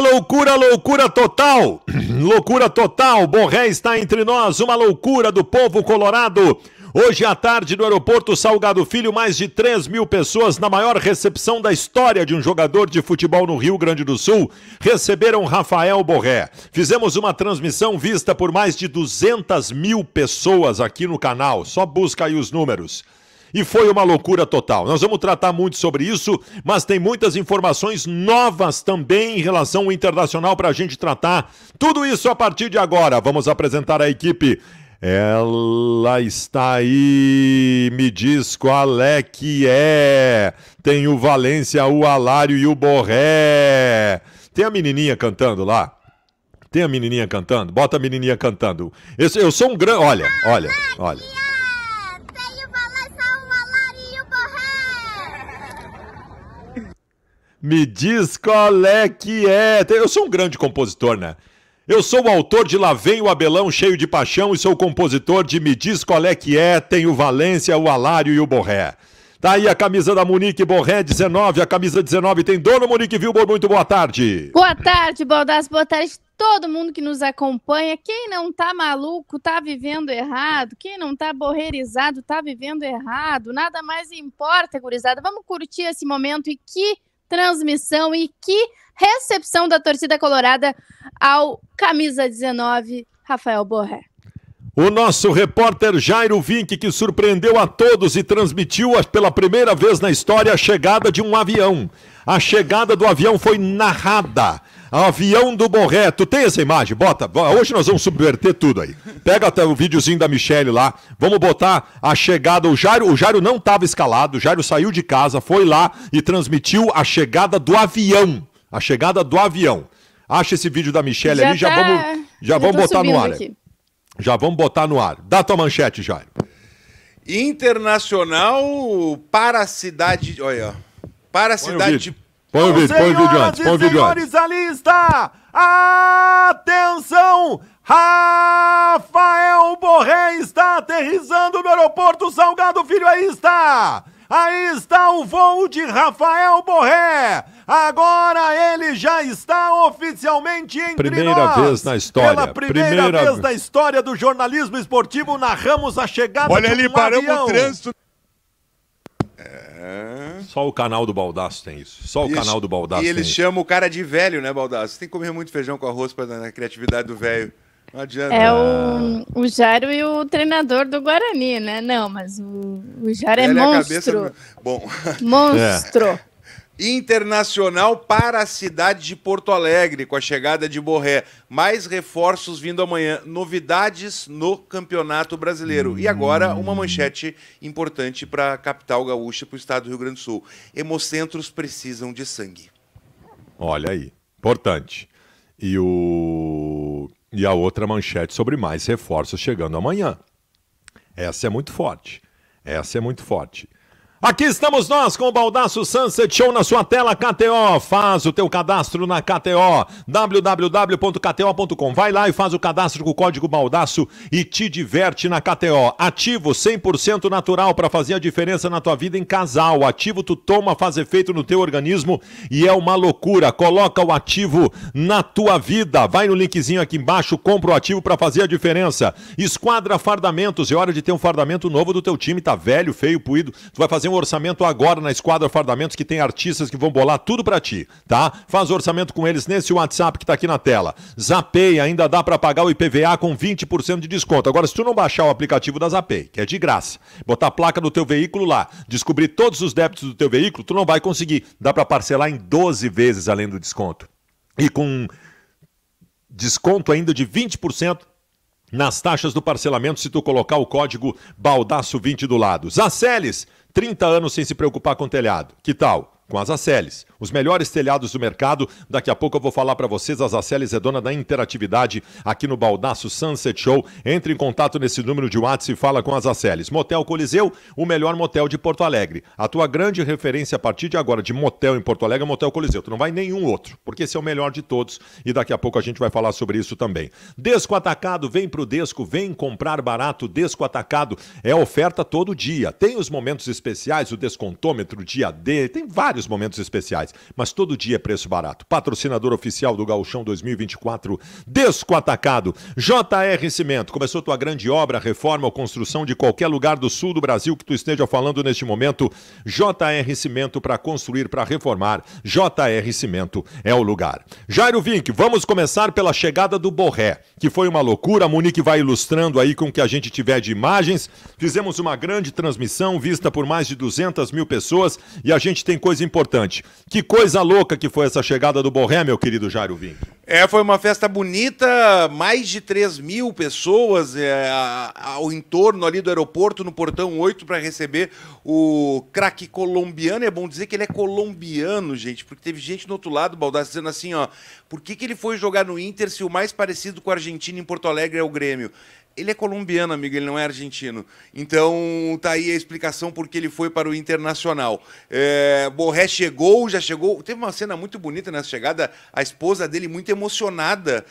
loucura, loucura total. loucura total. Borré está entre nós, uma loucura do povo colorado. Hoje à tarde, no aeroporto Salgado Filho, mais de 3 mil pessoas, na maior recepção da história de um jogador de futebol no Rio Grande do Sul, receberam Rafael Borré. Fizemos uma transmissão vista por mais de 200 mil pessoas aqui no canal. Só busca aí os números e foi uma loucura total. Nós vamos tratar muito sobre isso, mas tem muitas informações novas também em relação ao internacional para a gente tratar. Tudo isso a partir de agora. Vamos apresentar a equipe. Ela está aí, me diz qual é que é. Tem o Valência, o Alário e o Borré. Tem a menininha cantando lá. Tem a menininha cantando? Bota a menininha cantando. Eu, eu sou um grande. Olha, olha, olha. Me diz qual é que é. Eu sou um grande compositor, né? Eu sou o autor de Lá Vem o Abelão Cheio de Paixão e sou compositor de Me Diz Qual é que é. Tem o Valência, o Alário e o Borré. Tá aí a camisa da Monique Borré, 19. A camisa 19 tem dono Monique Vilbor. Muito boa tarde. Boa tarde, baldas Boa tarde todo mundo que nos acompanha. Quem não tá maluco tá vivendo errado. Quem não tá borrerizado tá vivendo errado. Nada mais importa, gurizada. Vamos curtir esse momento e que transmissão e que recepção da torcida colorada ao camisa 19, Rafael Borré. O nosso repórter Jairo Vink, que surpreendeu a todos e transmitiu pela primeira vez na história a chegada de um avião. A chegada do avião foi narrada. Avião do Borré. Tu tem essa imagem? Bota. Hoje nós vamos subverter tudo aí. Pega até o videozinho da Michelle lá. Vamos botar a chegada. O Jairo, o Jairo não estava escalado. O Jairo saiu de casa, foi lá e transmitiu a chegada do avião. A chegada do avião. Acha esse vídeo da Michelle já ali, tá... já vamos, já, vamos botar no ar. Aqui. Já vamos botar no ar. Dá tua manchete, Jairo. Internacional para a cidade. Olha, para a cidade de Põe o vídeo, põe o vídeo antes, põe o vídeo antes. Senhores, a lista! Atenção! Rafael Borré está aterrissando no aeroporto Salgado Filho, aí está! Aí está o voo de Rafael Borré. Agora ele já está oficialmente em primeira nós. vez na história. Pela primeira, primeira vez na história do jornalismo esportivo, narramos a chegada Olha, de um ali, avião. paramos o trânsito. É. Só o canal do Baldaço tem isso. Só e o canal do Baldaço. E eles chamam o cara de velho, né, Baldaço? Tem que comer muito feijão com arroz para na criatividade do velho. Não adianta. É o, o Jairo e o treinador do Guarani, né? Não, mas o, o Jairo é, é monstro. É cabeça... Bom. Monstro. É internacional para a cidade de Porto Alegre, com a chegada de Borré. Mais reforços vindo amanhã. Novidades no Campeonato Brasileiro. E agora, uma manchete importante para a capital gaúcha, para o estado do Rio Grande do Sul. Hemocentros precisam de sangue. Olha aí, importante. E, o... e a outra manchete sobre mais reforços chegando amanhã. Essa é muito forte. Essa é muito forte. Aqui estamos nós com o Baldaço Sunset Show na sua tela, KTO. Faz o teu cadastro na KTO, www.kto.com. Vai lá e faz o cadastro com o código Baldaço e te diverte na KTO. Ativo 100% natural para fazer a diferença na tua vida em casal. Ativo tu toma, faz efeito no teu organismo e é uma loucura. Coloca o ativo na tua vida. Vai no linkzinho aqui embaixo, compra o ativo para fazer a diferença. Esquadra fardamentos, é hora de ter um fardamento novo do teu time, tá velho, feio, puído. Tu vai fazer um orçamento agora na Esquadra Fardamentos, que tem artistas que vão bolar tudo para ti, tá? Faz orçamento com eles nesse WhatsApp que tá aqui na tela. Zapeia, ainda dá para pagar o IPVA com 20% de desconto. Agora, se tu não baixar o aplicativo da Zapay, que é de graça, botar a placa do teu veículo lá, descobrir todos os débitos do teu veículo, tu não vai conseguir. Dá para parcelar em 12 vezes além do desconto. E com desconto ainda de 20% nas taxas do parcelamento se tu colocar o código Baldaço20 do lado. Zaceles! 30 anos sem se preocupar com telhado. Que tal? Com as aceles os melhores telhados do mercado. Daqui a pouco eu vou falar para vocês. A Zaceles é dona da interatividade aqui no Baldaço Sunset Show. Entre em contato nesse número de WhatsApp e fala com a Zaceles. Motel Coliseu, o melhor motel de Porto Alegre. A tua grande referência a partir de agora de motel em Porto Alegre é Motel Coliseu. Tu não vai em nenhum outro, porque esse é o melhor de todos e daqui a pouco a gente vai falar sobre isso também. Desco Atacado, vem pro Desco, vem comprar barato. Desco Atacado é oferta todo dia. Tem os momentos especiais, o descontômetro, o dia D, tem vários momentos especiais reais. Mas todo dia é preço barato. Patrocinador oficial do Galchão 2024, Desco Atacado. JR Cimento, começou tua grande obra, reforma ou construção de qualquer lugar do sul do Brasil que tu esteja falando neste momento. JR Cimento para construir, para reformar. JR Cimento é o lugar. Jairo Vink, vamos começar pela chegada do Borré, que foi uma loucura. A Monique vai ilustrando aí com o que a gente tiver de imagens. Fizemos uma grande transmissão vista por mais de 200 mil pessoas e a gente tem coisa importante. Que que coisa louca que foi essa chegada do Borré, meu querido Jairo Vink. É, foi uma festa bonita, mais de 3 mil pessoas é, ao entorno ali do aeroporto, no portão 8, para receber o craque colombiano. É bom dizer que ele é colombiano, gente, porque teve gente no outro lado, Baldassi, dizendo assim, ó, por que, que ele foi jogar no Inter se o mais parecido com o Argentina em Porto Alegre é o Grêmio? Ele é colombiano, amigo, ele não é argentino. Então, tá aí a explicação porque ele foi para o Internacional. É, Borré chegou, já chegou. Teve uma cena muito bonita nessa chegada, a esposa dele muito emocionada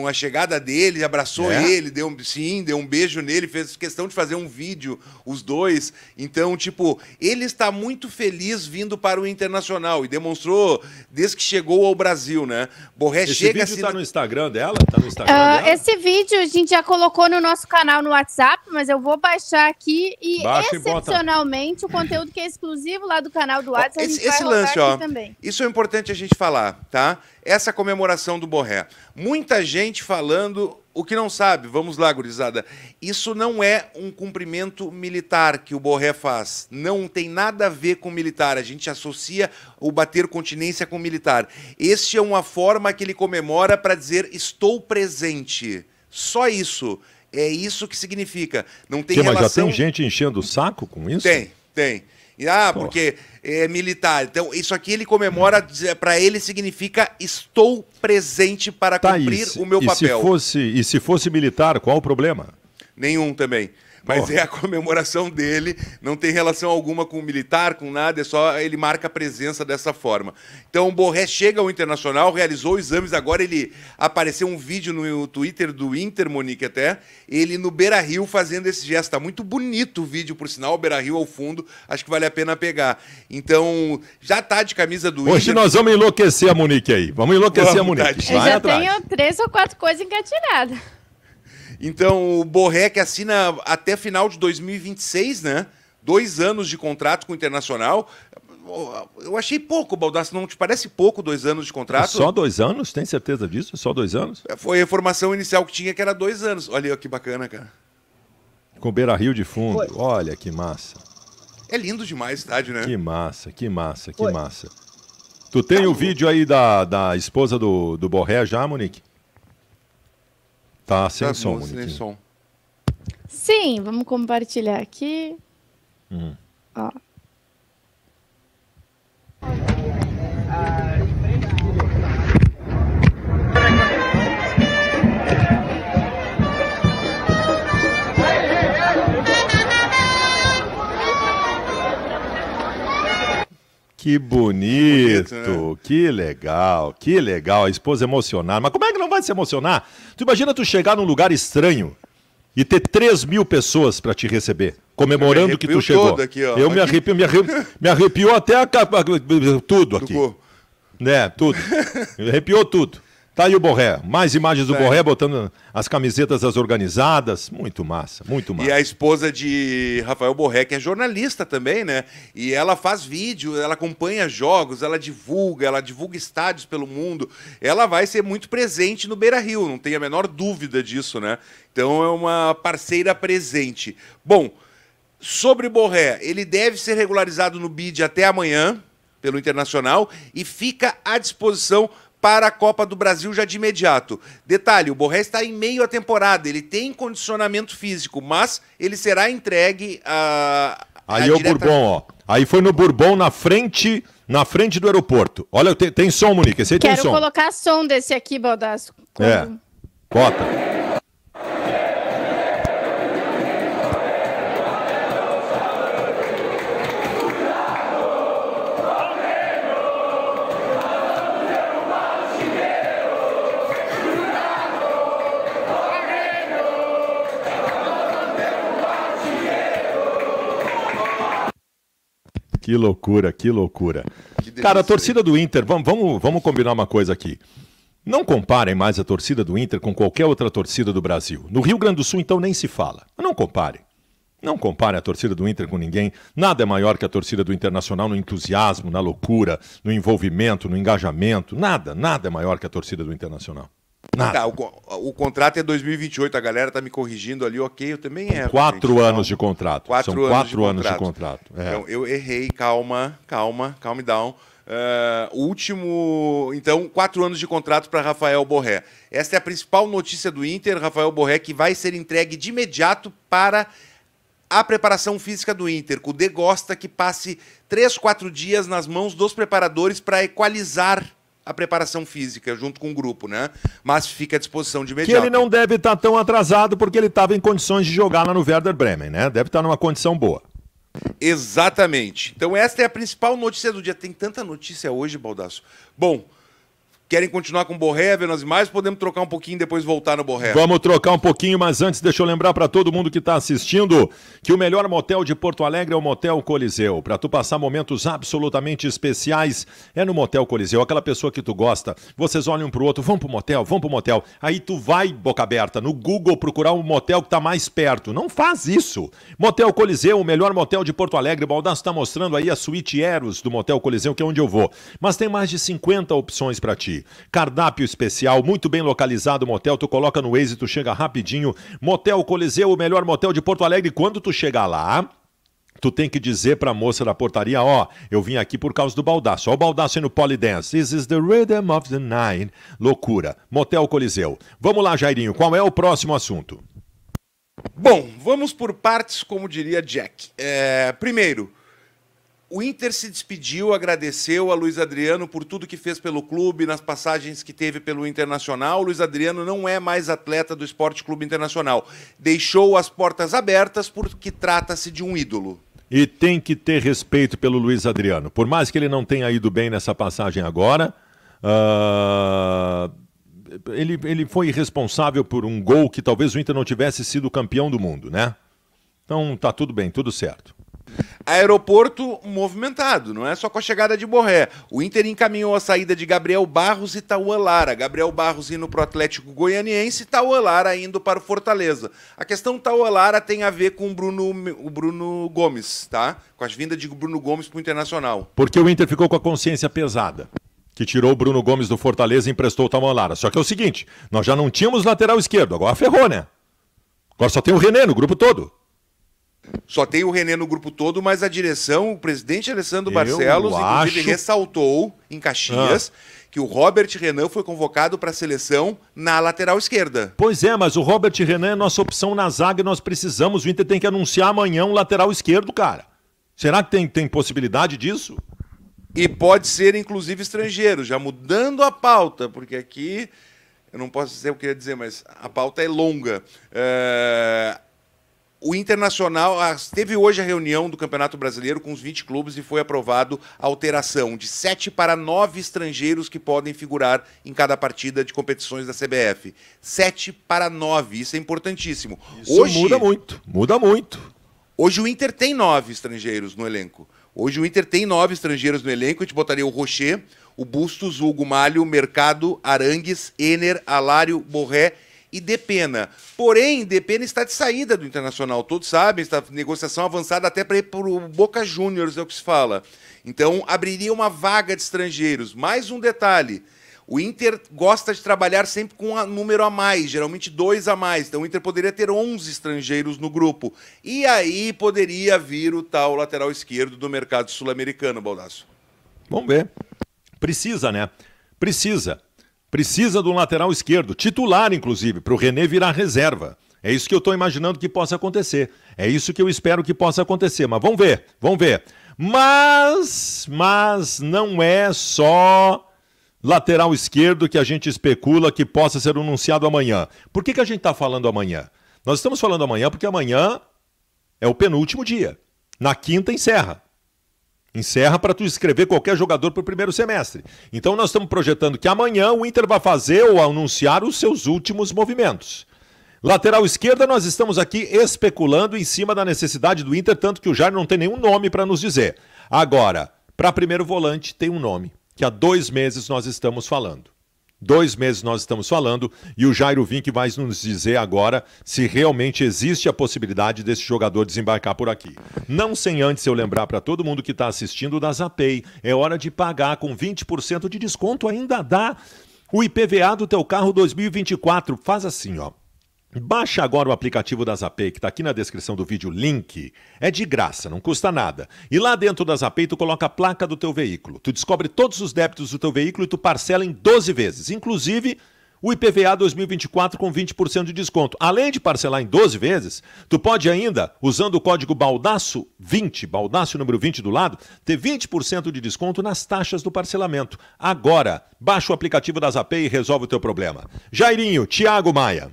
com a chegada dele, abraçou é? ele, deu um, sim, deu um beijo nele, fez questão de fazer um vídeo, os dois. Então, tipo, ele está muito feliz vindo para o Internacional e demonstrou desde que chegou ao Brasil, né? Borré esse chega... vídeo está assim no Instagram dela? Tá no Instagram uh, dela? Esse vídeo a gente já colocou no nosso canal no WhatsApp, mas eu vou baixar aqui e Baixa excepcionalmente e o conteúdo que é exclusivo lá do canal do WhatsApp esse, a gente esse lance, ó, também. Isso é importante a gente falar, tá? essa comemoração do Borré. Muita gente falando o que não sabe. Vamos lá, gurizada. Isso não é um cumprimento militar que o Borré faz. Não tem nada a ver com militar. A gente associa o bater continência com militar. Este é uma forma que ele comemora para dizer estou presente. Só isso. É isso que significa. Não tem que, relação... Mas já tem gente enchendo o saco com isso? Tem, tem. E, ah, Porra. porque é militar. Então, isso aqui ele comemora, é, para ele significa estou presente para tá, cumprir e, o meu e papel. Se fosse, e se fosse militar, qual o problema? Nenhum também. Mas é a comemoração dele, não tem relação alguma com o militar, com nada, é só ele marca a presença dessa forma. Então o Borré chega ao Internacional, realizou exames, agora ele apareceu um vídeo no Twitter do Inter, Monique até, ele no Beira Rio fazendo esse gesto. Tá muito bonito o vídeo, por sinal, o Beira Rio ao fundo, acho que vale a pena pegar. Então, já tá de camisa do Hoje Inter. Hoje nós vamos enlouquecer a Monique aí. Vamos enlouquecer vamos, a Monique. Tá, já atrás. tenho três ou quatro coisas engatilhadas. Então, o Borré que assina até final de 2026, né? Dois anos de contrato com o Internacional. Eu achei pouco, Baldassi. Não te parece pouco dois anos de contrato? Só dois anos? Tem certeza disso? Só dois anos? É, foi a formação inicial que tinha, que era dois anos. Olha aí, que bacana, cara. Com Beira Rio de fundo. Olha que massa. É lindo demais o estádio, né? Que massa, que massa, que massa. Tu tem o tá. vídeo aí da, da esposa do, do Borré já, Monique? Tá sem tá som, sem som. Sim, vamos compartilhar aqui. Hum. Ó. Que bonito, que, bonito né? né? que legal, que legal. A esposa emocionada. Mas como é que não vai se emocionar? Tu imagina tu chegar num lugar estranho e ter 3 mil pessoas para te receber, comemorando que tu chegou. Aqui, eu me arrepio, me arrepio, me arrepiou até a, a, tudo aqui. Né, tudo. Me arrepiou tudo. Tá aí o Borré. Mais imagens do é. Borré botando as camisetas das organizadas. Muito massa, muito massa. E a esposa de Rafael Borré, que é jornalista também, né? E ela faz vídeo, ela acompanha jogos, ela divulga, ela divulga estádios pelo mundo. Ela vai ser muito presente no Beira Rio, não tem a menor dúvida disso, né? Então é uma parceira presente. Bom, sobre Borré, ele deve ser regularizado no BID até amanhã, pelo Internacional, e fica à disposição para a Copa do Brasil já de imediato. Detalhe: o Borré está em meio à temporada, ele tem condicionamento físico, mas ele será entregue a. a Aí é o Bourbon, ó. Aí foi no Bourbon na frente. Na frente do aeroporto. Olha, tem, tem som, Monique. Esse aí Quero tem som. Quero colocar som desse aqui, Baldasso. É. Bota. Que loucura, que loucura. Que Cara, a torcida do Inter, vamos, vamos, vamos combinar uma coisa aqui. Não comparem mais a torcida do Inter com qualquer outra torcida do Brasil. No Rio Grande do Sul, então, nem se fala. Não comparem. Não compare a torcida do Inter com ninguém. Nada é maior que a torcida do Internacional no entusiasmo, na loucura, no envolvimento, no engajamento. Nada, nada é maior que a torcida do Internacional. Nada. o, o, contrato é 2028, a galera tá me corrigindo ali, ok, eu também erro. Quatro gente, anos de contrato. Quatro São anos quatro de anos de contrato. É. Então, eu errei, calma, calma, calm down. Uh, último, então, quatro anos de contrato para Rafael Borré. Esta é a principal notícia do Inter, Rafael Borré, que vai ser entregue de imediato para a preparação física do Inter. O Degosta gosta que passe três, quatro dias nas mãos dos preparadores para equalizar a preparação física junto com o grupo, né? Mas fica à disposição de imediato. Que ele não deve estar tá tão atrasado porque ele estava em condições de jogar lá no Werder Bremen, né? Deve estar tá numa condição boa. Exatamente. Então esta é a principal notícia do dia. Tem tanta notícia hoje, Baldasso. Bom, Querem continuar com Borré, vendo nós mais? Podemos trocar um pouquinho e depois voltar no Borré. Vamos trocar um pouquinho, mas antes deixa eu lembrar para todo mundo que está assistindo que o melhor motel de Porto Alegre é o Motel Coliseu. Para tu passar momentos absolutamente especiais é no Motel Coliseu. Aquela pessoa que tu gosta, vocês olham um pro outro, vão pro motel, vão pro motel. Aí tu vai, boca aberta, no Google procurar o um motel que está mais perto. Não faz isso. Motel Coliseu, o melhor motel de Porto Alegre. Baldasso está mostrando aí a suíte Eros do Motel Coliseu, que é onde eu vou. Mas tem mais de 50 opções para ti. Cardápio especial, muito bem localizado, motel. Tu coloca no Waze, tu chega rapidinho. Motel Coliseu, o melhor motel de Porto Alegre. Quando tu chegar lá, tu tem que dizer pra moça da portaria, ó, oh, eu vim aqui por causa do baldaço. Ó o baldaço no Polydance. This is the rhythm of the nine. Loucura. Motel Coliseu. Vamos lá, Jairinho, qual é o próximo assunto? Bom, vamos por partes, como diria Jack. É, primeiro, o Inter se despediu, agradeceu a Luiz Adriano por tudo que fez pelo clube, nas passagens que teve pelo Internacional. O Luiz Adriano não é mais atleta do Esporte Clube Internacional. Deixou as portas abertas porque trata-se de um ídolo. E tem que ter respeito pelo Luiz Adriano. Por mais que ele não tenha ido bem nessa passagem agora, uh... ele, ele foi responsável por um gol que talvez o Inter não tivesse sido campeão do mundo, né? Então tá tudo bem, tudo certo. Aeroporto movimentado, não é só com a chegada de Borré. O Inter encaminhou a saída de Gabriel Barros e Tauan Lara. Gabriel Barros indo para o Atlético Goianiense e Tauan Lara indo para o Fortaleza. A questão Tauan Lara tem a ver com o Bruno, o Bruno Gomes, tá? Com as vindas de Bruno Gomes para o Internacional. Porque o Inter ficou com a consciência pesada que tirou o Bruno Gomes do Fortaleza e emprestou o Lara. Só que é o seguinte, nós já não tínhamos lateral esquerdo, agora ferrou, né? Agora só tem o René no grupo todo. Só tem o Renan no grupo todo, mas a direção, o presidente Alessandro Barcelos, acho... inclusive, ressaltou em Caxias. Ah que o Robert Renan foi convocado para a seleção na lateral esquerda. Pois é, mas o Robert Renan é nossa opção na zaga e nós precisamos. O Inter tem que anunciar amanhã um lateral esquerdo, cara. Será que tem, tem possibilidade disso? E pode ser, inclusive, estrangeiro, já mudando a pauta, porque aqui. Eu não posso dizer o que eu queria dizer, mas a pauta é longa. É... O Internacional ah, teve hoje a reunião do Campeonato Brasileiro com os 20 clubes e foi aprovado a alteração de 7 para 9 estrangeiros que podem figurar em cada partida de competições da CBF. 7 para 9, isso é importantíssimo. Isso hoje, muda muito, muda muito. Hoje o Inter tem 9 estrangeiros no elenco. Hoje o Inter tem nove estrangeiros no elenco. A gente botaria o Rocher, o Bustos, o Hugo Malho, Mercado, Arangues, Ener, Alário, Borré e Depena. Porém, Depena está de saída do Internacional, todos sabem, está negociação avançada até para ir para o Boca Juniors, é o que se fala. Então, abriria uma vaga de estrangeiros. Mais um detalhe, o Inter gosta de trabalhar sempre com um número a mais, geralmente dois a mais. Então o Inter poderia ter 11 estrangeiros no grupo. E aí poderia vir o tal lateral esquerdo do mercado sul-americano, Baldasso. Vamos ver. Precisa, né? Precisa. Precisa de um lateral esquerdo, titular inclusive, para o René virar reserva. É isso que eu estou imaginando que possa acontecer. É isso que eu espero que possa acontecer. Mas vamos ver, vamos ver. Mas, mas não é só lateral esquerdo que a gente especula que possa ser anunciado amanhã. Por que, que a gente está falando amanhã? Nós estamos falando amanhã porque amanhã é o penúltimo dia. Na quinta encerra. Encerra para tu escrever qualquer jogador para o primeiro semestre. Então nós estamos projetando que amanhã o Inter vai fazer ou anunciar os seus últimos movimentos. Lateral esquerda, nós estamos aqui especulando em cima da necessidade do Inter, tanto que o Jair não tem nenhum nome para nos dizer. Agora, para primeiro volante tem um nome, que há dois meses nós estamos falando dois meses nós estamos falando e o Jairo Vink vai nos dizer agora se realmente existe a possibilidade desse jogador desembarcar por aqui. Não sem antes eu lembrar para todo mundo que está assistindo da Zapay, é hora de pagar com 20% de desconto, ainda dá. O IPVA do teu carro 2024, faz assim, ó Baixe agora o aplicativo da Zapay, que está aqui na descrição do vídeo, link. É de graça, não custa nada. E lá dentro da Zapay, tu coloca a placa do teu veículo. Tu descobre todos os débitos do teu veículo e tu parcela em 12 vezes, inclusive o IPVA 2024 com 20% de desconto. Além de parcelar em 12 vezes, tu pode ainda, usando o código Baldaço 20, Baldaço número 20 do lado, ter 20% de desconto nas taxas do parcelamento. Agora, baixa o aplicativo da Zapay e resolve o teu problema. Jairinho, Thiago Maia.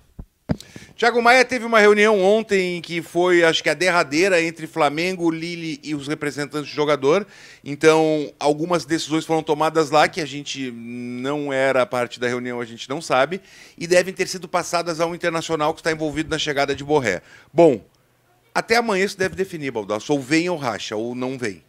Tiago Maia teve uma reunião ontem que foi, acho que a derradeira entre Flamengo, Lille e os representantes do jogador. Então, algumas decisões foram tomadas lá que a gente não era parte da reunião, a gente não sabe, e devem ter sido passadas ao internacional que está envolvido na chegada de Borré. Bom, até amanhã isso deve definir, Baldasso, ou vem ou racha, ou não vem.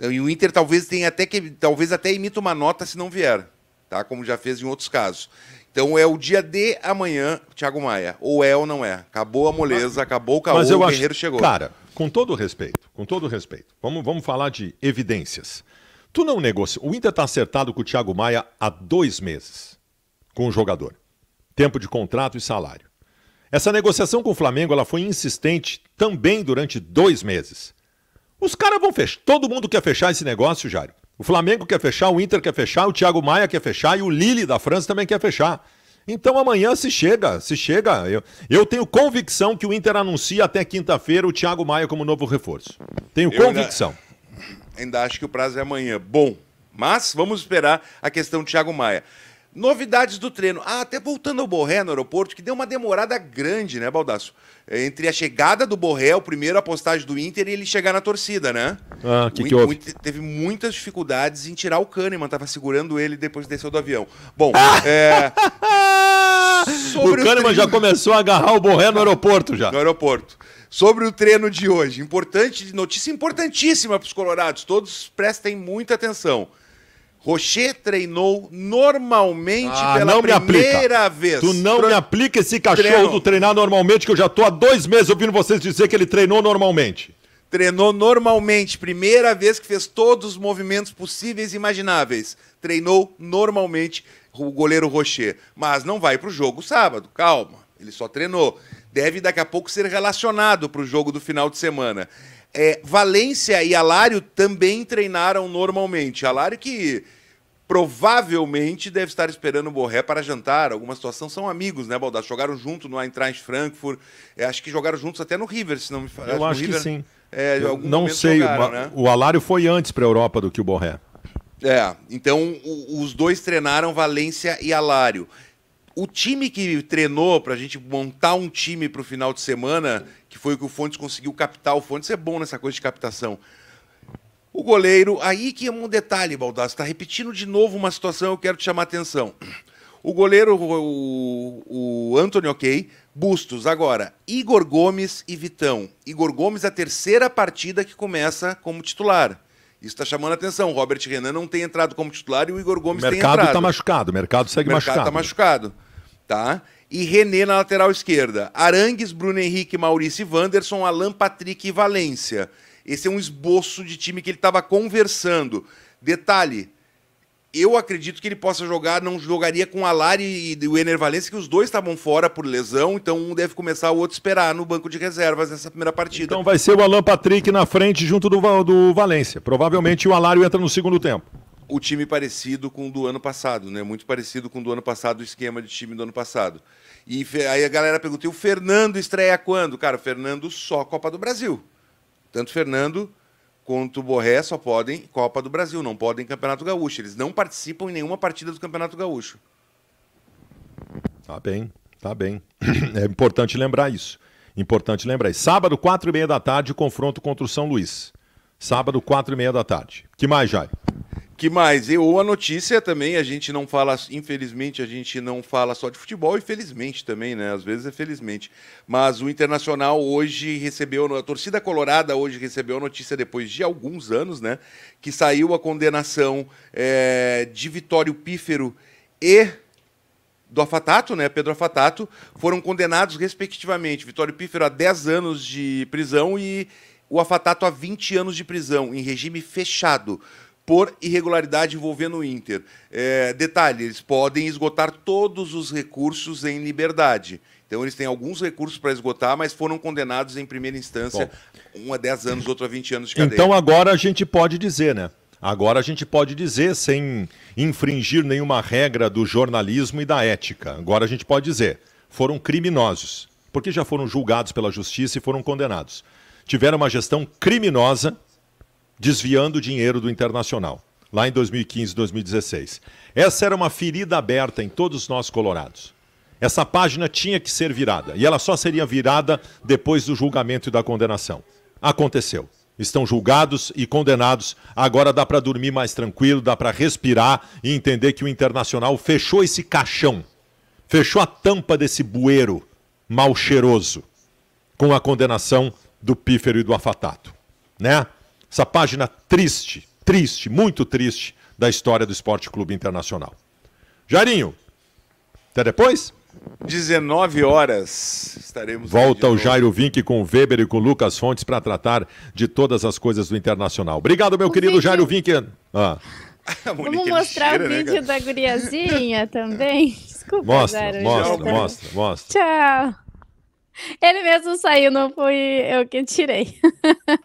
E o Inter talvez tenha até que, talvez até imita uma nota se não vier, tá? Como já fez em outros casos então é o dia de amanhã, Thiago Maia. Ou é ou não é. Acabou a moleza, acabou o caô, Mas eu o guerreiro acho... chegou. Cara, com todo respeito, com todo respeito, vamos, vamos falar de evidências. Tu não negocia. O Inter está acertado com o Thiago Maia há dois meses com o jogador. Tempo de contrato e salário. Essa negociação com o Flamengo ela foi insistente também durante dois meses. Os caras vão fechar. Todo mundo quer fechar esse negócio, Jário. O Flamengo quer fechar, o Inter quer fechar, o Thiago Maia quer fechar e o Lille da França também quer fechar. Então amanhã se chega, se chega. Eu, eu tenho convicção que o Inter anuncia até quinta-feira o Thiago Maia como novo reforço. Tenho eu convicção. Ainda, ainda acho que o prazo é amanhã. Bom, mas vamos esperar a questão do Thiago Maia. Novidades do treino. Ah, até voltando ao Borré no aeroporto, que deu uma demorada grande, né, Baldasso? É, entre a chegada do Borré, o primeiro a postagem do Inter, e ele chegar na torcida, né? Ah, que o que houve? Teve muitas dificuldades em tirar o Kahneman, tava segurando ele depois que desceu do avião. Bom, ah! é... Sobre o Kahneman o já começou a agarrar o Borré no aeroporto já. No aeroporto. Sobre o treino de hoje, importante, notícia importantíssima para os colorados, todos prestem muita atenção. Rocher treinou normalmente ah, pela primeira vez. Tu não me aplica esse cachorro do treinar normalmente, que eu já tô há dois meses ouvindo vocês dizer que ele treinou normalmente. Treinou normalmente, primeira vez que fez todos os movimentos possíveis e imagináveis. Treinou normalmente o goleiro Rocher. Mas não vai para o jogo sábado, calma. Ele só treinou. Deve daqui a pouco ser relacionado para o jogo do final de semana. É, Valência e Alário também treinaram normalmente. Alário que provavelmente deve estar esperando o Borré para jantar. Alguma situação são amigos, né, Baldassi? Jogaram junto no Eintracht Frankfurt. É, acho que jogaram juntos até no River, se não me falha. Eu acho River, que sim. É, não sei, jogaram, né? o Alário foi antes para a Europa do que o Borré. É, então o, os dois treinaram Valência e Alário. O time que treinou para a gente montar um time para o final de semana que foi o que o Fontes conseguiu captar. O Fontes é bom nessa coisa de captação. O goleiro, aí que é um detalhe, Baldassi, está repetindo de novo uma situação, eu quero te chamar a atenção. O goleiro, o, o Anthony Ok, Bustos, agora, Igor Gomes e Vitão. Igor Gomes, a terceira partida que começa como titular. Isso está chamando a atenção. Robert Renan não tem entrado como titular e o Igor Gomes o tem tá entrado. O mercado está machucado, o mercado segue tá machucado. O mercado está machucado. Tá? e René na lateral esquerda. Arangues, Bruno Henrique, Maurício Wanderson, Alan Patrick e Valência. Esse é um esboço de time que ele estava conversando. Detalhe, eu acredito que ele possa jogar, não jogaria com Alari e o Ener Valencia, que os dois estavam fora por lesão, então um deve começar, o outro esperar no banco de reservas nessa primeira partida. Então vai ser o Alan Patrick na frente junto do, do Valência. Provavelmente o Alário entra no segundo tempo o time parecido com o do ano passado, né? Muito parecido com o do ano passado, o esquema de time do ano passado. E aí a galera perguntou: o Fernando estreia quando? Cara, o Fernando só Copa do Brasil. Tanto Fernando quanto o Borré só podem Copa do Brasil, não podem Campeonato Gaúcho. Eles não participam em nenhuma partida do Campeonato Gaúcho. Tá bem, tá bem. É importante lembrar isso. Importante lembrar isso. Sábado, quatro e meia da tarde, confronto contra o São Luís. Sábado, quatro e meia da tarde. que mais, Jair? que mais? E, ou a notícia também, a gente não fala, infelizmente, a gente não fala só de futebol, e felizmente também, né? Às vezes é felizmente. Mas o Internacional hoje recebeu, a torcida colorada hoje recebeu a notícia depois de alguns anos, né? Que saiu a condenação é, de Vitório Pífero e do Afatato, né? Pedro Afatato, foram condenados respectivamente. Vitório Pífero a 10 anos de prisão e o Afatato a 20 anos de prisão, em regime fechado por irregularidade envolvendo o Inter. É, detalhe: eles podem esgotar todos os recursos em liberdade. Então, eles têm alguns recursos para esgotar, mas foram condenados em primeira instância, Bom. um a 10 anos, outro a 20 anos de cadeia. Então, agora a gente pode dizer, né? Agora a gente pode dizer, sem infringir nenhuma regra do jornalismo e da ética, agora a gente pode dizer: foram criminosos, porque já foram julgados pela justiça e foram condenados. Tiveram uma gestão criminosa desviando dinheiro do internacional, lá em 2015, 2016. Essa era uma ferida aberta em todos nós colorados. Essa página tinha que ser virada, e ela só seria virada depois do julgamento e da condenação. Aconteceu. Estão julgados e condenados. Agora dá para dormir mais tranquilo, dá para respirar e entender que o internacional fechou esse caixão, fechou a tampa desse bueiro mal cheiroso com a condenação do pífero e do afatato, né? essa página triste, triste, muito triste da história do Esporte Clube Internacional. Jairinho, até depois. 19 horas estaremos. Volta o Jairo Vink com o Weber e com o Lucas Fontes para tratar de todas as coisas do internacional. Obrigado, meu o querido vídeo... Jairo Vink. Ah. Vamos é mostrar o né, vídeo né, da guriazinha também. Desculpa, mostra, Jairo, mostra, mostra, mostra, mostra. Tchau. Ele mesmo saiu, não foi eu que tirei.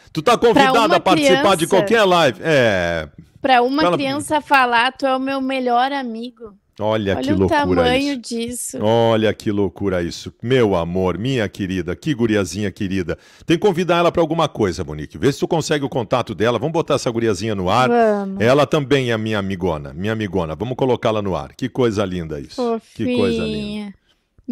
Tu tá convidado a participar criança, de qualquer live. É. Pra uma criança falar, tu é o meu melhor amigo. Olha, Olha que loucura isso. Olha o tamanho disso. Olha que loucura isso. Meu amor, minha querida, que guriazinha querida. Tem que convidar ela para alguma coisa, Monique. Vê se tu consegue o contato dela. Vamos botar essa guriazinha no ar. Vamos. Ela também é minha amigona, minha amigona. Vamos colocá-la no ar. Que coisa linda isso. Fofinha. Que coisa linda.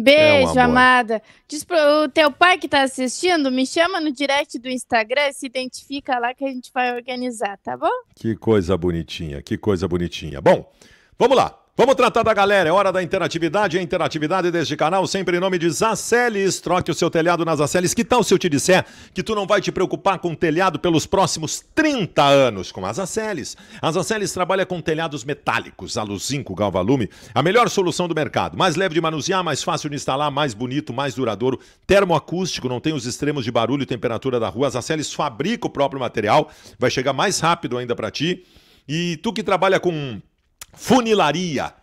É Beijo, é amada. Diz pro, o teu pai que tá assistindo, me chama no direct do Instagram, se identifica lá que a gente vai organizar, tá bom? Que coisa bonitinha, que coisa bonitinha. Bom, vamos lá. Vamos tratar da galera, é hora da interatividade, a interatividade deste canal, sempre em nome de Zacelis. Troque o seu telhado nas Zacelis. Que tal se eu te disser que tu não vai te preocupar com telhado pelos próximos 30 anos com as Zacelis? As Zacelis trabalha com telhados metálicos, aluzinco, galvalume, a melhor solução do mercado. Mais leve de manusear, mais fácil de instalar, mais bonito, mais duradouro, termoacústico, não tem os extremos de barulho e temperatura da rua. As Zacelis fabrica o próprio material, vai chegar mais rápido ainda para ti. E tu que trabalha com funilaria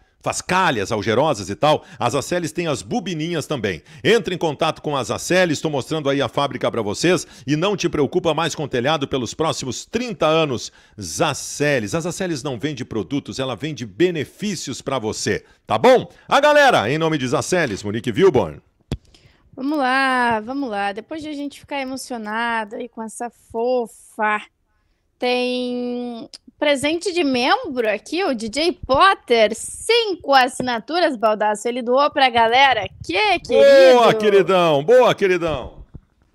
calhas algerosas e tal, as Aceles tem as bubininhas também. Entre em contato com as Aceles, estou mostrando aí a fábrica para vocês e não te preocupa mais com o telhado pelos próximos 30 anos. Zaceles. as Aceles não vende produtos, ela vende benefícios para você, tá bom? A galera, em nome de Zaceles, Monique Vilborn. Vamos lá, vamos lá. Depois de a gente ficar emocionada e com essa fofa, tem Presente de membro aqui, o DJ Potter. Cinco assinaturas, Baldaço. Ele doou pra galera. Que querido! Boa, queridão! Boa, queridão!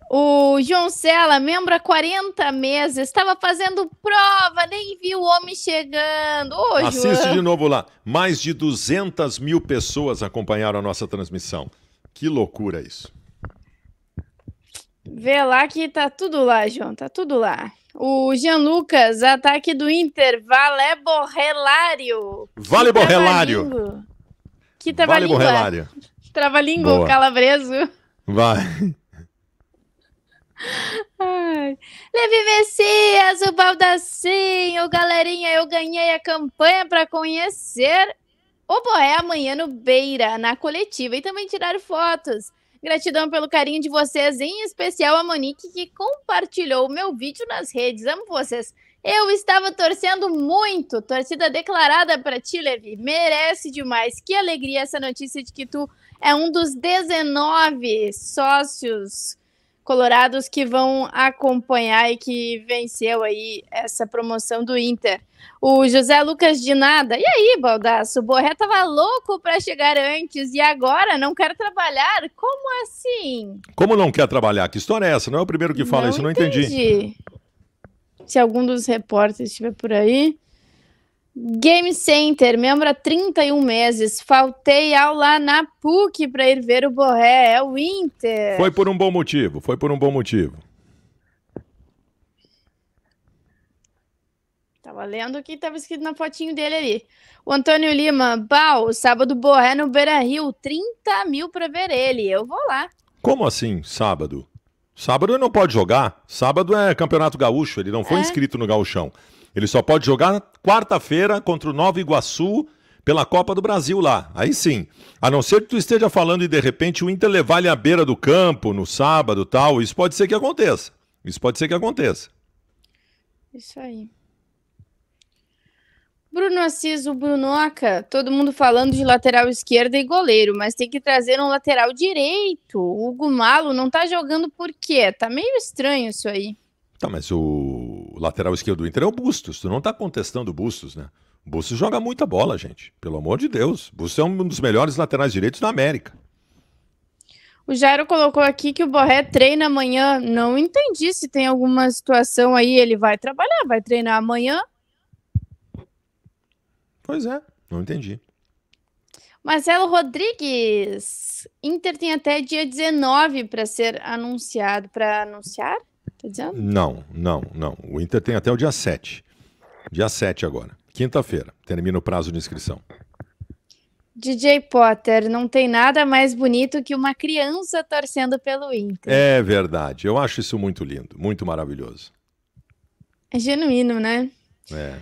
O João Sela, membro há 40 meses, estava fazendo prova, nem viu o homem chegando. Ô, Assiste João. de novo lá. Mais de 200 mil pessoas acompanharam a nossa transmissão. Que loucura isso. Vê lá que tá tudo lá, João, tá tudo lá. O Jean Lucas, ataque do Inter, Valé Borrelário. Vale Borrelário. que trabalhinho. Vale Borrelário. Trabalhinho. calabreso. Vai. Ai. Levi Messias, o Baldacinho, galerinha, eu ganhei a campanha para conhecer o Borré amanhã no Beira, na coletiva, e também tirar fotos. Gratidão pelo carinho de vocês, em especial a Monique, que compartilhou o meu vídeo nas redes. Amo vocês. Eu estava torcendo muito, torcida declarada para ti, Levi. Merece demais. Que alegria essa notícia de que tu é um dos 19 sócios colorados que vão acompanhar e que venceu aí essa promoção do Inter. O José Lucas de Nada. E aí, Baldaço? O Borré tava louco para chegar antes e agora não quer trabalhar? Como assim? Como não quer trabalhar? Que história é essa? Não é o primeiro que fala não isso, não entendi. entendi. Se algum dos repórteres estiver por aí. Game Center, membro há 31 meses. Faltei aula na PUC para ir ver o Borré. É o Inter. Foi por um bom motivo. Foi por um bom motivo. Tava lendo o que tava escrito na fotinho dele ali. O Antônio Lima, Bal, sábado Borré no Beira Rio. 30 mil para ver ele. Eu vou lá. Como assim, sábado? Sábado ele não pode jogar. Sábado é Campeonato Gaúcho. Ele não foi é? inscrito no Gauchão. Ele só pode jogar quarta-feira contra o Nova Iguaçu pela Copa do Brasil lá. Aí sim. A não ser que tu esteja falando e de repente o Inter levar ele à beira do campo no sábado tal, isso pode ser que aconteça. Isso pode ser que aconteça. Isso aí. Bruno Assis, o Brunoca, todo mundo falando de lateral esquerda e goleiro, mas tem que trazer um lateral direito. O Hugo Malo não tá jogando por quê? Tá meio estranho isso aí. Tá, mas o lateral esquerdo do Inter é o Bustos. Tu não tá contestando o Bustos, né? O Bustos joga muita bola, gente. Pelo amor de Deus. Bustos é um dos melhores laterais direitos da América. O Jairo colocou aqui que o Borré treina amanhã. Não entendi se tem alguma situação aí. Ele vai trabalhar, vai treinar amanhã. Pois é, não entendi. Marcelo Rodrigues. Inter tem até dia 19 para ser anunciado. Para anunciar? Tá dizendo? Não, não, não. O Inter tem até o dia 7. Dia 7 agora. Quinta-feira. Termina o prazo de inscrição. DJ Potter, não tem nada mais bonito que uma criança torcendo pelo Inter. É verdade. Eu acho isso muito lindo, muito maravilhoso. É genuíno, né? É.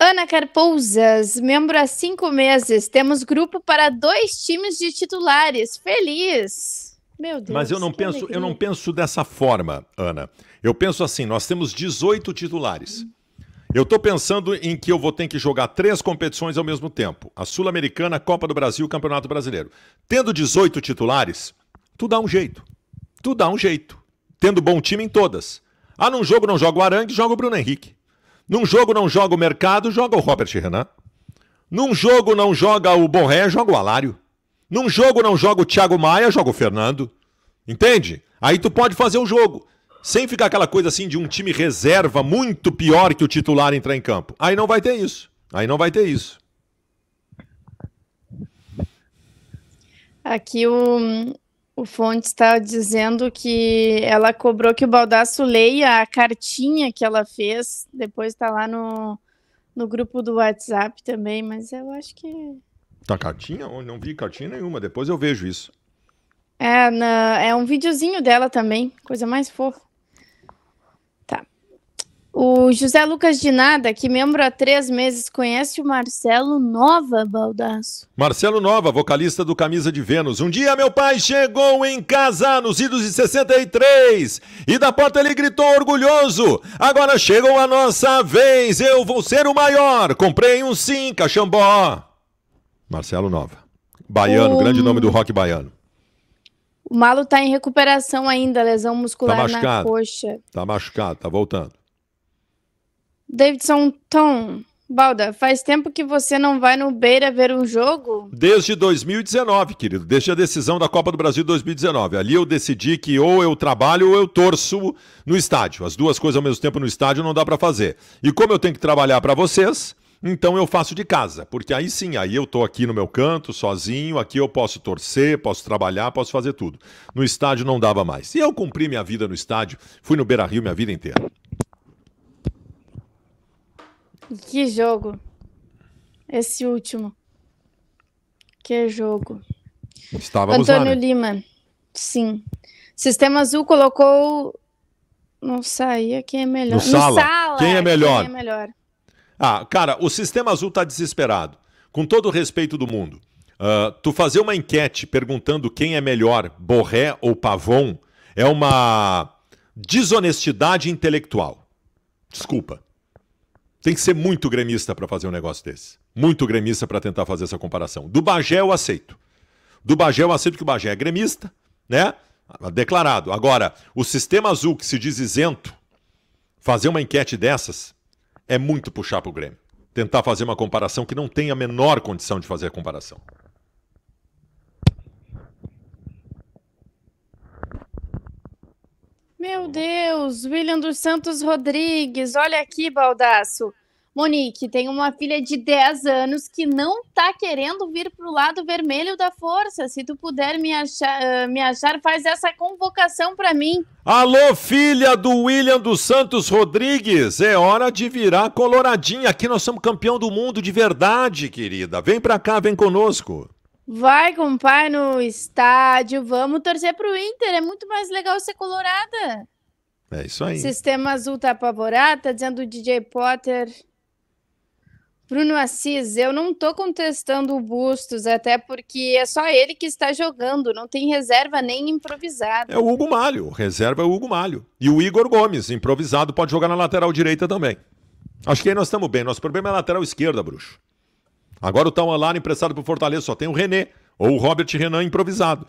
Ana Carpousas, membro há cinco meses. Temos grupo para dois times de titulares. Feliz! Meu Deus. Mas eu não penso, alegria. eu não penso dessa forma, Ana. Eu penso assim: nós temos 18 titulares. Eu estou pensando em que eu vou ter que jogar três competições ao mesmo tempo: a Sul-Americana, Copa do Brasil, Campeonato Brasileiro. Tendo 18 titulares, tu dá um jeito. Tu dá um jeito. Tendo bom time em todas. Ah, num jogo não joga o Arangue, joga o Bruno Henrique. Num jogo não joga o Mercado, joga o Robert Renan. Num jogo não joga o Borré, joga o Alário. Num jogo não joga o Thiago Maia, joga o Fernando. Entende? Aí tu pode fazer o jogo sem ficar aquela coisa assim de um time reserva muito pior que o titular entrar em campo. Aí não vai ter isso. Aí não vai ter isso. Aqui o, o Fonte está dizendo que ela cobrou que o Baldasso leia a cartinha que ela fez. Depois está lá no, no grupo do WhatsApp também, mas eu acho que. Tá cartinha? Não vi cartinha nenhuma. Depois eu vejo isso. É, na, é um videozinho dela também, coisa mais fofa. O José Lucas de Nada, que membro há três meses, conhece o Marcelo Nova, Baldaço. Marcelo Nova, vocalista do Camisa de Vênus. Um dia meu pai chegou em casa nos idos de 63 e da porta ele gritou orgulhoso: Agora chegou a nossa vez, eu vou ser o maior. Comprei um sim, cachambó. Marcelo Nova. Baiano, grande nome do rock baiano. O Malo tá em recuperação ainda, lesão tá muscular tá na coxa. Tá machucado, tá voltando. Davidson Tom, Balda, faz tempo que você não vai no Beira ver um jogo? Desde 2019, querido, desde a decisão da Copa do Brasil 2019. Ali eu decidi que ou eu trabalho ou eu torço no estádio. As duas coisas ao mesmo tempo no estádio não dá para fazer. E como eu tenho que trabalhar para vocês, então eu faço de casa, porque aí sim, aí eu tô aqui no meu canto, sozinho, aqui eu posso torcer, posso trabalhar, posso fazer tudo. No estádio não dava mais. E eu cumpri minha vida no estádio, fui no Beira-Rio minha vida inteira. Que jogo. Esse último. Que jogo. Estávamos Antônio lá, né? Lima. Sim. Sistema Azul colocou. Não saía quem é melhor. No, no sala. sala. Quem é, é melhor? Quem é melhor? Ah, cara, o Sistema Azul tá desesperado. Com todo o respeito do mundo. Uh, tu fazer uma enquete perguntando quem é melhor, Borré ou Pavon, é uma desonestidade intelectual. Desculpa. Tem que ser muito gremista para fazer um negócio desse. Muito gremista para tentar fazer essa comparação. Do Bagé eu aceito. Do Bagé eu aceito que o Bagé é gremista, né? Declarado. Agora, o sistema azul que se diz isento, fazer uma enquete dessas é muito puxar para o Grêmio. Tentar fazer uma comparação que não tem a menor condição de fazer a comparação. Meu Deus, William dos Santos Rodrigues, olha aqui, baldaço. Monique, tem uma filha de 10 anos que não tá querendo vir pro lado vermelho da força. Se tu puder me achar, ah, me achar faz essa convocação para mim. Alô, filha do William dos Santos Rodrigues, é hora de virar coloradinha. Aqui nós somos campeão do mundo de verdade, querida. Vem pra cá, vem conosco. Vai com o pai no estádio, vamos torcer para o Inter. É muito mais legal ser colorada. É isso aí. Sistema Azul tá apavorado, tá dizendo o DJ Potter. Bruno Assis, eu não tô contestando o Bustos, até porque é só ele que está jogando, não tem reserva nem improvisado. É o Hugo Malho, reserva é o Hugo Malho. E o Igor Gomes, improvisado, pode jogar na lateral direita também. Acho que aí nós estamos bem. Nosso problema é a lateral esquerda, bruxo. Agora o Tauanlara emprestado para o Fortaleza só tem o René ou o Robert Renan improvisado.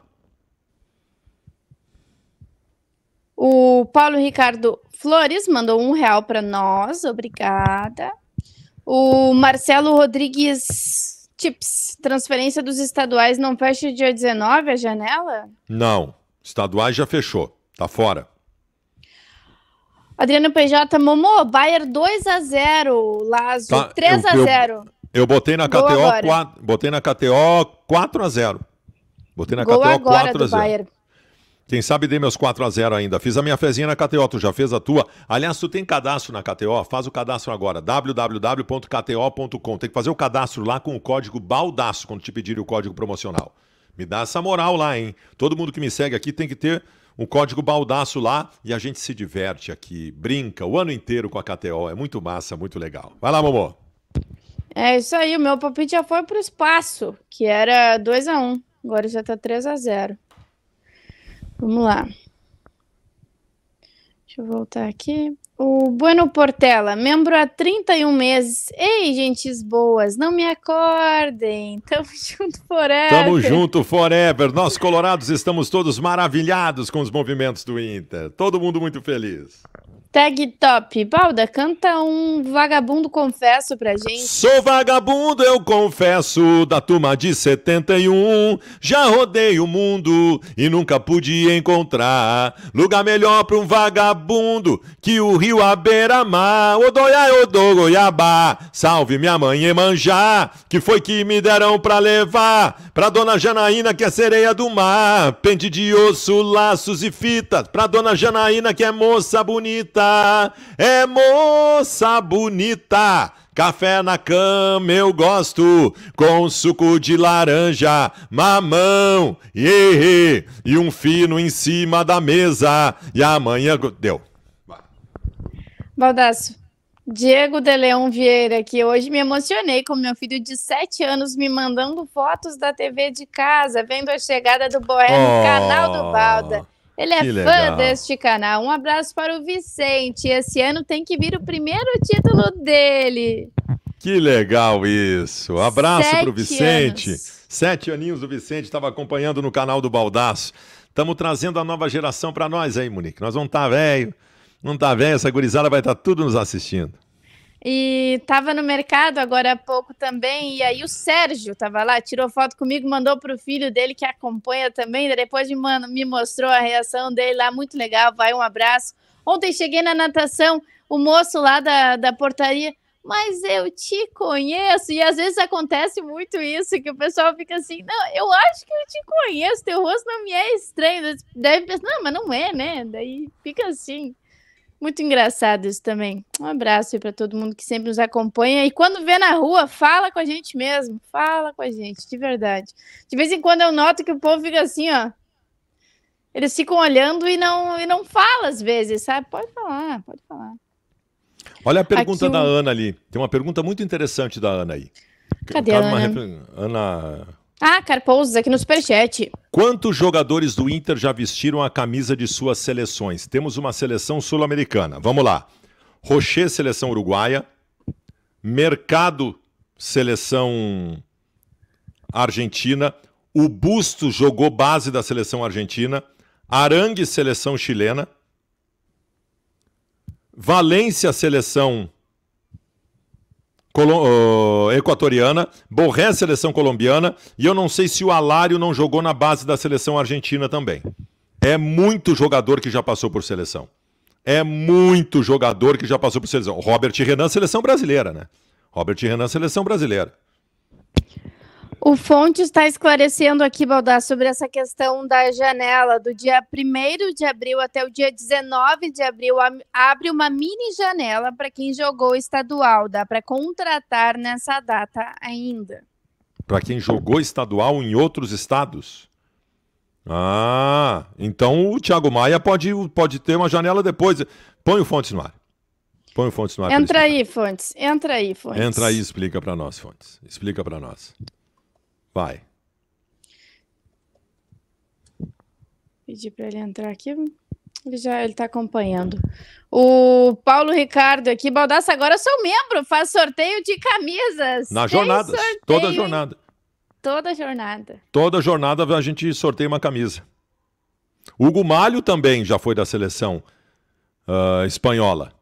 O Paulo Ricardo Flores mandou um real para nós, obrigada. O Marcelo Rodrigues Tips, transferência dos estaduais não fecha dia 19 a janela? Não, estaduais já fechou, tá fora. Adriano PJ, Momô, Bayer 2 a 0 Lazo tá, 3 x a eu, 0 eu botei na Gol KTO, 4, botei na KTO 4 a 0. Botei na Gol KTO 4 a 0. Bayern. Quem sabe dei meus 4 a 0 ainda. Fiz a minha fezinha na KTO, tu já fez a tua? Aliás, tu tem cadastro na KTO? Faz o cadastro agora, www.kto.com. Tem que fazer o cadastro lá com o código BALDAço, quando te pedirem o código promocional. Me dá essa moral lá, hein? Todo mundo que me segue aqui tem que ter um código baldaço lá e a gente se diverte aqui, brinca o ano inteiro com a KTO. É muito massa, muito legal. Vai lá, Momô. É isso aí, o meu palpite já foi para o espaço, que era 2 a 1 um. Agora já está 3 a 0 Vamos lá. Deixa eu voltar aqui. O Bueno Portela, membro há 31 meses. Ei, gentes boas, não me acordem. Tamo junto forever. Tamo junto forever. Nós, colorados, estamos todos maravilhados com os movimentos do Inter. Todo mundo muito feliz. Tag top. Balda, canta um vagabundo confesso pra gente. Sou vagabundo, eu confesso, da turma de 71. Já rodei o mundo e nunca pude encontrar lugar melhor pra um vagabundo que o rio à beira-mar. o odô, goiabá, salve minha mãe Emanjá, que foi que me deram pra levar pra dona Janaína, que é sereia do mar. Pente de osso, laços e fitas pra dona Janaína, que é moça bonita é moça bonita. Café na cama eu gosto, com suco de laranja, mamão, iê, e um fino em cima da mesa. E amanhã. Deu. Baldaço. Diego de Leão Vieira aqui. Hoje me emocionei com meu filho de 7 anos me mandando fotos da TV de casa, vendo a chegada do Boé oh. no canal do oh. Balda. Ele é que fã legal. deste canal. Um abraço para o Vicente. Esse ano tem que vir o primeiro título dele. Que legal isso. Abraço para o Vicente. Anos. Sete aninhos do Vicente estava acompanhando no canal do Baldaço. Estamos trazendo a nova geração para nós aí, Monique. Nós vamos estar tá velho. Não tá velho, essa gurizada vai estar tá tudo nos assistindo. E estava no mercado agora há pouco também, e aí o Sérgio estava lá, tirou foto comigo, mandou para o filho dele que acompanha também, depois me mostrou a reação dele lá, muito legal, vai, um abraço. Ontem cheguei na natação, o moço lá da, da portaria, mas eu te conheço, e às vezes acontece muito isso, que o pessoal fica assim, não, eu acho que eu te conheço, teu rosto não me é estranho, deve pensar, não, mas não é, né, daí fica assim... Muito engraçado isso também. Um abraço aí para todo mundo que sempre nos acompanha. E quando vê na rua, fala com a gente mesmo. Fala com a gente, de verdade. De vez em quando eu noto que o povo fica assim, ó. Eles ficam olhando e não, e não fala às vezes, sabe? Pode falar, pode falar. Olha a pergunta Aqui, da Ana ali. Tem uma pergunta muito interessante da Ana aí. Cadê a Ana? Ana ah, Carpousos, aqui no Superchat. Quantos jogadores do Inter já vestiram a camisa de suas seleções? Temos uma seleção sul-americana. Vamos lá. Rocher, seleção uruguaia. Mercado, seleção argentina. O Busto jogou base da seleção argentina. Arangue, seleção chilena. Valência, seleção equatoriana, Borré é a seleção colombiana, e eu não sei se o Alário não jogou na base da seleção argentina também. É muito jogador que já passou por seleção. É muito jogador que já passou por seleção. Robert Renan, seleção brasileira, né? Robert Renan, seleção brasileira. O Fonte está esclarecendo aqui, Baldar, sobre essa questão da janela. Do dia 1 de abril até o dia 19 de abril, abre uma mini janela para quem jogou estadual. Dá para contratar nessa data ainda. Para quem jogou estadual em outros estados? Ah, então o Thiago Maia pode, pode ter uma janela depois. Põe o Fontes no ar. Põe o Fontes no ar. Entra aí, Fontes. Entra aí, Fontes. Entra aí e explica para nós, Fontes. Explica para nós. Vai. Pedi para ele entrar aqui. Ele já ele está acompanhando. O Paulo Ricardo aqui, Baldassa, agora sou membro, faz sorteio de camisas. Na jornada, toda jornada. Toda jornada. Toda jornada a gente sorteia uma camisa. Hugo Malho também já foi da seleção uh, espanhola.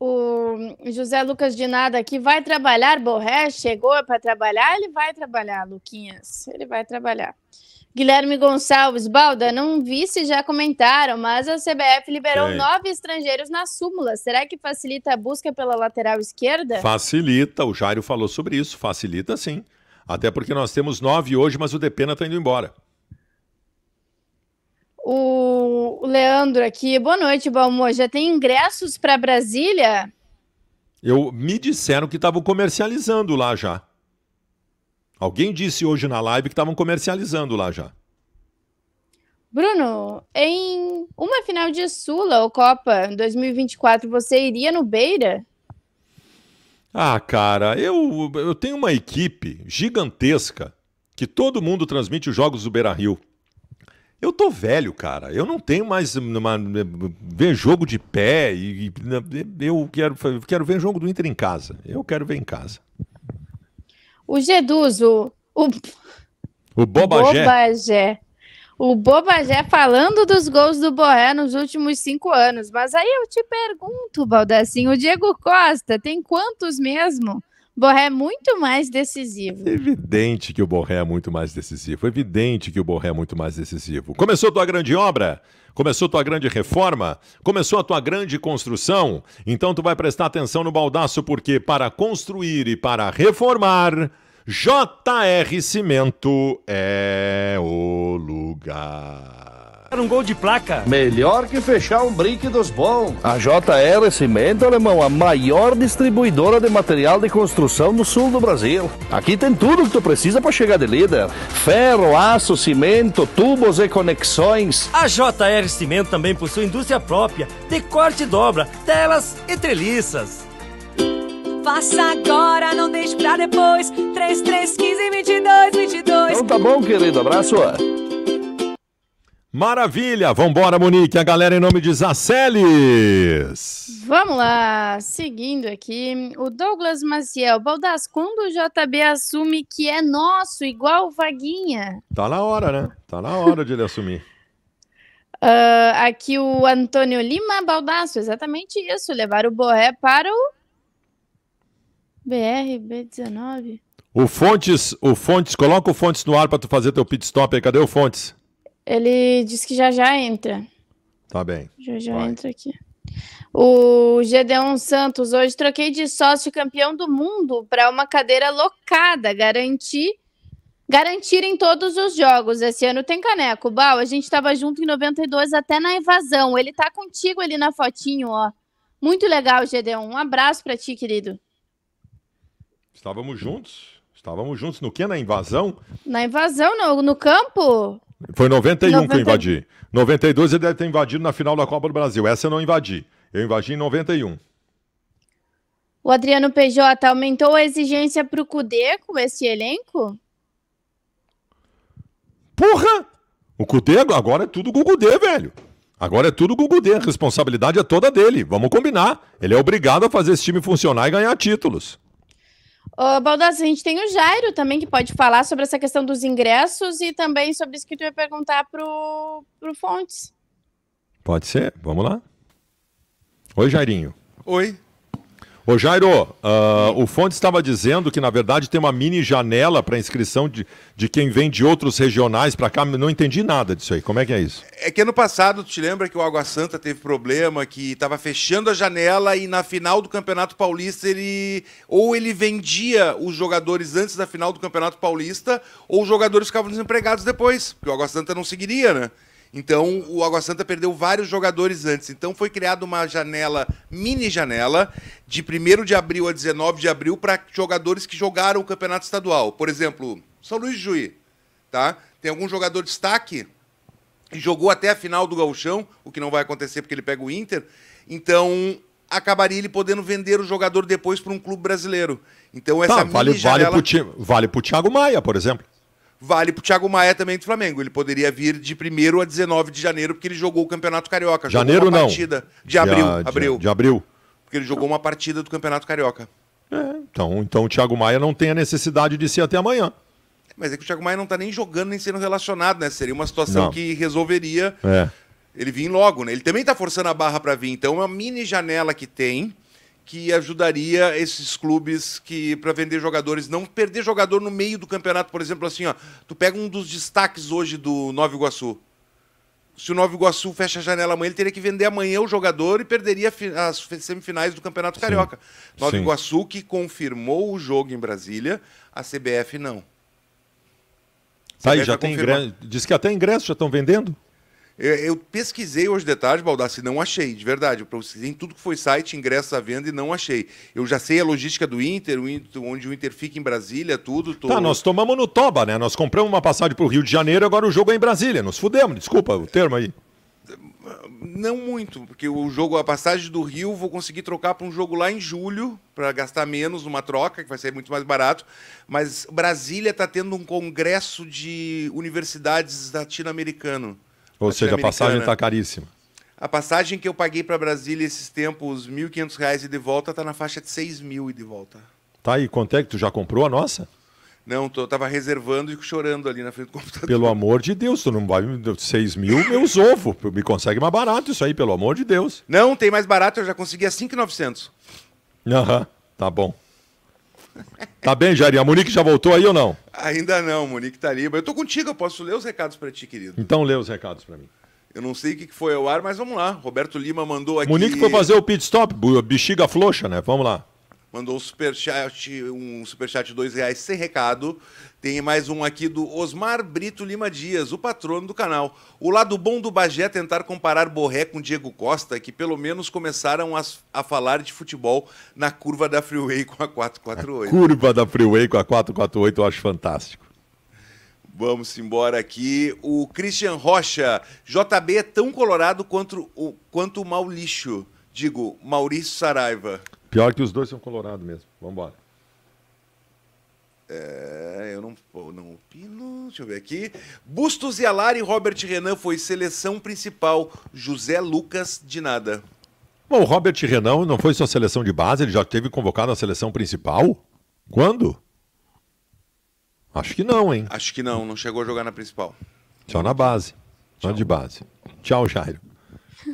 o José Lucas de Nada aqui vai trabalhar, Borré chegou para trabalhar, ele vai trabalhar, Luquinhas, ele vai trabalhar. Guilherme Gonçalves, Balda, não vi se já comentaram, mas a CBF liberou nove estrangeiros na súmula. Será que facilita a busca pela lateral esquerda? Facilita, o Jairo falou sobre isso, facilita sim. Até porque nós temos nove hoje, mas o Depena está indo embora. O Leandro aqui. Boa noite, Balmor. Já tem ingressos para Brasília? Eu me disseram que estavam comercializando lá já. Alguém disse hoje na live que estavam comercializando lá já. Bruno, em uma final de Sula ou Copa 2024, você iria no Beira? Ah, cara, eu, eu tenho uma equipe gigantesca que todo mundo transmite os jogos do Beira Rio. Eu tô velho, cara. Eu não tenho mais uma, ver jogo de pé. E, eu quero, quero ver jogo do Inter em casa. Eu quero ver em casa. O Geduso, o, o Bobagé. Bobagé. O Bobagé falando dos gols do Borré nos últimos cinco anos. Mas aí eu te pergunto, Baldacinho, o Diego Costa tem quantos mesmo? Borré é muito mais decisivo. Evidente que o Borré é muito mais decisivo. Evidente que o Borré é muito mais decisivo. Começou tua grande obra? Começou tua grande reforma? Começou a tua grande construção? Então tu vai prestar atenção no baldaço, porque para construir e para reformar, JR Cimento é o lugar. Um gol de placa. Melhor que fechar um brinque dos bons. A JR Cimento Alemão, a maior distribuidora de material de construção do sul do Brasil. Aqui tem tudo que tu precisa para chegar de líder: ferro, aço, cimento, tubos e conexões. A JR Cimento também possui indústria própria de corte e dobra, telas e treliças. Faça agora, não deixe pra depois. 3315 2222. Então tá bom, querido. Abraço. Maravilha! Vambora, Monique, a galera em nome de Zaceles! Vamos lá, seguindo aqui, o Douglas Maciel. Baldas, quando o JB assume que é nosso, igual o Vaguinha? Tá na hora, né? Tá na hora de ele assumir. Uh, aqui o Antônio Lima Baldasso, exatamente isso, levar o Borré para o BRB19. O Fontes, o Fontes, coloca o Fontes no ar para tu fazer teu pit stop aí, cadê o Fontes? Ele disse que já já entra. Tá bem. Já já Vai. entra aqui. O Gedeon Santos, hoje troquei de sócio campeão do mundo para uma cadeira locada, garantir garantir em todos os jogos. Esse ano tem caneco. Bal, a gente estava junto em 92 até na invasão. Ele tá contigo ali na fotinho, ó. Muito legal, Gedeon. Um abraço para ti, querido. Estávamos juntos? Estávamos juntos no que? Na invasão? Na invasão, no, no campo? Foi 91 90... que eu invadi. 92 ele deve ter invadido na final da Copa do Brasil. Essa eu não invadi. Eu invadi em 91. O Adriano PJ aumentou a exigência para o Cudê com esse elenco? Porra! O Cudê agora é tudo com o Cudê, velho. Agora é tudo com o Cudê. A responsabilidade é toda dele. Vamos combinar. Ele é obrigado a fazer esse time funcionar e ganhar títulos. Ô, Baldassi, a gente tem o Jairo também que pode falar sobre essa questão dos ingressos e também sobre isso que tu ia perguntar pro, pro Fontes. Pode ser, vamos lá. Oi, Jairinho. Oi, Ô Jairo, uh, o Fonte estava dizendo que, na verdade, tem uma mini janela para inscrição de, de quem vem de outros regionais para cá. Não entendi nada disso aí. Como é que é isso? É que ano passado, tu te lembra que o Água Santa teve problema, que estava fechando a janela e na final do Campeonato Paulista ele. Ou ele vendia os jogadores antes da final do Campeonato Paulista, ou os jogadores ficavam desempregados depois, porque o Água Santa não seguiria, né? Então, o Água Santa perdeu vários jogadores antes. Então, foi criada uma janela, mini janela, de 1 de abril a 19 de abril para jogadores que jogaram o campeonato estadual. Por exemplo, São Luís Juí. Tá? Tem algum jogador de destaque e jogou até a final do Gauchão, o que não vai acontecer porque ele pega o Inter. Então, acabaria ele podendo vender o jogador depois para um clube brasileiro. Então, essa tá, vale, janela... vale para o Thiago Maia, por exemplo. Vale pro Thiago Maia também do Flamengo. Ele poderia vir de 1 a 19 de janeiro, porque ele jogou o Campeonato Carioca. Janeiro não. partida de abril. De, abril. De, de abril. Porque ele jogou uma partida do Campeonato Carioca. É, então, então o Thiago Maia não tem a necessidade de ser até amanhã. Mas é que o Thiago Maia não tá nem jogando nem sendo relacionado, né? Seria uma situação não. que resolveria é. ele vir logo, né? Ele também tá forçando a barra para vir. Então é uma mini janela que tem que ajudaria esses clubes que para vender jogadores, não perder jogador no meio do campeonato, por exemplo, assim, ó, tu pega um dos destaques hoje do Nova Iguaçu. Se o Nova Iguaçu fecha a janela amanhã, ele teria que vender amanhã o jogador e perderia as semifinais do Campeonato Carioca. Nova Sim. Iguaçu que confirmou o jogo em Brasília, a CBF não. Tá aí, já tem ingresso. Diz que até ingressos já estão vendendo? Eu, eu pesquisei hoje detalhes, Baldassi, não achei, de verdade. Eu pesquisei em tudo que foi site, ingresso à venda e não achei. Eu já sei a logística do Inter, o Inter onde o Inter fica em Brasília, tudo. Tô... Tá, nós tomamos no Toba, né? Nós compramos uma passagem para o Rio de Janeiro, agora o jogo é em Brasília. Nos fudemos, desculpa o termo aí. Não muito, porque o jogo, a passagem do Rio, vou conseguir trocar para um jogo lá em julho, para gastar menos numa troca, que vai ser muito mais barato. Mas Brasília está tendo um congresso de universidades latino-americano. Ou seja, a passagem está caríssima. A passagem que eu paguei para Brasília esses tempos, R$ 1.500 e de volta, está na faixa de R$ mil e de volta. Tá aí, quanto é que tu já comprou a nossa? Não, tô, eu tava reservando e chorando ali na frente do computador. Pelo amor de Deus, tu não vai me 6 mil, meus ovos. Me consegue mais barato isso aí, pelo amor de Deus. Não, tem mais barato, eu já consegui a 5,900. Aham, uhum, tá bom. Tá bem, Jair? A Monique já voltou aí ou não? Ainda não, Monique tá ali. Eu tô contigo, eu posso ler os recados para ti, querido. Então lê os recados para mim. Eu não sei o que foi ao ar, mas vamos lá. Roberto Lima mandou aqui. Monique foi fazer o pit stop, bexiga frouxa, né? Vamos lá mandou um superchat, um superchat de dois reais sem recado. Tem mais um aqui do Osmar Brito Lima Dias, o patrono do canal. O lado bom do Bagé é tentar comparar Borré com Diego Costa, que pelo menos começaram a, a falar de futebol na curva da Freeway com a 448. A curva da Freeway com a 448 eu acho fantástico. Vamos embora aqui. O Christian Rocha, JB é tão colorado quanto o, quanto o mau lixo. Digo, Maurício Saraiva. Pior que os dois são colorados mesmo. Vamos embora. É, eu não, eu não opino. Deixa eu ver aqui. Bustos e Alari, Robert Renan foi seleção principal. José Lucas de nada. Bom, o Robert Renan não foi só seleção de base, ele já teve convocado na seleção principal? Quando? Acho que não, hein? Acho que não, não chegou a jogar na principal. Só na base. Só de base. Tchau, Jairo.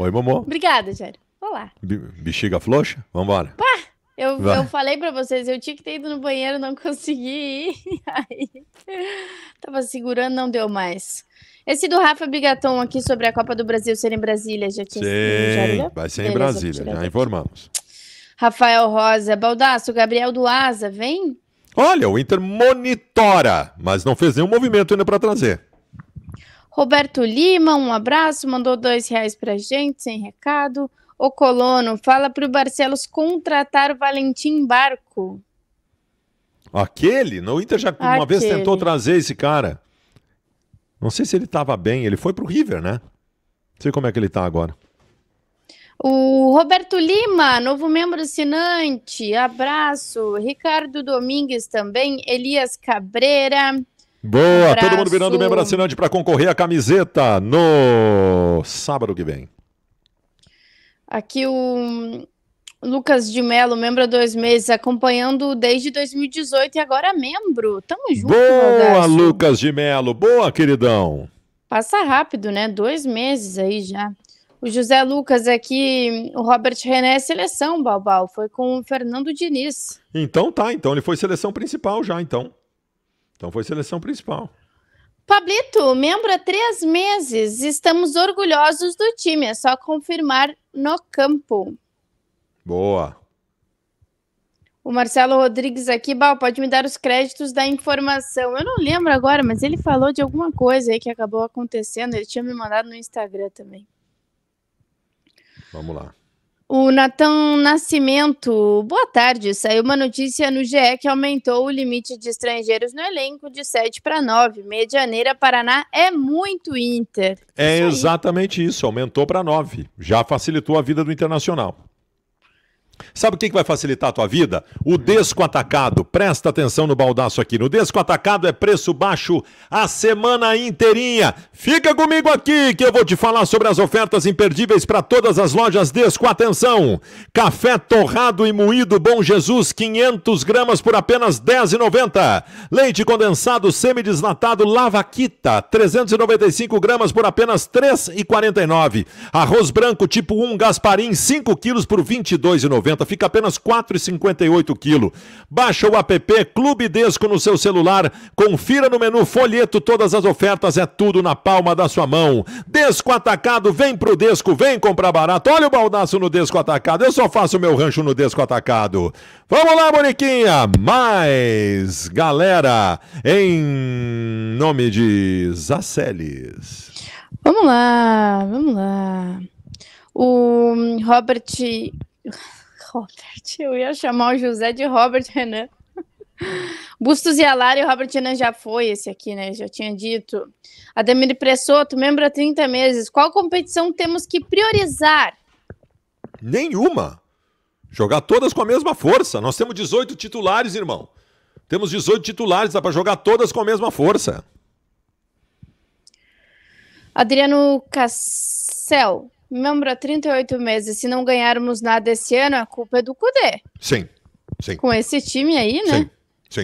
Oi, Momô. Obrigada, Jairo rolar. Bexiga floxa? Vambora. Pá! Eu, eu falei para vocês, eu tinha que ter ido no banheiro, não consegui ir. Aí, tava segurando, não deu mais. Esse do Rafa Bigaton aqui sobre a Copa do Brasil ser em Brasília, já tinha Sim, já vai ser em Brasília, já informamos. Rafael Rosa, Baldaço, Gabriel do Asa, vem? Olha, o Inter monitora, mas não fez nenhum movimento ainda para trazer. Roberto Lima, um abraço, mandou dois reais pra gente, sem recado. O Colono fala para o Barcelos contratar Valentim Barco. Aquele? No Inter já Aquele. uma vez tentou trazer esse cara. Não sei se ele estava bem. Ele foi para o River, né? Não sei como é que ele está agora. O Roberto Lima, novo membro assinante, abraço. Ricardo Domingues também, Elias Cabreira. Boa, abraço. todo mundo virando membro assinante para concorrer à camiseta no sábado que vem. Aqui o Lucas de Mello, membro há dois meses, acompanhando desde 2018 e agora é membro. Tamo junto, Boa, Lucas de Mello. Boa, queridão. Passa rápido, né? Dois meses aí já. O José Lucas aqui, o Robert René é seleção, Balbal. Foi com o Fernando Diniz. Então tá, então ele foi seleção principal já, então. Então foi seleção principal. Pablito, membro há três meses, estamos orgulhosos do time, é só confirmar no campo. Boa. O Marcelo Rodrigues aqui, Bal, pode me dar os créditos da informação. Eu não lembro agora, mas ele falou de alguma coisa aí que acabou acontecendo, ele tinha me mandado no Instagram também. Vamos lá. O Natan Nascimento, boa tarde. Saiu uma notícia no GE que aumentou o limite de estrangeiros no elenco de 7 para 9. Medianeira Paraná é muito Inter. É isso exatamente isso, aumentou para 9. Já facilitou a vida do Internacional. Sabe o que vai facilitar a tua vida? O Desco Atacado. Presta atenção no baldaço aqui. No Desco Atacado é preço baixo a semana inteirinha. Fica comigo aqui que eu vou te falar sobre as ofertas imperdíveis para todas as lojas Desco. Atenção! Café torrado e moído Bom Jesus, 500 gramas por apenas R$ 10,90. Leite condensado semidesnatado Lavaquita, 395 gramas por apenas R$ 3,49. Arroz branco tipo 1 Gasparim, 5 quilos por R$ 22,90 fica apenas 4,58 kg. Baixa o app Clube Desco no seu celular, confira no menu folheto todas as ofertas, é tudo na palma da sua mão. Desco Atacado, vem pro Desco, vem comprar barato. Olha o baldaço no Desco Atacado, eu só faço meu rancho no Desco Atacado. Vamos lá, Boniquinha, mais galera em nome de Zaceles. Vamos lá, vamos lá. O Robert Robert. Eu ia chamar o José de Robert Renan. Bustos e Alari, o Robert Renan já foi esse aqui, né? Já tinha dito. Ademir Pressoto, membro há 30 meses. Qual competição temos que priorizar? Nenhuma. Jogar todas com a mesma força. Nós temos 18 titulares, irmão. Temos 18 titulares, dá para jogar todas com a mesma força. Adriano Cassel, membro há 38 meses, se não ganharmos nada esse ano, a culpa é do Cudê. Sim, sim. Com esse time aí, né? Sim,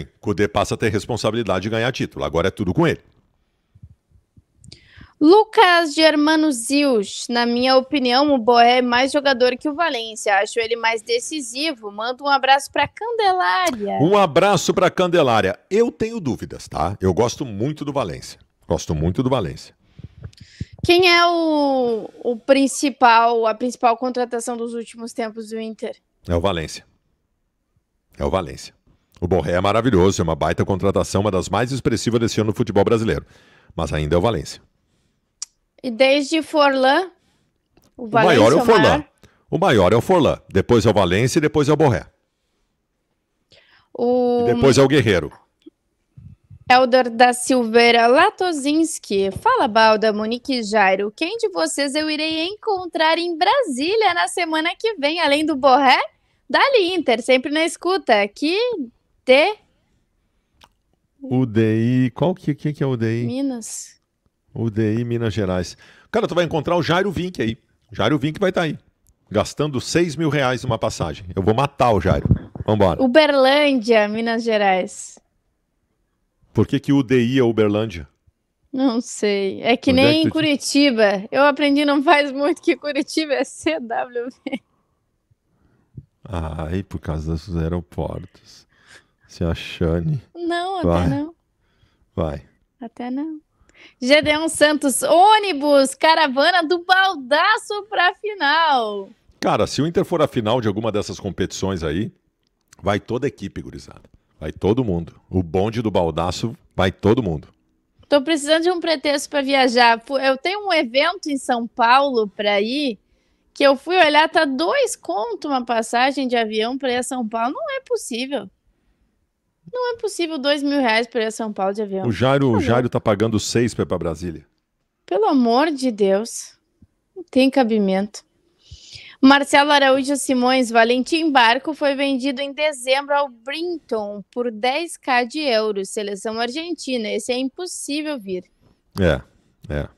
sim. Cudê passa a ter responsabilidade de ganhar título. Agora é tudo com ele. Lucas Germano na minha opinião, o Boé é mais jogador que o Valência. Acho ele mais decisivo. Manda um abraço para Candelária. Um abraço para Candelária. Eu tenho dúvidas, tá? Eu gosto muito do Valência. Gosto muito do Valência. Quem é o, o principal, a principal contratação dos últimos tempos do Inter? É o Valência. É o Valência. O Borré é maravilhoso, é uma baita contratação, uma das mais expressivas desse ano no futebol brasileiro. Mas ainda é o Valência. E desde Forlan, o, o maior é o Forlan. O maior é o Forlan. Depois é o Valência e depois é o Borré. O... E depois é o Guerreiro. Eldor da Silveira Latozinski. Fala, Balda, Monique Jairo. Quem de vocês eu irei encontrar em Brasília na semana que vem, além do Borré? Dali Inter, sempre na escuta. Que de. UDI. Qual que, que, que é UDI? Minas. UDI, Minas Gerais. Cara, tu vai encontrar o Jairo Vink aí. Jairo Vink vai estar tá aí. Gastando 6 mil reais numa passagem. Eu vou matar o Jairo. Vambora. Uberlândia, Minas Gerais. Por que, que UDI é Uberlândia? Não sei. É que Onde é nem é que Curitiba. Eu aprendi não faz muito que Curitiba é CWV. Ai, por causa dos aeroportos. Se achane. Não, Vai. até não. Vai. Até não. Gedeon Santos, ônibus, caravana do baldaço para final. Cara, se o Inter for a final de alguma dessas competições aí, vai toda a equipe, gurizada. Vai todo mundo. O bonde do baldaço vai todo mundo. Tô precisando de um pretexto para viajar. Eu tenho um evento em São Paulo para ir que eu fui olhar, tá dois conto uma passagem de avião para ir a São Paulo. Não é possível. Não é possível dois mil reais para ir a São Paulo de avião. O Jairo, o tá Jairo tá pagando seis para ir para Brasília. Pelo amor de Deus. Não tem cabimento. Marcelo Araújo Simões Valentim Barco foi vendido em dezembro ao Brinton por 10k de euros, seleção argentina. Esse é impossível vir. É, é.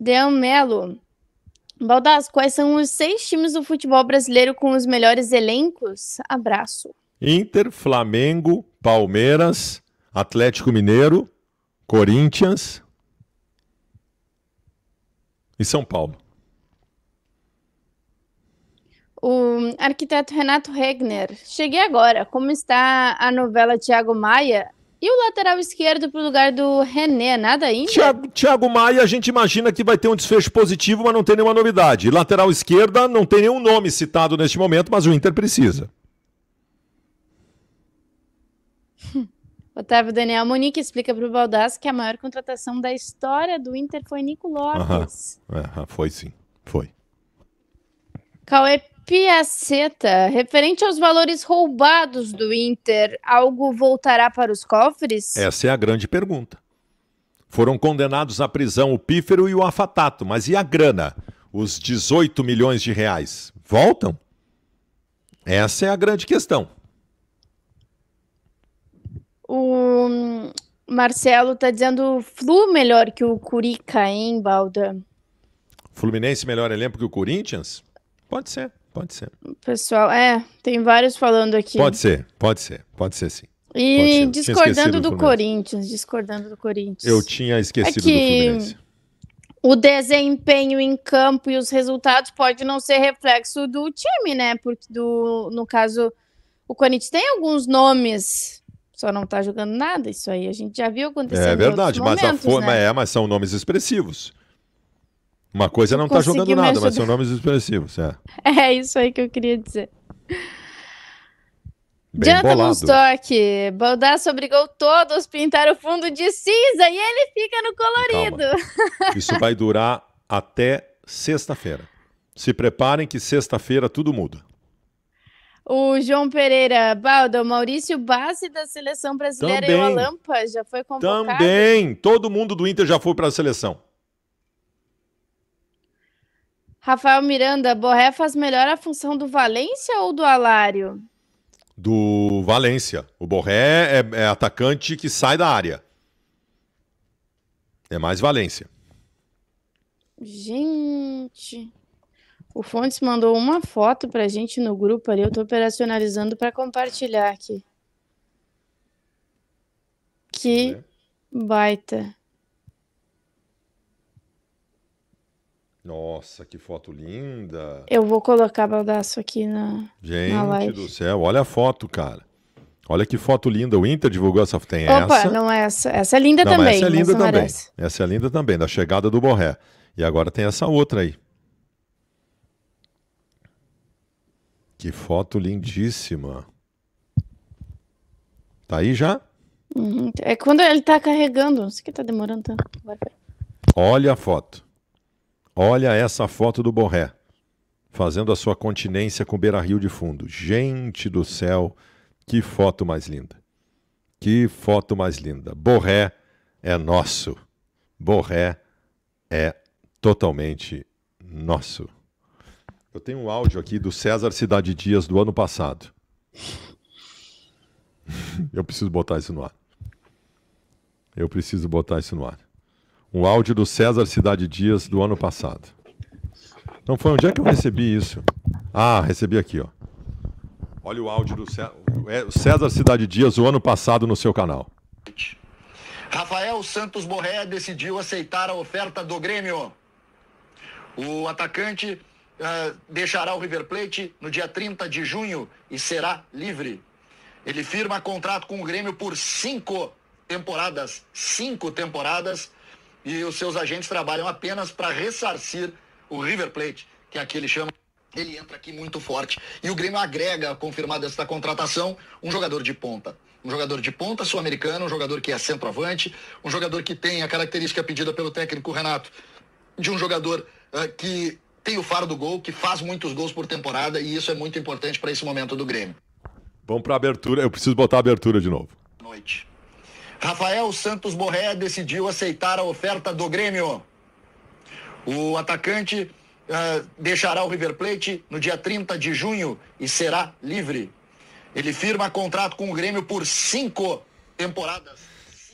Deão Melo. Baldas, quais são os seis times do futebol brasileiro com os melhores elencos? Abraço. Inter, Flamengo, Palmeiras, Atlético Mineiro, Corinthians e São Paulo. O arquiteto Renato Regner. Cheguei agora. Como está a novela Tiago Maia? E o lateral esquerdo para o lugar do René, nada ainda? Tiago Thiago Maia, a gente imagina que vai ter um desfecho positivo, mas não tem nenhuma novidade. Lateral esquerda, não tem nenhum nome citado neste momento, mas o Inter precisa. Otávio Daniel Monique explica para o Baldassi que a maior contratação da história do Inter foi Nico Lopes. Aham, é, foi sim, foi. Cauê Piaceta, referente aos valores roubados do Inter, algo voltará para os cofres? Essa é a grande pergunta. Foram condenados à prisão o Pífero e o Afatato, mas e a grana? Os 18 milhões de reais voltam? Essa é a grande questão. O hum, Marcelo está dizendo Flu melhor que o Curica, hein, Balda? Fluminense melhor elenco que o Corinthians? Pode ser. Pode ser. Pessoal, é, tem vários falando aqui. Pode ser, pode ser, pode ser sim. E ser. discordando do, do Corinthians, discordando do Corinthians. Eu tinha esquecido é que... do Fluminense. O desempenho em campo e os resultados pode não ser reflexo do time, né? Porque do, no caso, o Corinthians tem alguns nomes, só não tá jogando nada. Isso aí a gente já viu acontecer. É verdade, mas, momentos, né? é, mas são nomes expressivos. Uma coisa não está jogando nada, mas são nomes expressivos. É. é isso aí que eu queria dizer. Bem Jonathan Mustock, Baldasso obrigou todos a pintar o fundo de cinza e ele fica no colorido. Calma. Isso vai durar até sexta-feira. Se preparem que sexta-feira tudo muda. O João Pereira, Balda, o Maurício Bassi da seleção brasileira Também. e o Alampa já foi convocado. Também! Todo mundo do Inter já foi para a seleção. Rafael Miranda, Borré faz melhor a função do Valência ou do Alário? Do Valência. O Borré é, é atacante que sai da área. É mais Valência. Gente. O Fontes mandou uma foto pra gente no grupo ali. Eu tô operacionalizando para compartilhar aqui. Que é. baita. Nossa, que foto linda! Eu vou colocar baldaço aqui na, Gente na live. do céu, olha a foto, cara. Olha que foto linda. O Inter divulgou essa. Tem Opa, essa. não é essa. Essa é linda não, também. Essa é linda também. Essa é linda também, da chegada do Borré. E agora tem essa outra aí. Que foto lindíssima. Tá aí já? Uhum. É quando ele tá carregando. Não sei que tá demorando tanto. Olha a foto. Olha essa foto do Borré, fazendo a sua continência com o Beira Rio de fundo. Gente do céu, que foto mais linda! Que foto mais linda! Borré é nosso. Borré é totalmente nosso. Eu tenho um áudio aqui do César Cidade Dias do ano passado. Eu preciso botar isso no ar. Eu preciso botar isso no ar um áudio do César Cidade Dias do ano passado. Então foi onde é que eu recebi isso? Ah, recebi aqui, ó. Olha o áudio do César, é César Cidade Dias, o ano passado, no seu canal. Rafael Santos Borré decidiu aceitar a oferta do Grêmio. O atacante uh, deixará o River Plate no dia 30 de junho e será livre. Ele firma contrato com o Grêmio por cinco temporadas. Cinco temporadas e os seus agentes trabalham apenas para ressarcir o River Plate, que é aqui ele chama. Ele entra aqui muito forte. E o Grêmio agrega, confirmada esta contratação, um jogador de ponta. Um jogador de ponta sul-americano, um jogador que é centroavante, um jogador que tem a característica pedida pelo técnico Renato de um jogador uh, que tem o faro do gol, que faz muitos gols por temporada, e isso é muito importante para esse momento do Grêmio. Vamos para a abertura, eu preciso botar a abertura de novo. Noite. Rafael Santos Borré decidiu aceitar a oferta do Grêmio. O atacante uh, deixará o River Plate no dia 30 de junho e será livre. Ele firma contrato com o Grêmio por cinco temporadas.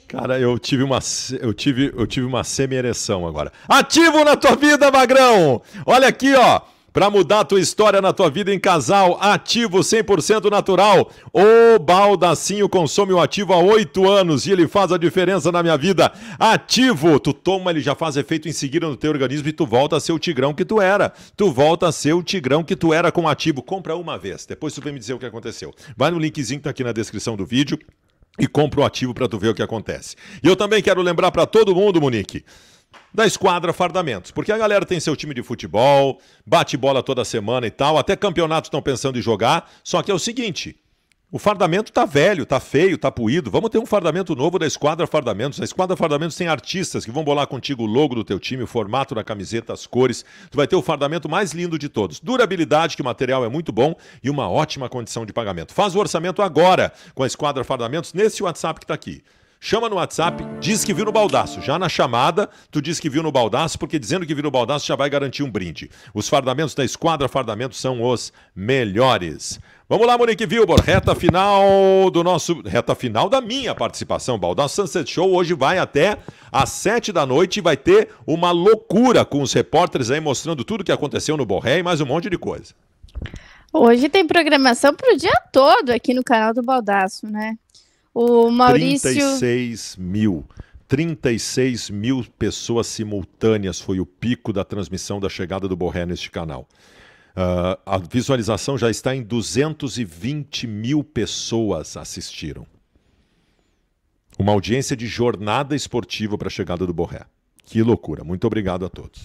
Cara, eu tive uma, eu tive, eu tive uma semi-ereção agora. Ativo na tua vida, Magrão! Olha aqui, ó. Para mudar a tua história na tua vida em casal, ativo 100% natural. O Baldacinho consome o ativo há oito anos e ele faz a diferença na minha vida. Ativo, tu toma, ele já faz efeito em seguida no teu organismo e tu volta a ser o tigrão que tu era. Tu volta a ser o tigrão que tu era com ativo. Compra uma vez, depois tu vem me dizer o que aconteceu. Vai no linkzinho que tá aqui na descrição do vídeo e compra o ativo para tu ver o que acontece. E eu também quero lembrar para todo mundo, Monique, da Esquadra Fardamentos. Porque a galera tem seu time de futebol, bate bola toda semana e tal, até campeonatos estão pensando em jogar. Só que é o seguinte: o fardamento tá velho, tá feio, tá puído. Vamos ter um fardamento novo da Esquadra Fardamentos. A Esquadra Fardamentos tem artistas que vão bolar contigo o logo do teu time, o formato da camiseta, as cores. Tu vai ter o fardamento mais lindo de todos. Durabilidade, que o material é muito bom e uma ótima condição de pagamento. Faz o orçamento agora com a Esquadra Fardamentos nesse WhatsApp que tá aqui. Chama no WhatsApp, diz que viu no baldaço. Já na chamada, tu diz que viu no baldaço, porque dizendo que viu no baldaço já vai garantir um brinde. Os fardamentos da Esquadra Fardamentos são os melhores. Vamos lá, Monique Vilbor, reta final do nosso. Reta final da minha participação. Baldaço Sunset Show hoje vai até às sete da noite e vai ter uma loucura com os repórteres aí mostrando tudo o que aconteceu no Borré e mais um monte de coisa. Hoje tem programação para o dia todo aqui no canal do Baldaço, né? O Maurício. 36 mil. 36 mil pessoas simultâneas foi o pico da transmissão da chegada do Borré neste canal. Uh, a visualização já está em 220 mil pessoas assistiram. Uma audiência de jornada esportiva para a chegada do Borré. Que loucura. Muito obrigado a todos.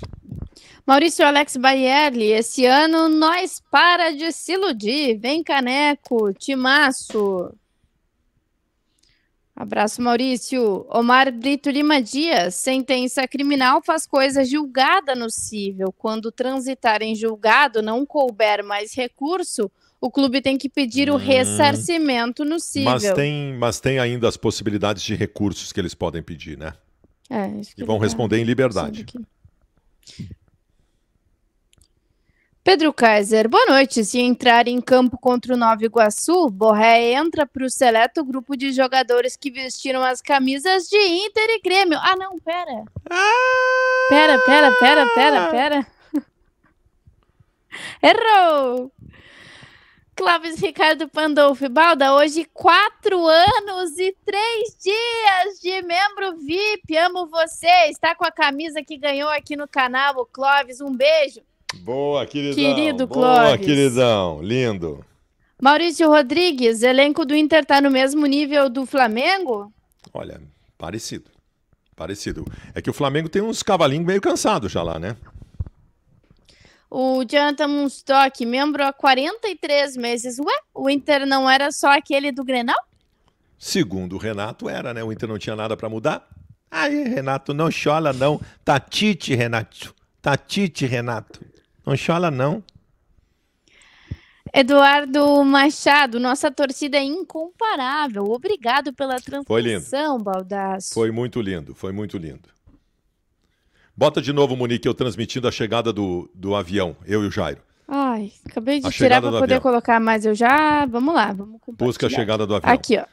Maurício Alex Baierli, esse ano nós para de se iludir. Vem caneco, timaço. Abraço, Maurício. Omar Brito Lima Dias. Sentença criminal faz coisa julgada no cível. Quando transitar em julgado não couber mais recurso, o clube tem que pedir o hum. ressarcimento no cível. Mas tem, mas tem ainda as possibilidades de recursos que eles podem pedir, né? É, isso que e vão responder em liberdade. Pedro Kaiser, boa noite. Se entrar em campo contra o Nova Iguaçu, Borré entra para o seleto grupo de jogadores que vestiram as camisas de Inter e Grêmio. Ah, não, pera. Pera, pera, pera, pera, pera. Errou! Clóvis Ricardo Pandolfi, Balda, hoje quatro anos e três dias de membro VIP. Amo você. Está com a camisa que ganhou aqui no canal, o Clóvis. Um beijo. Boa, queridão. Querido Clóvis. Boa, queridão. Lindo. Maurício Rodrigues, elenco do Inter está no mesmo nível do Flamengo? Olha, parecido. Parecido. É que o Flamengo tem uns cavalinhos meio cansados já lá, né? O Jonathan Munstock, membro há 43 meses. Ué, o Inter não era só aquele do Grenal? Segundo o Renato, era, né? O Inter não tinha nada para mudar. Aí, Renato, não chora, não. Tatite, tá Renato. Tatite, tá Renato. Não chora, não. Eduardo Machado, nossa torcida é incomparável. Obrigado pela transmissão, Baldasso. Foi muito lindo, foi muito lindo. Bota de novo, Monique, eu transmitindo a chegada do, do avião, eu e o Jairo. Ai, acabei de a tirar para poder avião. colocar mas eu já. Vamos lá, vamos Busca a chegada do avião. Aqui, ó.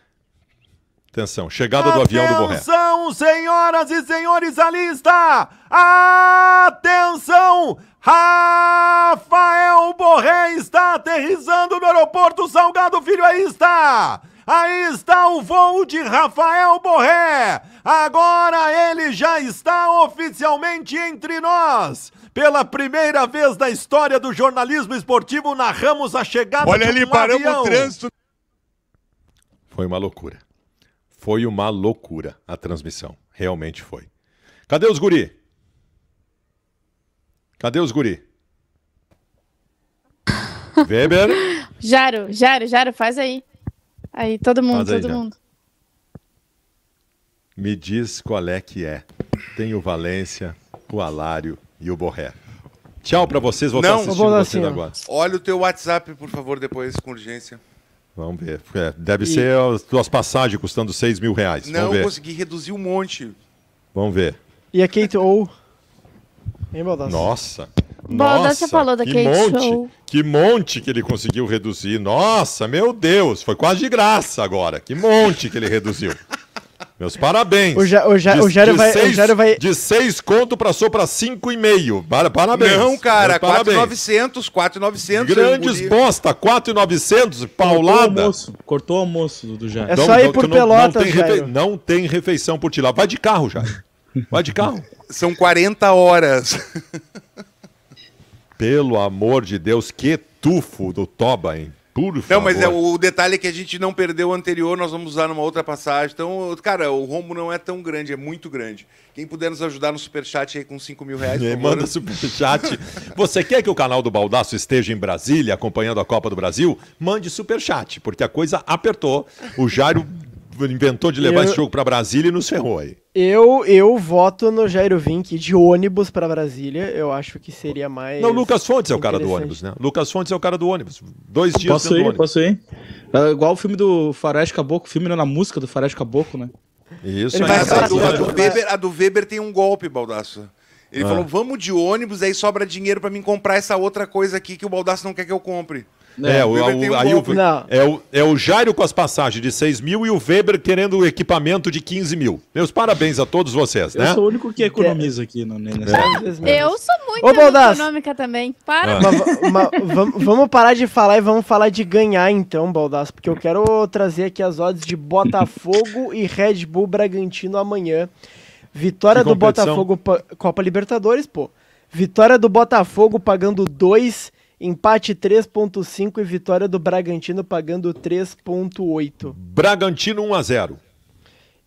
Atenção, chegada Atenção, do avião do Borré. Atenção, senhoras e senhores, a lista! Atenção! Rafael Borré está aterrissando no aeroporto Salgado Filho. Aí está! Aí está o voo de Rafael Borré. Agora ele já está oficialmente entre nós. Pela primeira vez na história do jornalismo esportivo, narramos a chegada Olha de um ali, paramos avião. o trânsito. Foi uma loucura. Foi uma loucura a transmissão. Realmente foi. Cadê os guri? Cadê os guri? Weber? Jaro, Jaro, Jaro, faz aí. Aí, todo mundo, aí, todo mundo. Me diz qual é que é. Tem o Valência, o Alário e o Borré. Tchau para vocês, vou Não, estar vocês assim, agora. Olha o teu WhatsApp, por favor, depois, com urgência. Vamos ver. É, deve e... ser as tuas passagens custando 6 mil reais. Não, Vamos ver. consegui reduzir um monte. Vamos ver. E a Kate ou Hein, Baldassi? Nossa. Nossa, você falou da que Kate monte, Show. Que monte que ele conseguiu reduzir. Nossa, meu Deus, foi quase de graça agora. Que monte que ele reduziu. Meus parabéns. O, ja, o, ja, de, o, Jairo vai, seis, o Jairo vai. De 6 conto passou para 5,5. Parabéns. Não, cara, 4,900. 4,900. Grandes bosta, 4,900. Paulada. Cortou o almoço, cortou o almoço do Jairo. É só não, ir por não, Pelotas, não, não tem, refe... não tem refeição por tirar. Vai de carro, Jairo. Vai de carro. São 40 horas. Pelo amor de Deus, que tufo do Toba, hein? Por favor. Não, mas é, o detalhe é que a gente não perdeu o anterior, nós vamos usar numa outra passagem. Então, cara, o rombo não é tão grande, é muito grande. Quem puder nos ajudar no superchat aí com 5 mil reais. Me manda superchat. Você quer que o canal do Baldaço esteja em Brasília, acompanhando a Copa do Brasil? Mande superchat, porque a coisa apertou. O Jairo inventou de levar eu... esse jogo para Brasília e nos ferrou aí. Eu, eu voto no Jairo Vink de ônibus para Brasília. Eu acho que seria mais. Não, Lucas Fontes é o cara do ônibus, né? Lucas Fontes é o cara do ônibus. Dois dias posso ir, ônibus. Posso ir? É igual o filme do Faroeste Caboclo, o filme não, né, na música do Faroeste Caboclo, né? Isso, Ele é, é, é, é. a, do, a, do Weber, a do Weber tem um golpe, Baldaço. Ele ah. falou: vamos de ônibus, aí sobra dinheiro para mim comprar essa outra coisa aqui que o Baldaço não quer que eu compre. Né? É, o, o, aí o, é, o, é o Jairo com as passagens de 6 mil e o Weber querendo o equipamento de 15 mil. Meus parabéns a todos vocês, eu né? Eu sou o único que economiza aqui. No, nessa é. Eu sou muito Ô, econômica também. Para. Ah. Mas, mas, vamos parar de falar e vamos falar de ganhar então, Baldas porque eu quero trazer aqui as odds de Botafogo e Red Bull Bragantino amanhã. Vitória do Botafogo Copa Libertadores, pô. Vitória do Botafogo pagando 2 Empate 3.5 e vitória do Bragantino pagando 3.8. Bragantino 1 a 0.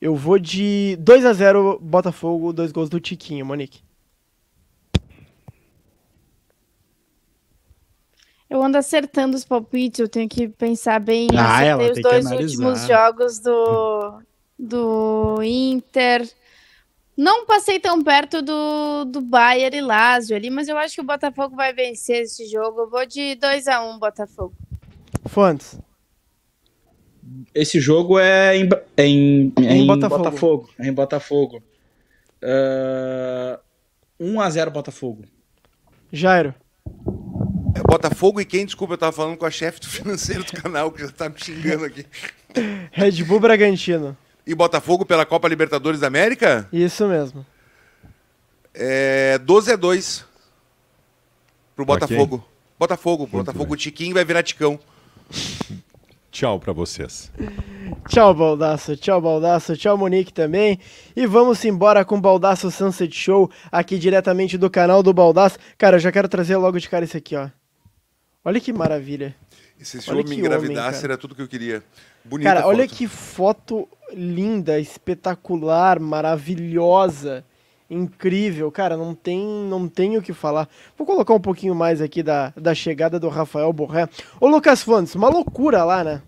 Eu vou de 2 a 0 Botafogo, dois gols do Tiquinho, Monique. Eu ando acertando os palpites, eu tenho que pensar bem. Ah, acertei os dois últimos jogos do, do Inter, não passei tão perto do, do Bayern e Lazio ali, mas eu acho que o Botafogo vai vencer esse jogo. Eu vou de 2 a 1 um, Botafogo. Fontes. Esse jogo é em, é em, é em, em Botafogo. Botafogo. É em Botafogo. Uh, ah, 1 a 0 Botafogo. Jairo. É Botafogo e quem? Desculpa, eu tava falando com a chefe do financeiro do canal, que já tá me xingando aqui. Red Bull Bragantino e Botafogo pela Copa Libertadores da América? Isso mesmo. É 12 a 2 pro Botafogo. Okay. Botafogo, Botafogo bem. Tiquinho vai virar Ticão. Tchau para vocês. Tchau, Baldaço. Tchau, Baldaço. Tchau, Monique também. E vamos embora com o Baldaço Sunset Show aqui diretamente do canal do Baldaço. Cara, eu já quero trazer logo de cara isso aqui, ó. Olha que maravilha. se esse show me engravidasse, homem, era tudo que eu queria. Bonita cara, foto. olha que foto linda, espetacular, maravilhosa, incrível. Cara, não tem, não tenho o que falar. Vou colocar um pouquinho mais aqui da, da chegada do Rafael Borré. Ô, Lucas Fontes, uma loucura lá, né?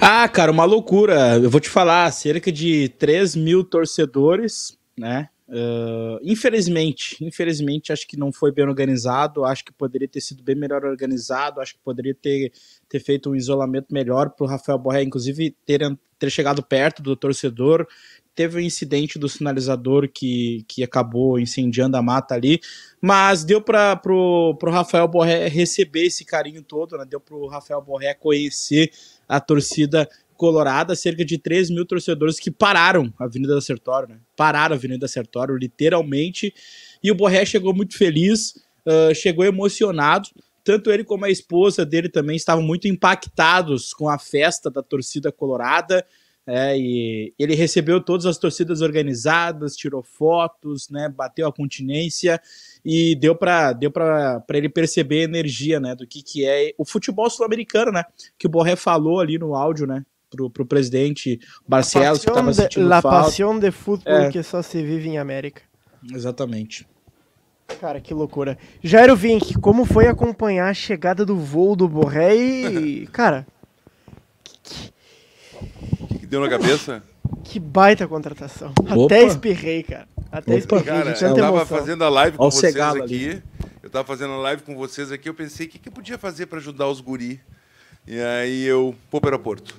Ah, cara, uma loucura. Eu vou te falar, cerca de 3 mil torcedores, né? Uh, infelizmente, infelizmente, acho que não foi bem organizado. Acho que poderia ter sido bem melhor organizado. Acho que poderia ter, ter feito um isolamento melhor para o Rafael Borré, inclusive ter, ter chegado perto do torcedor. Teve o um incidente do sinalizador que, que acabou incendiando a mata ali, mas deu para pro, pro Rafael Borré receber esse carinho todo, né? deu para o Rafael Borré conhecer a torcida colorada, cerca de 3 mil torcedores que pararam a Avenida da Sertório, né? Pararam a Avenida da Sertório, literalmente. E o Borré chegou muito feliz, uh, chegou emocionado. Tanto ele como a esposa dele também estavam muito impactados com a festa da torcida colorada. É, e ele recebeu todas as torcidas organizadas, tirou fotos, né, bateu a continência e deu para deu ele perceber a energia, né, do que, que é o futebol sul-americano, né, que o Borré falou ali no áudio, né, pro, pro presidente Barcelos, que estava sentindo de, falta. A de futebol é. que só se vive em América. Exatamente. Cara, que loucura. Jairo Vink, como foi acompanhar a chegada do voo do Borré e... cara... Que, que... deu na cabeça? Que baita contratação. Opa. Até espirrei, cara. Até Opa. espirrei. Cara, eu tava emoção. fazendo a live com Olha vocês aqui. Ali. Eu tava fazendo a live com vocês aqui. Eu pensei, o que, que eu podia fazer para ajudar os guri? E aí eu vou para o aeroporto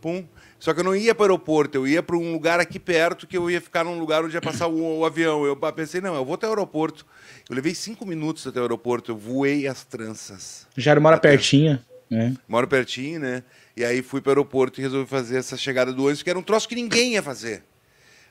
pum. Só que eu não ia para o aeroporto, eu ia para um lugar aqui perto que eu ia ficar num lugar onde ia passar o, o avião. Eu pensei, não, eu vou até o aeroporto. Eu levei cinco minutos até o aeroporto, eu voei as tranças. Já mora pertinho, né? Moro pertinho, né? E aí fui para o aeroporto e resolvi fazer essa chegada do ônibus, que era um troço que ninguém ia fazer.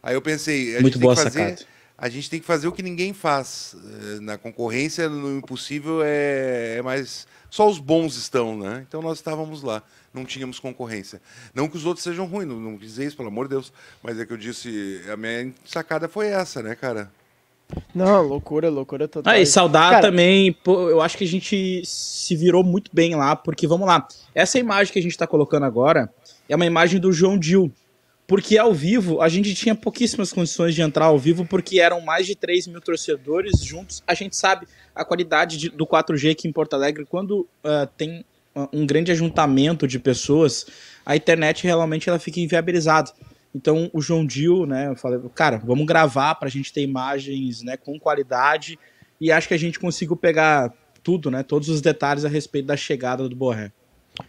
Aí eu pensei, a Muito gente boa tem que fazer, a gente tem que fazer o que ninguém faz. Eh, na concorrência, no impossível é, é mais só os bons estão, né? Então nós estávamos lá não tínhamos concorrência. Não que os outros sejam ruins, não, não dizer isso, pelo amor de Deus, mas é que eu disse, a minha sacada foi essa, né, cara? Não, loucura, loucura total. Ah, e saudar cara, também, pô, eu acho que a gente se virou muito bem lá, porque vamos lá, essa imagem que a gente está colocando agora é uma imagem do João Dil, porque ao vivo a gente tinha pouquíssimas condições de entrar ao vivo, porque eram mais de 3 mil torcedores juntos. A gente sabe a qualidade de, do 4G aqui em Porto Alegre, quando uh, tem um grande ajuntamento de pessoas, a internet realmente ela fica inviabilizada. Então o João Dil, né, eu falei, cara, vamos gravar para a gente ter imagens, né, com qualidade e acho que a gente conseguiu pegar tudo, né, todos os detalhes a respeito da chegada do Borré.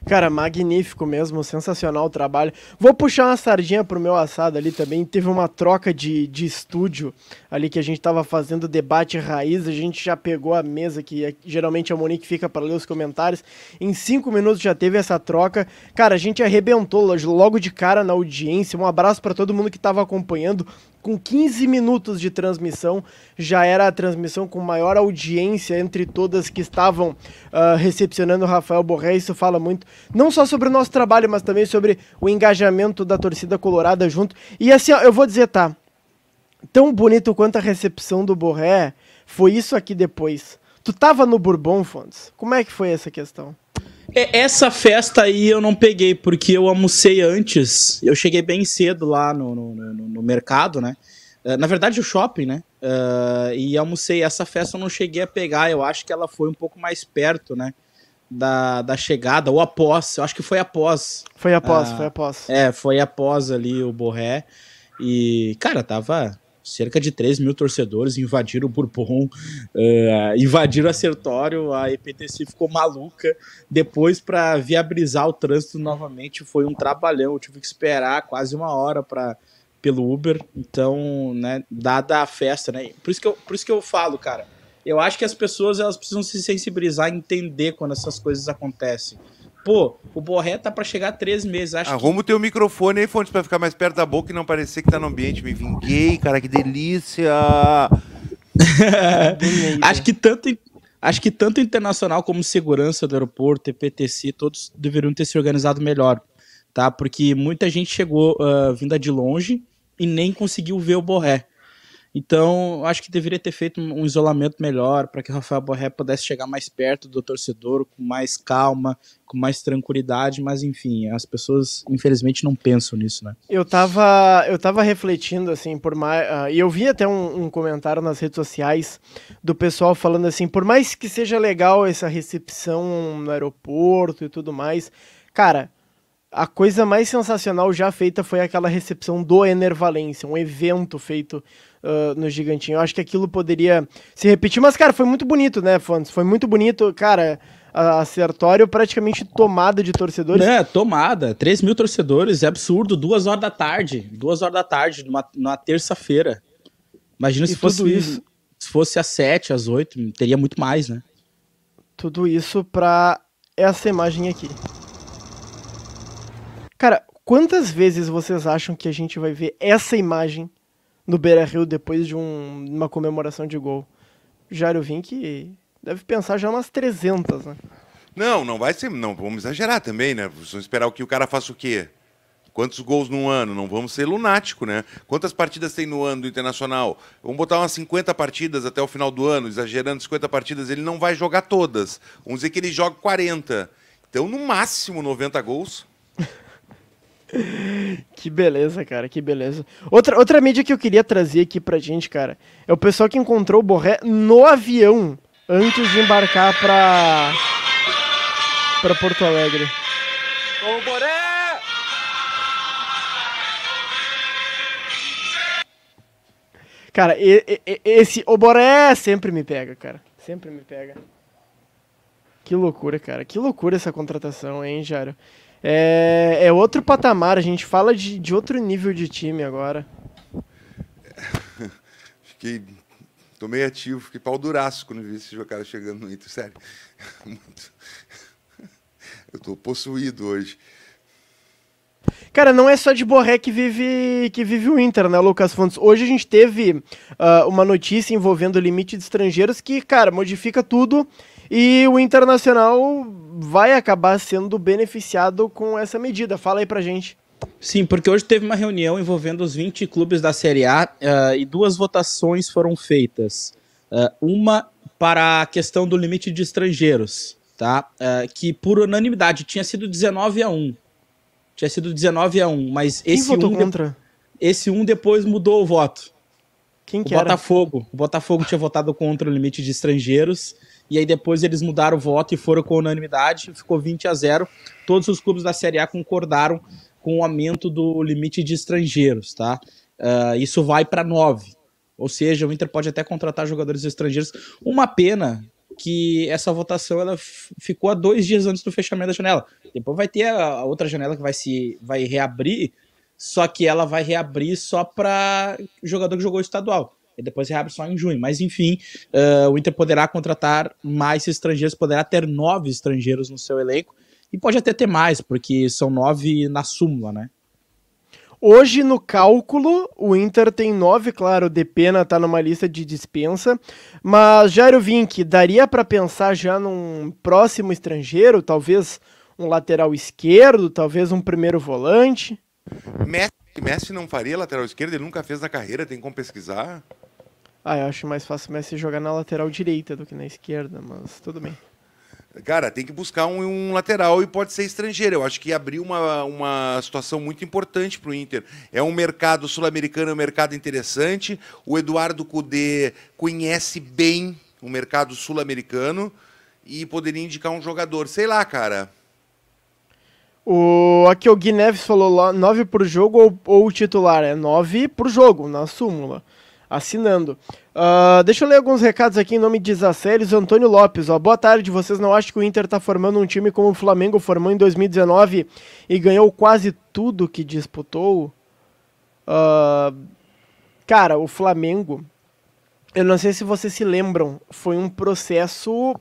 Cara, magnífico mesmo, sensacional o trabalho. Vou puxar uma sardinha pro meu assado ali também. Teve uma troca de, de estúdio ali que a gente tava fazendo debate raiz. A gente já pegou a mesa que é, geralmente a Monique fica para ler os comentários. Em cinco minutos já teve essa troca. Cara, a gente arrebentou logo de cara na audiência. Um abraço para todo mundo que tava acompanhando com 15 minutos de transmissão, já era a transmissão com maior audiência entre todas que estavam uh, recepcionando o Rafael Borré. Isso fala muito, não só sobre o nosso trabalho, mas também sobre o engajamento da torcida colorada junto. E assim, ó, eu vou dizer, tá? Tão bonito quanto a recepção do Borré, foi isso aqui depois. Tu tava no Bourbon, Fontes? Como é que foi essa questão? É, essa festa aí eu não peguei, porque eu almocei antes. Eu cheguei bem cedo lá no, no, no, no mercado, né? É, na verdade, o shopping, né? Uh, e almocei. Essa festa eu não cheguei a pegar. Eu acho que ela foi um pouco mais perto, né? Da, da chegada, ou após. Eu acho que foi após. Foi após, uh, foi após. É, foi após ali o Borré. E, cara, tava cerca de 3 mil torcedores invadiram o Bourbon, uh, invadiram o acertório, a EPTC ficou maluca. Depois, para viabilizar o trânsito novamente, foi um trabalhão. Eu tive que esperar quase uma hora para pelo Uber. Então, né, dada a festa, né? Por isso que eu, por isso que eu falo, cara. Eu acho que as pessoas elas precisam se sensibilizar e entender quando essas coisas acontecem. Pô, o Borré tá para chegar a três meses, acho Arruma que... o teu microfone aí, Fontes, pra ficar mais perto da boca e não parecer que tá no ambiente. Me vinguei, cara, que delícia! acho né? que tanto... Acho que tanto internacional como segurança do aeroporto, TPTC, todos deveriam ter se organizado melhor, tá? Porque muita gente chegou uh, vinda de longe e nem conseguiu ver o Borré. Então, acho que deveria ter feito um isolamento melhor para que o Rafael Borré pudesse chegar mais perto do torcedor, com mais calma, com mais tranquilidade, mas enfim, as pessoas infelizmente não pensam nisso, né? Eu tava, eu tava refletindo assim, por mais, uh, ah, e eu vi até um, um, comentário nas redes sociais do pessoal falando assim, por mais que seja legal essa recepção no aeroporto e tudo mais, cara, a coisa mais sensacional já feita foi aquela recepção do Enervalência, um evento feito uh, no Gigantinho. Eu acho que aquilo poderia se repetir, mas, cara, foi muito bonito, né, Fontes? Foi muito bonito, cara. Acertório praticamente tomada de torcedores. É, tomada. 3 mil torcedores, é absurdo. Duas horas da tarde. Duas horas da tarde, numa, numa terça-feira. Imagina e se fosse isso. Se fosse às 7, às 8, teria muito mais, né? Tudo isso pra essa imagem aqui. Cara, quantas vezes vocês acham que a gente vai ver essa imagem no Beira Rio depois de um, uma comemoração de gol. Jairo Vink deve pensar já umas 300, né? Não, não vai ser. Não, vamos exagerar também, né? Vamos esperar que o cara faça o quê? Quantos gols no ano? Não vamos ser lunático, né? Quantas partidas tem no ano do Internacional? Vamos botar umas 50 partidas até o final do ano, exagerando 50 partidas. Ele não vai jogar todas. Vamos dizer que ele joga 40. Então, no máximo, 90 gols. que beleza, cara, que beleza. Outra, outra mídia que eu queria trazer aqui pra gente, cara, é o pessoal que encontrou o Borré no avião antes de embarcar pra, pra Porto Alegre. Ô, Boré! Cara, e, e, esse o Boré sempre me pega, cara. Sempre me pega. Que loucura, cara. Que loucura essa contratação, hein, Jário? É, é outro patamar, a gente fala de, de outro nível de time agora. Fiquei. Tomei ativo, fiquei pau duraço quando vi esse cara chegando no Inter, sério. Muito. Eu tô possuído hoje. Cara, não é só de Borré que vive, que vive o Inter, né, Lucas Fontes? Hoje a gente teve uh, uma notícia envolvendo o limite de estrangeiros que, cara, modifica tudo e o Internacional vai acabar sendo beneficiado com essa medida. Fala aí pra gente. Sim, porque hoje teve uma reunião envolvendo os 20 clubes da Série A uh, e duas votações foram feitas. Uh, uma para a questão do limite de estrangeiros, tá? Uh, que por unanimidade tinha sido 19 a 1. Tinha sido 19 a 1, mas Quem esse votou um contra? Esse um depois mudou o voto. Quem que o Botafogo. O Botafogo tinha votado contra o limite de estrangeiros e aí depois eles mudaram o voto e foram com unanimidade, ficou 20 a 0. Todos os clubes da Série A concordaram com o aumento do limite de estrangeiros, tá? Uh, isso vai para 9. Ou seja, o Inter pode até contratar jogadores estrangeiros. Uma pena que essa votação ela ficou a dois dias antes do fechamento da janela. Depois vai ter a outra janela que vai se vai reabrir, só que ela vai reabrir só para jogador que jogou estadual e depois reabre só em junho. Mas enfim, uh, o Inter poderá contratar mais estrangeiros, poderá ter nove estrangeiros no seu elenco e pode até ter mais, porque são nove na súmula, né? Hoje, no cálculo, o Inter tem nove, claro, o Depena tá numa lista de dispensa, mas Jairo Vink, daria para pensar já num próximo estrangeiro, talvez um lateral esquerdo, talvez um primeiro volante? Messi, Messi não faria lateral esquerdo, ele nunca fez na carreira, tem como pesquisar. Ah, eu acho mais fácil o Messi jogar na lateral direita do que na esquerda, mas tudo bem. Cara, tem que buscar um, um, lateral e pode ser estrangeiro. Eu acho que abriu uma, uma situação muito importante para o Inter. É um mercado sul-americano, é um mercado interessante. O Eduardo Cudê conhece bem o mercado sul-americano e poderia indicar um jogador. Sei lá, cara. O, aqui o Gui Neves falou lá, por jogo ou, ou titular? É nove por jogo, na súmula assinando. Uh, deixa eu ler alguns recados aqui em nome de Zacélios Antônio Lopes. Ó, boa tarde, vocês não acham que o Inter está formando um time como o Flamengo formou em 2019 e ganhou quase tudo que disputou? Uh, cara, o Flamengo, eu não sei se vocês se lembram, foi um processo.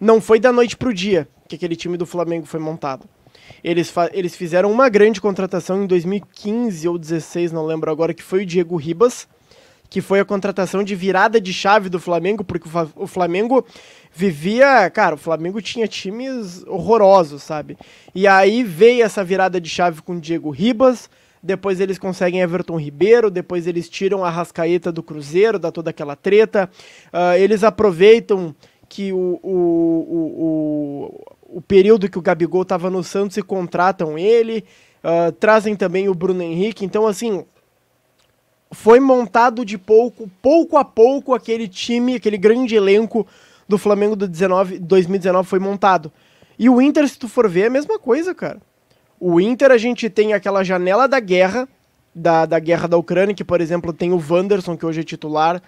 Não foi da noite pro dia que aquele time do Flamengo foi montado. Eles, eles fizeram uma grande contratação em 2015 ou 2016, não lembro agora, que foi o Diego Ribas que foi a contratação de virada de chave do Flamengo, porque o Flamengo vivia, cara, o Flamengo tinha times horrorosos, sabe? E aí veio essa virada de chave com o Diego Ribas, depois eles conseguem Everton Ribeiro, depois eles tiram a Rascaeta do Cruzeiro, da toda aquela treta. Uh, eles aproveitam que o, o, o, o, período que o Gabigol estava no Santos e contratam ele, uh, trazem também o Bruno Henrique. Então, assim, foi montado de pouco, pouco a pouco, aquele time, aquele grande elenco do Flamengo do 19, 2019 foi montado. E o Inter, se tu for ver, é a mesma coisa, cara. O Inter, a gente tem aquela janela da guerra, da, da guerra da Ucrânia, que, por exemplo, tem o Wanderson, que hoje é titular,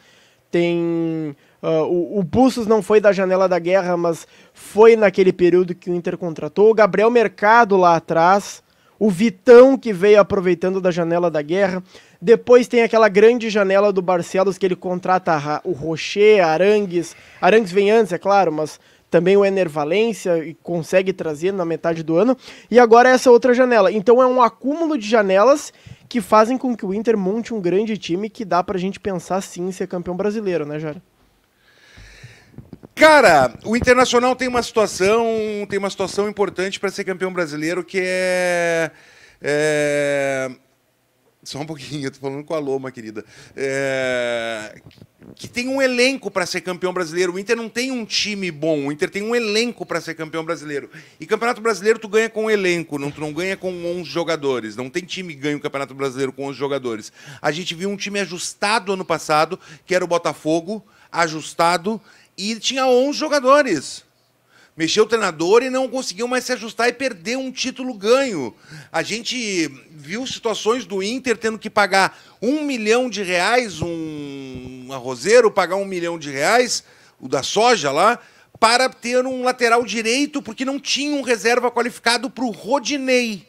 tem. Uh, o, o não foi da janela da guerra, mas foi naquele período que o Inter contratou. O Gabriel Mercado lá atrás o Vitão que veio aproveitando da janela da guerra. Depois tem aquela grande janela do Barcelos que ele contrata o Rocher, Arangues. Arangues vem antes, é claro, mas também o Enervalência e consegue trazer na metade do ano. E agora essa outra janela. Então é um acúmulo de janelas que fazem com que o Inter monte um grande time que dá pra gente pensar sim em ser campeão brasileiro, né, Jara? Cara, o Internacional tem uma situação, tem uma situação importante para ser campeão brasileiro que é, é... só um pouquinho, eu tô falando com a Loma, querida. É... Que tem um elenco para ser campeão brasileiro. O Inter não tem um time bom, o Inter tem um elenco para ser campeão brasileiro. E Campeonato Brasileiro tu ganha com um elenco, não tu não ganha com 11 jogadores. Não tem time que ganha o Campeonato Brasileiro com 11 jogadores. A gente viu um time ajustado ano passado, que era o Botafogo, ajustado e tinha 11 jogadores. Mexeu o treinador e não conseguiu mais se ajustar e perdeu um título ganho. A gente viu situações do Inter tendo que pagar um milhão de reais, um arrozeiro pagar um milhão de reais, o da soja lá, para ter um lateral direito, porque não tinha um reserva qualificado para o Rodinei.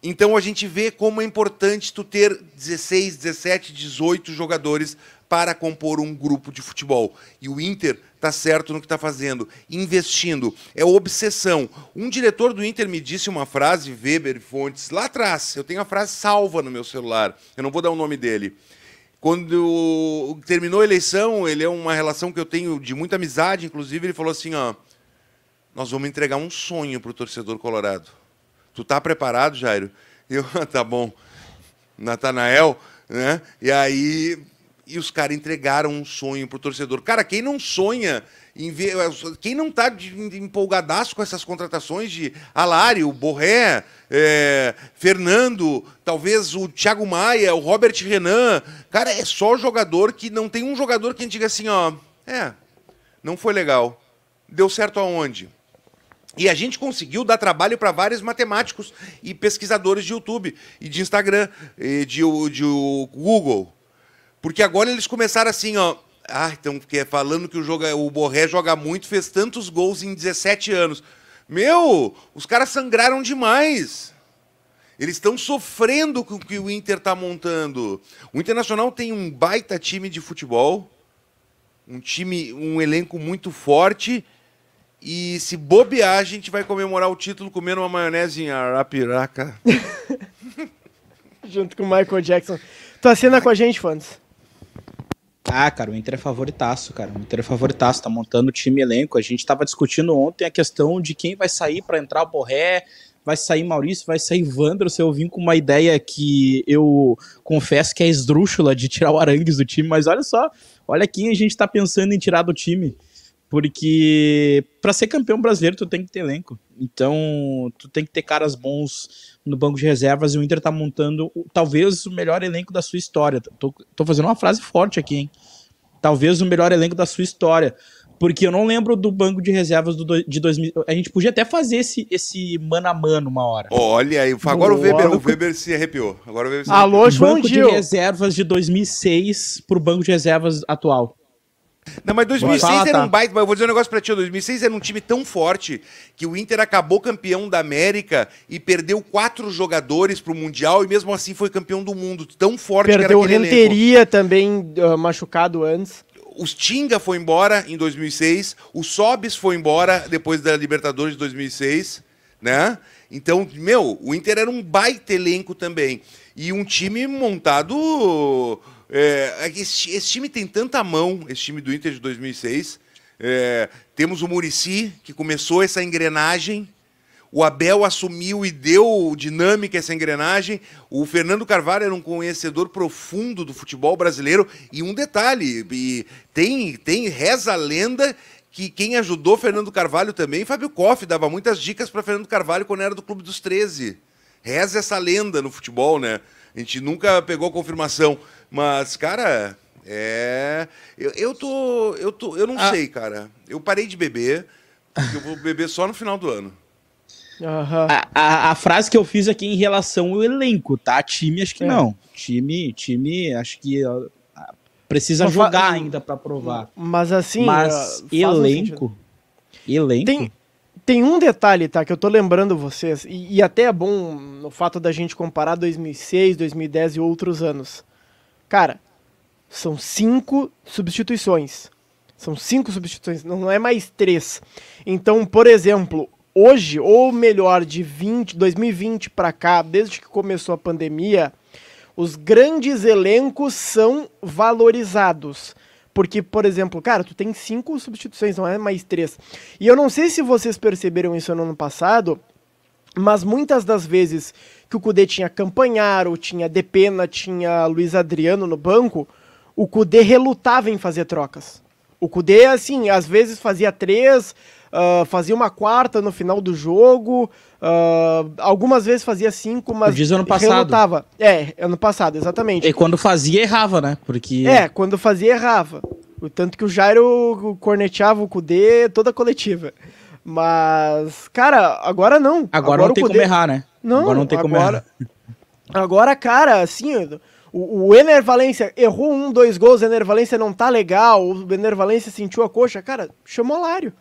Então a gente vê como é importante tu ter 16, 17, 18 jogadores para compor um grupo de futebol. E o Inter está certo no que está fazendo, investindo, é obsessão. Um diretor do Inter me disse uma frase, Weber Fontes, lá atrás, eu tenho a frase salva no meu celular, eu não vou dar o nome dele. Quando terminou a eleição, ele é uma relação que eu tenho de muita amizade, inclusive, ele falou assim, ó, nós vamos entregar um sonho para o torcedor colorado. Tu tá preparado, Jairo? Eu, tá bom. Natanael, né? E aí e os caras entregaram um sonho pro torcedor. Cara, quem não sonha em ver. Quem não tá empolgadaço com essas contratações de Alário, Borré, é, Fernando, talvez o Thiago Maia, o Robert Renan. Cara, é só jogador que não tem um jogador que a gente diga assim, ó. É, não foi legal. Deu certo aonde? E a gente conseguiu dar trabalho para vários matemáticos e pesquisadores de YouTube e de Instagram, e de, de Google. Porque agora eles começaram assim, ó. Ah, então, porque falando que o, joga, é, o Borré joga muito, fez tantos gols em 17 anos. Meu, os caras sangraram demais. Eles estão sofrendo com o que o Inter está montando. O Internacional tem um baita time de futebol, um time, um elenco muito forte. E se bobear, a gente vai comemorar o título comendo uma maionese em Arapiraca. Junto com o Michael Jackson. Tá cena com a gente, fãs. Ah, cara, o Inter é favoritaço, cara. O Inter é favoritaço, tá montando o time elenco. A gente tava discutindo ontem a questão de quem vai sair para entrar o Borré, vai sair Maurício, vai sair Vandro. Se eu vim com uma ideia que eu confesso que é esdrúxula de tirar o Arangues do time, mas olha só, olha quem a gente tá pensando em tirar do time. Porque para ser campeão brasileiro, tu tem que ter elenco. Então, tu tem que ter caras bons no banco de reservas e o Inter tá montando talvez o melhor elenco da sua história. Tô, tô fazendo uma frase forte aqui, hein? Talvez o melhor elenco da sua história. Porque eu não lembro do banco de reservas do, de 2000. A gente podia até fazer esse, esse mano a mano uma hora. Olha aí, agora o, Weber, o Weber se arrepiou. Agora o Weber se arrepiou. Alô, João banco Gil. de reservas de 2006 pro banco de reservas atual. Não, mas 2006 era ah, tá. um baita. Mas eu vou dizer um negócio pra ti. 2006 era um time tão forte que o Inter acabou campeão da América e perdeu quatro jogadores pro Mundial e mesmo assim foi campeão do mundo. Tão forte perdeu que era aquele Perdeu o Renteria elenco. também uh, machucado antes. O Stinga foi embora em 2006. O Sobis foi embora depois da Libertadores de 2006. Né? Então, meu, o Inter era um baita elenco também. E um time montado é, é esse, esse, time tem tanta mão, esse time do Inter de 2006. É, temos o Murici, que começou essa engrenagem. O Abel assumiu e deu dinâmica essa engrenagem. O Fernando Carvalho era um conhecedor profundo do futebol brasileiro. E um detalhe, e tem, tem reza a lenda que quem ajudou Fernando Carvalho também, Fábio Koff, dava muitas dicas para Fernando Carvalho quando era do Clube dos 13. Reza essa lenda no futebol, né? A gente nunca pegou confirmação. Mas, cara, é. Eu, eu tô. Eu tô. Eu não ah. sei, cara. Eu parei de beber. Eu vou beber só no final do ano. Uhum. A, a, a, frase que eu fiz aqui em relação ao elenco, tá? Time, acho que é. não. Time, time, acho que uh, precisa jogar ainda para provar. Mas assim, Mas elenco, elenco. Tem, tem um detalhe, tá? Que eu tô lembrando vocês e, e até é bom no fato da gente comparar 2006, 2010 e outros anos. Cara, são cinco substituições. São cinco substituições, não é mais três. Então, por exemplo, hoje, ou melhor, de 20, 2020 para cá, desde que começou a pandemia, os grandes elencos são valorizados. Porque, por exemplo, cara, tu tem cinco substituições, não é mais três. E eu não sei se vocês perceberam isso no ano passado, mas muitas das vezes que o Cudê tinha Campanharo, tinha Depena, tinha Luiz Adriano no banco, o Cudê relutava em fazer trocas. O Cudê, assim, às vezes fazia três, uh, fazia uma quarta no final do jogo, uh, algumas vezes fazia cinco, mas ano passado. relutava. É, ano passado, exatamente. E quando fazia, errava, né? Porque... É, quando fazia, errava. Tanto que o Jairo corneteava o Cudê toda a coletiva. Mas, cara, agora não. Agora, agora não tem poder... como errar, né? Não, agora não tem agora... como errar. Agora, cara, assim, o, o Ener Valência errou um, dois gols, o Ener Valência não tá legal, o Ener Valência sentiu a coxa. Cara, chamou alário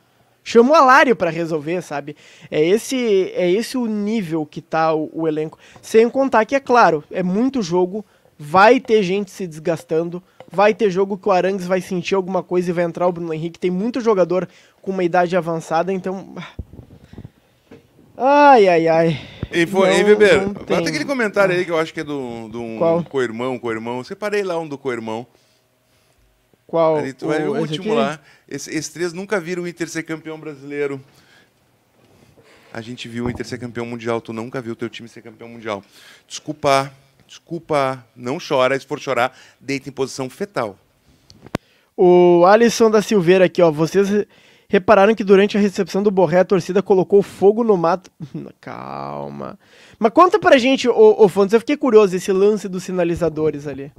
Chamou Alário para resolver, sabe? É esse é esse o nível que tá o, o elenco. Sem contar que, é claro, é muito jogo, vai ter gente se desgastando, vai ter jogo que o Arangues vai sentir alguma coisa e vai entrar o Bruno Henrique. Tem muito jogador com uma idade avançada, então. Ah. Ai, ai, ai. E foi, não, hein, Beber? Bota aquele comentário aí que eu acho que é do, do um Qual? co-irmão, co-irmão. Eu separei lá um do co-irmão. Qual? Ali, tu o, é o último lá. Esse, esses três nunca viram o Inter ser campeão brasileiro. A gente viu o Inter ser campeão mundial, tu nunca viu o teu time ser campeão mundial. Desculpa, desculpa, não chora, se for chorar, deita em posição fetal. O Alisson da Silveira aqui, ó, vocês Repararam que durante a recepção do Borré a torcida colocou fogo no mato. Calma. Mas conta pra gente, ô, ô Fontes, eu fiquei curioso esse lance dos sinalizadores ali.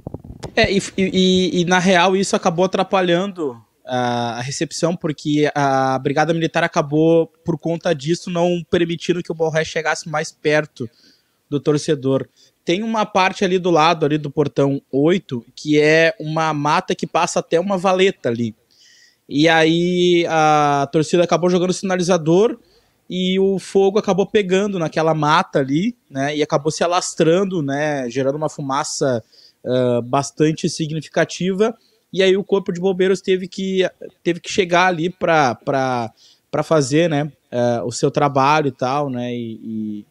É, e, e, e na real isso acabou atrapalhando a recepção, porque a Brigada Militar acabou, por conta disso, não permitindo que o Borré chegasse mais perto do torcedor. Tem uma parte ali do lado, ali do portão 8, que é uma mata que passa até uma valeta ali. E aí a torcida acabou jogando o sinalizador e o fogo acabou pegando naquela mata ali, né? E acabou se alastrando, né? Gerando uma fumaça uh, bastante significativa. E aí o corpo de bombeiros teve que, teve que chegar ali para fazer, né? Uh, o seu trabalho e tal, né? E,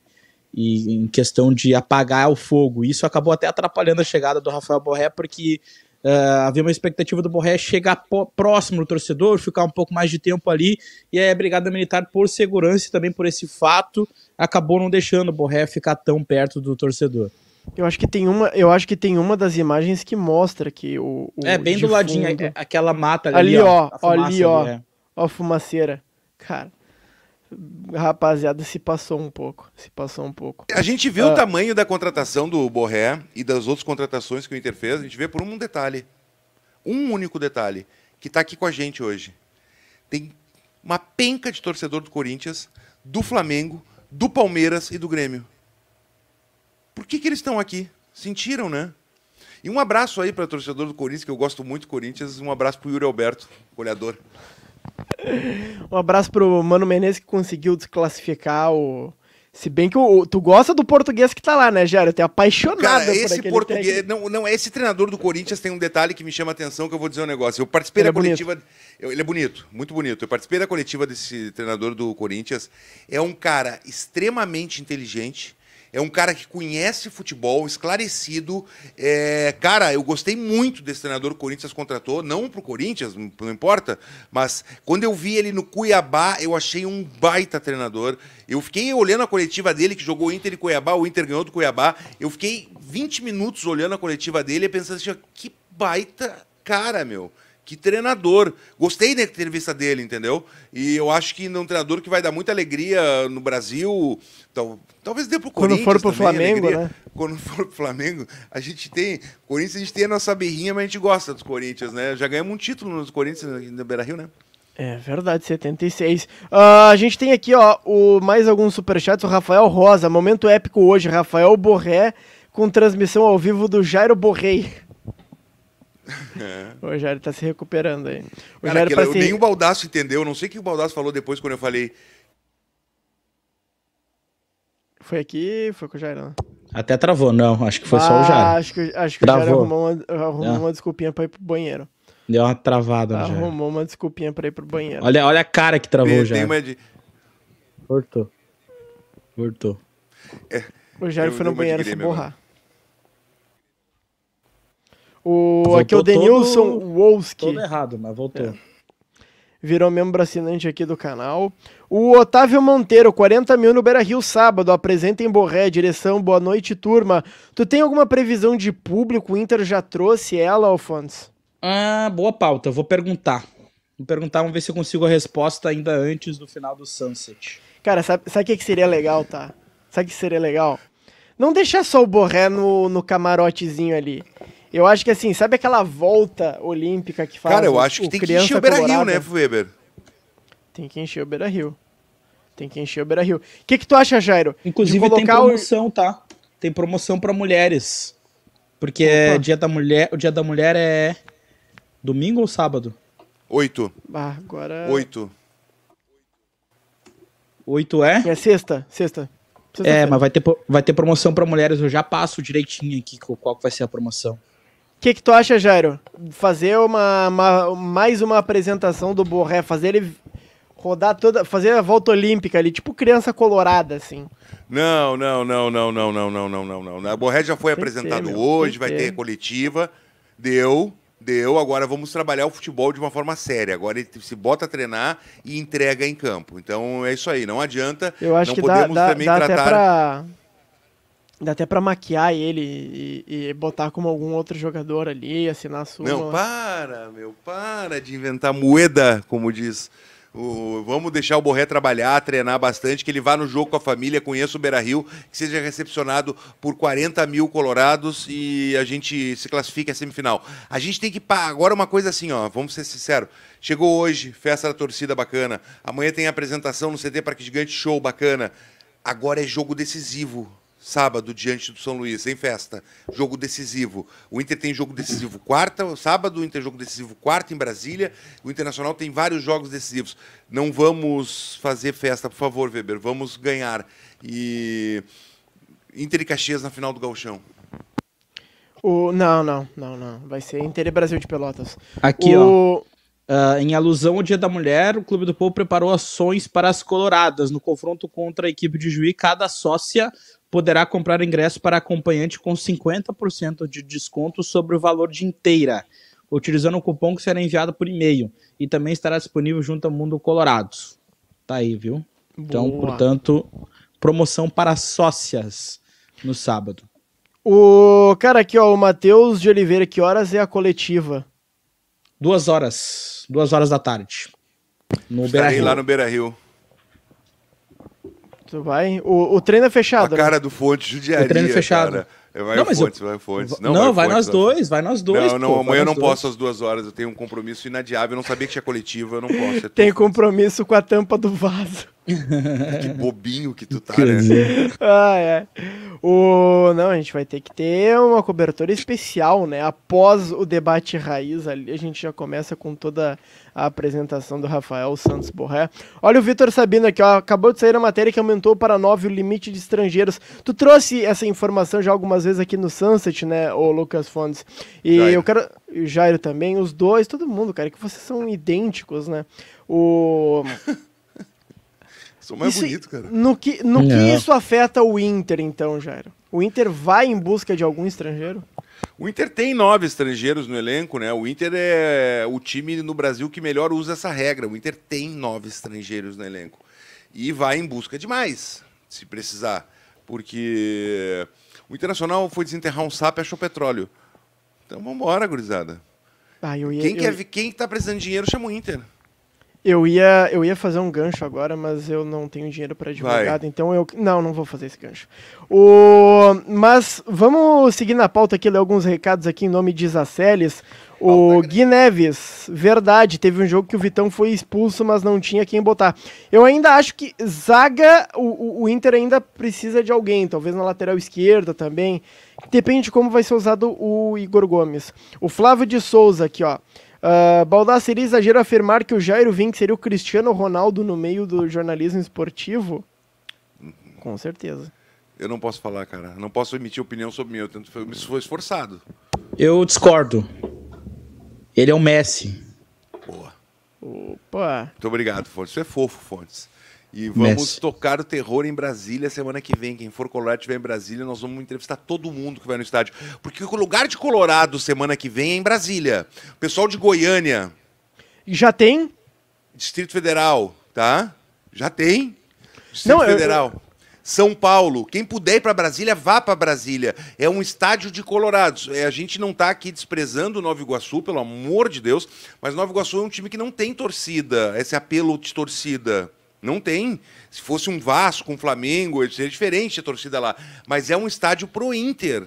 e, e, em questão de apagar o fogo. Isso acabou até atrapalhando a chegada do Rafael Borré, porque Uh, havia uma expectativa do Borré chegar próximo do torcedor, ficar um pouco mais de tempo ali, e aí a Brigada Militar, por segurança e também por esse fato, acabou não deixando o Borré ficar tão perto do torcedor. Eu acho que tem uma, eu acho que tem uma das imagens que mostra que o, o É bem do fundo, ladinho, aquela mata ali, ali ó, ó ali ó, ali, ó, a fumaceira. Cara, rapaziada se passou um pouco, se passou um pouco. A gente vê uh, o ah. tamanho da contratação do Borré e das outras contratações que o Inter fez, a gente vê por um detalhe, um único detalhe, que está aqui com a gente hoje. Tem uma penca de torcedor do Corinthians, do Flamengo, do Palmeiras e do Grêmio. Por que, que eles estão aqui? Sentiram, né? E um abraço aí para torcedor do Corinthians, que eu gosto muito do Corinthians, um abraço para o Yuri Alberto, goleador. um abraço pro Mano Menezes que conseguiu desclassificar o. Se bem que o, tu gosta do português que tá lá, né, Jairo? Tu é apaixonado Cara, por esse português. Não, não, esse treinador do Corinthians tem um detalhe que me chama a atenção que eu vou dizer um negócio. Eu participei ele da é coletiva. Eu, ele é bonito, muito bonito. Eu participei da coletiva desse treinador do Corinthians. É um cara extremamente inteligente é um cara que conhece futebol, esclarecido. É, cara, eu gostei muito desse treinador que o Corinthians contratou, não pro Corinthians, não importa, mas quando eu vi ele no Cuiabá, eu achei um baita treinador. Eu fiquei olhando a coletiva dele, que jogou Inter e Cuiabá, o Inter ganhou do Cuiabá. Eu fiquei 20 minutos olhando a coletiva dele e pensando assim, que baita cara, meu que treinador. Gostei da entrevista dele, entendeu? E eu acho que é um treinador que vai dar muita alegria no Brasil. então talvez dê pro Quando Corinthians. Quando for pro também, Flamengo, alegria. né? Quando for pro Flamengo, a gente tem. Corinthians, a gente tem a nossa birrinha, mas a gente gosta dos Corinthians, né? Já ganhamos um título nos Corinthians no Beira Rio, né? É verdade, 76. Uh, ah, a gente tem aqui, ó, o, mais alguns superchats. O Rafael Rosa, momento épico hoje. Rafael Borré com transmissão ao vivo do Jairo Borrei. É. O Rogério tá se recuperando aí. O Cara, é se... Assim, Nem o Baldaço entendeu. não sei o que o Baldaço falou depois quando eu falei. Foi aqui, foi com o Jair, Até travou, não. Acho que foi ah, só o ah, Jair. Acho que, acho que o Jair arrumou, uma, arrumou é. uma desculpinha pra ir pro banheiro. Deu uma travada, né, Arrumou uma desculpinha pra ir pro banheiro. Olha, olha a cara que travou o Jair. De... Cortou. Cortou. É, o Jair foi no banheiro se borrar. O, aqui é o Denilson todo, Wolski. Todo errado, mas voltou. É. Virou membro assinante aqui do canal. O Otávio Monteiro, 40 mil no Beira Rio sábado. Apresenta em Borré, direção. Boa noite, turma. Tu tem alguma previsão de público? O Inter já trouxe ela, Alfonso? Ah, boa pauta. Vou perguntar. Vou perguntar, vamos ver se eu consigo a resposta ainda antes do final do Sunset. Cara, sabe o que, que seria legal, tá? Sabe o que seria legal? Não deixar só o Borré no, no camarotezinho ali. Eu acho que assim, sabe aquela volta olímpica que faz Cara, eu acho que tem que encher o Beira Rio, né, Weber? Tem que encher o Beira Rio. Tem que encher o Beira Rio. O que, que tu acha, Jairo? Inclusive tem promoção, o... tá? Tem promoção para mulheres. Porque é dia da mulher, o dia da mulher é domingo ou sábado? Oito. Ah, agora. Oito. Oito é? É sexta, sexta. sexta é, feira. mas vai ter, vai ter promoção para mulheres. Eu já passo direitinho aqui qual que vai ser a promoção que, que tu acha, Jairo? Fazer uma, uma, mais uma apresentação do Borré, fazer ele rodar toda, fazer a volta olímpica ali, tipo criança colorada, assim. Não, não, não, não, não, não, não, não, não, não. A Borré já foi Tem apresentado ser, hoje, vai ter. coletiva. Deu, deu. Agora vamos trabalhar o futebol de uma forma séria. Agora ele se bota a treinar e entrega em campo. Então é isso aí. Não adianta. Eu acho não que podemos dá, também dá, dá tratar. Dá até pra maquiar ele e, e, botar como algum outro jogador ali, assinar a súmula. Não, para, meu, para de inventar moeda, como diz. O, vamos deixar o Borré trabalhar, treinar bastante, que ele vá no jogo com a família, conheça o Beira Rio, que seja recepcionado por 40 mil colorados e a gente se classifique à semifinal. A gente tem que. Agora, uma coisa assim, ó, vamos ser sinceros. Chegou hoje, festa da torcida bacana. Amanhã tem apresentação no CT Parque Gigante Show bacana. Agora é jogo decisivo sábado diante do São Luís, em festa, jogo decisivo. O Inter tem jogo decisivo quarta, sábado, o Inter jogo decisivo quarta em Brasília. O Internacional tem vários jogos decisivos. Não vamos fazer festa, por favor, Weber. Vamos ganhar. E Inter e Caxias na final do Gauchão. O... Não, não, não, não. Vai ser Inter e Brasil de Pelotas. Aqui, o... ó. Uh, em alusão ao Dia da Mulher, o Clube do Povo preparou ações para as coloradas no confronto contra a equipe de Juiz. Cada sócia poderá comprar ingresso para acompanhante com 50% de desconto sobre o valor de inteira, utilizando o cupom que será enviado por e-mail e também estará disponível junto ao Mundo Colorado. Tá aí, viu? Então, Boa. Então, portanto, promoção para sócias no sábado. O cara aqui, ó, o Matheus de Oliveira, que horas é a coletiva? Duas horas. Duas horas da tarde. No Estarei lá no Beira Rio. Tu vai? O, o treino é fechado. A né? cara do Fonte judiaria. O treino é fechado. Cara. É, vai não, mas fontes, eu... vai fontes. Não, não vai, vai fontes, dois, vai nós dois. Não, não pô, amanhã eu não dois. posso às duas horas, eu tenho um compromisso inadiável, eu não sabia que tinha coletiva, eu não posso. É Tem compromisso com a tampa do vaso. que bobinho que tu tá, né? ah, é. O... Não, a gente vai ter que ter uma cobertura especial, né? Após o debate raiz ali, a gente já começa com toda a apresentação do Rafael Santos Borré. Olha o Vitor Sabino aqui, ó. Acabou de sair a matéria que aumentou para 9 o limite de estrangeiros. Tu trouxe essa informação já algumas às vezes aqui no Sunset, né, o Lucas Fontes. E Jairo. eu quero. O Jairo também, os dois, todo mundo, cara, que vocês são idênticos, né? O. Sou mais isso, bonito, cara. No que, no que é. isso afeta o Inter, então, Jairo? O Inter vai em busca de algum estrangeiro? O Inter tem nove estrangeiros no elenco, né? O Inter é o time no Brasil que melhor usa essa regra. O Inter tem nove estrangeiros no elenco. E vai em busca de mais, se precisar. Porque o Internacional foi desenterrar um sapo e achou petróleo. Então vamos embora, gurizada. Ah, ia, quem, está tá precisando de dinheiro chama o Inter. Eu ia, eu ia fazer um gancho agora, mas eu não tenho dinheiro para advogado, Vai. então eu não, não vou fazer esse gancho. O, mas vamos seguir na pauta aqui, ler alguns recados aqui em nome de Zaceles. O Gui Neves, verdade, teve um jogo que o Vitão foi expulso, mas não tinha quem botar. Eu ainda acho que zaga, o, o Inter ainda precisa de alguém, talvez na lateral esquerda também. Depende de como vai ser usado o Igor Gomes. O Flávio de Souza aqui, ó. Uh, ah, Baldar, seria exagero afirmar que o Jairo Vink seria o Cristiano Ronaldo no meio do jornalismo esportivo? Com certeza. Eu não posso falar, cara. Não posso emitir opinião sobre mim. Eu tento, isso foi esforçado. Eu discordo. Ele é o Messi. Boa. Opa. Muito obrigado, Fontes. Você é fofo, Fontes. E vamos Messi. tocar o terror em Brasília semana que vem. Quem for colorado estiver em Brasília, nós vamos entrevistar todo mundo que vai no estádio. Porque o lugar de Colorado semana que vem é em Brasília. O pessoal de Goiânia. Já tem? Distrito Federal, tá? Já tem. Distrito Não, Federal. Eu, eu, são Paulo. Quem puder ir para Brasília, vá para Brasília. É um estádio de colorados. É, a gente não está aqui desprezando o Nova Iguaçu, pelo amor de Deus, mas Nova Iguaçu é um time que não tem torcida, esse apelo de torcida. Não tem. Se fosse um Vasco, um Flamengo, seria diferente a torcida lá. Mas é um estádio pro Inter.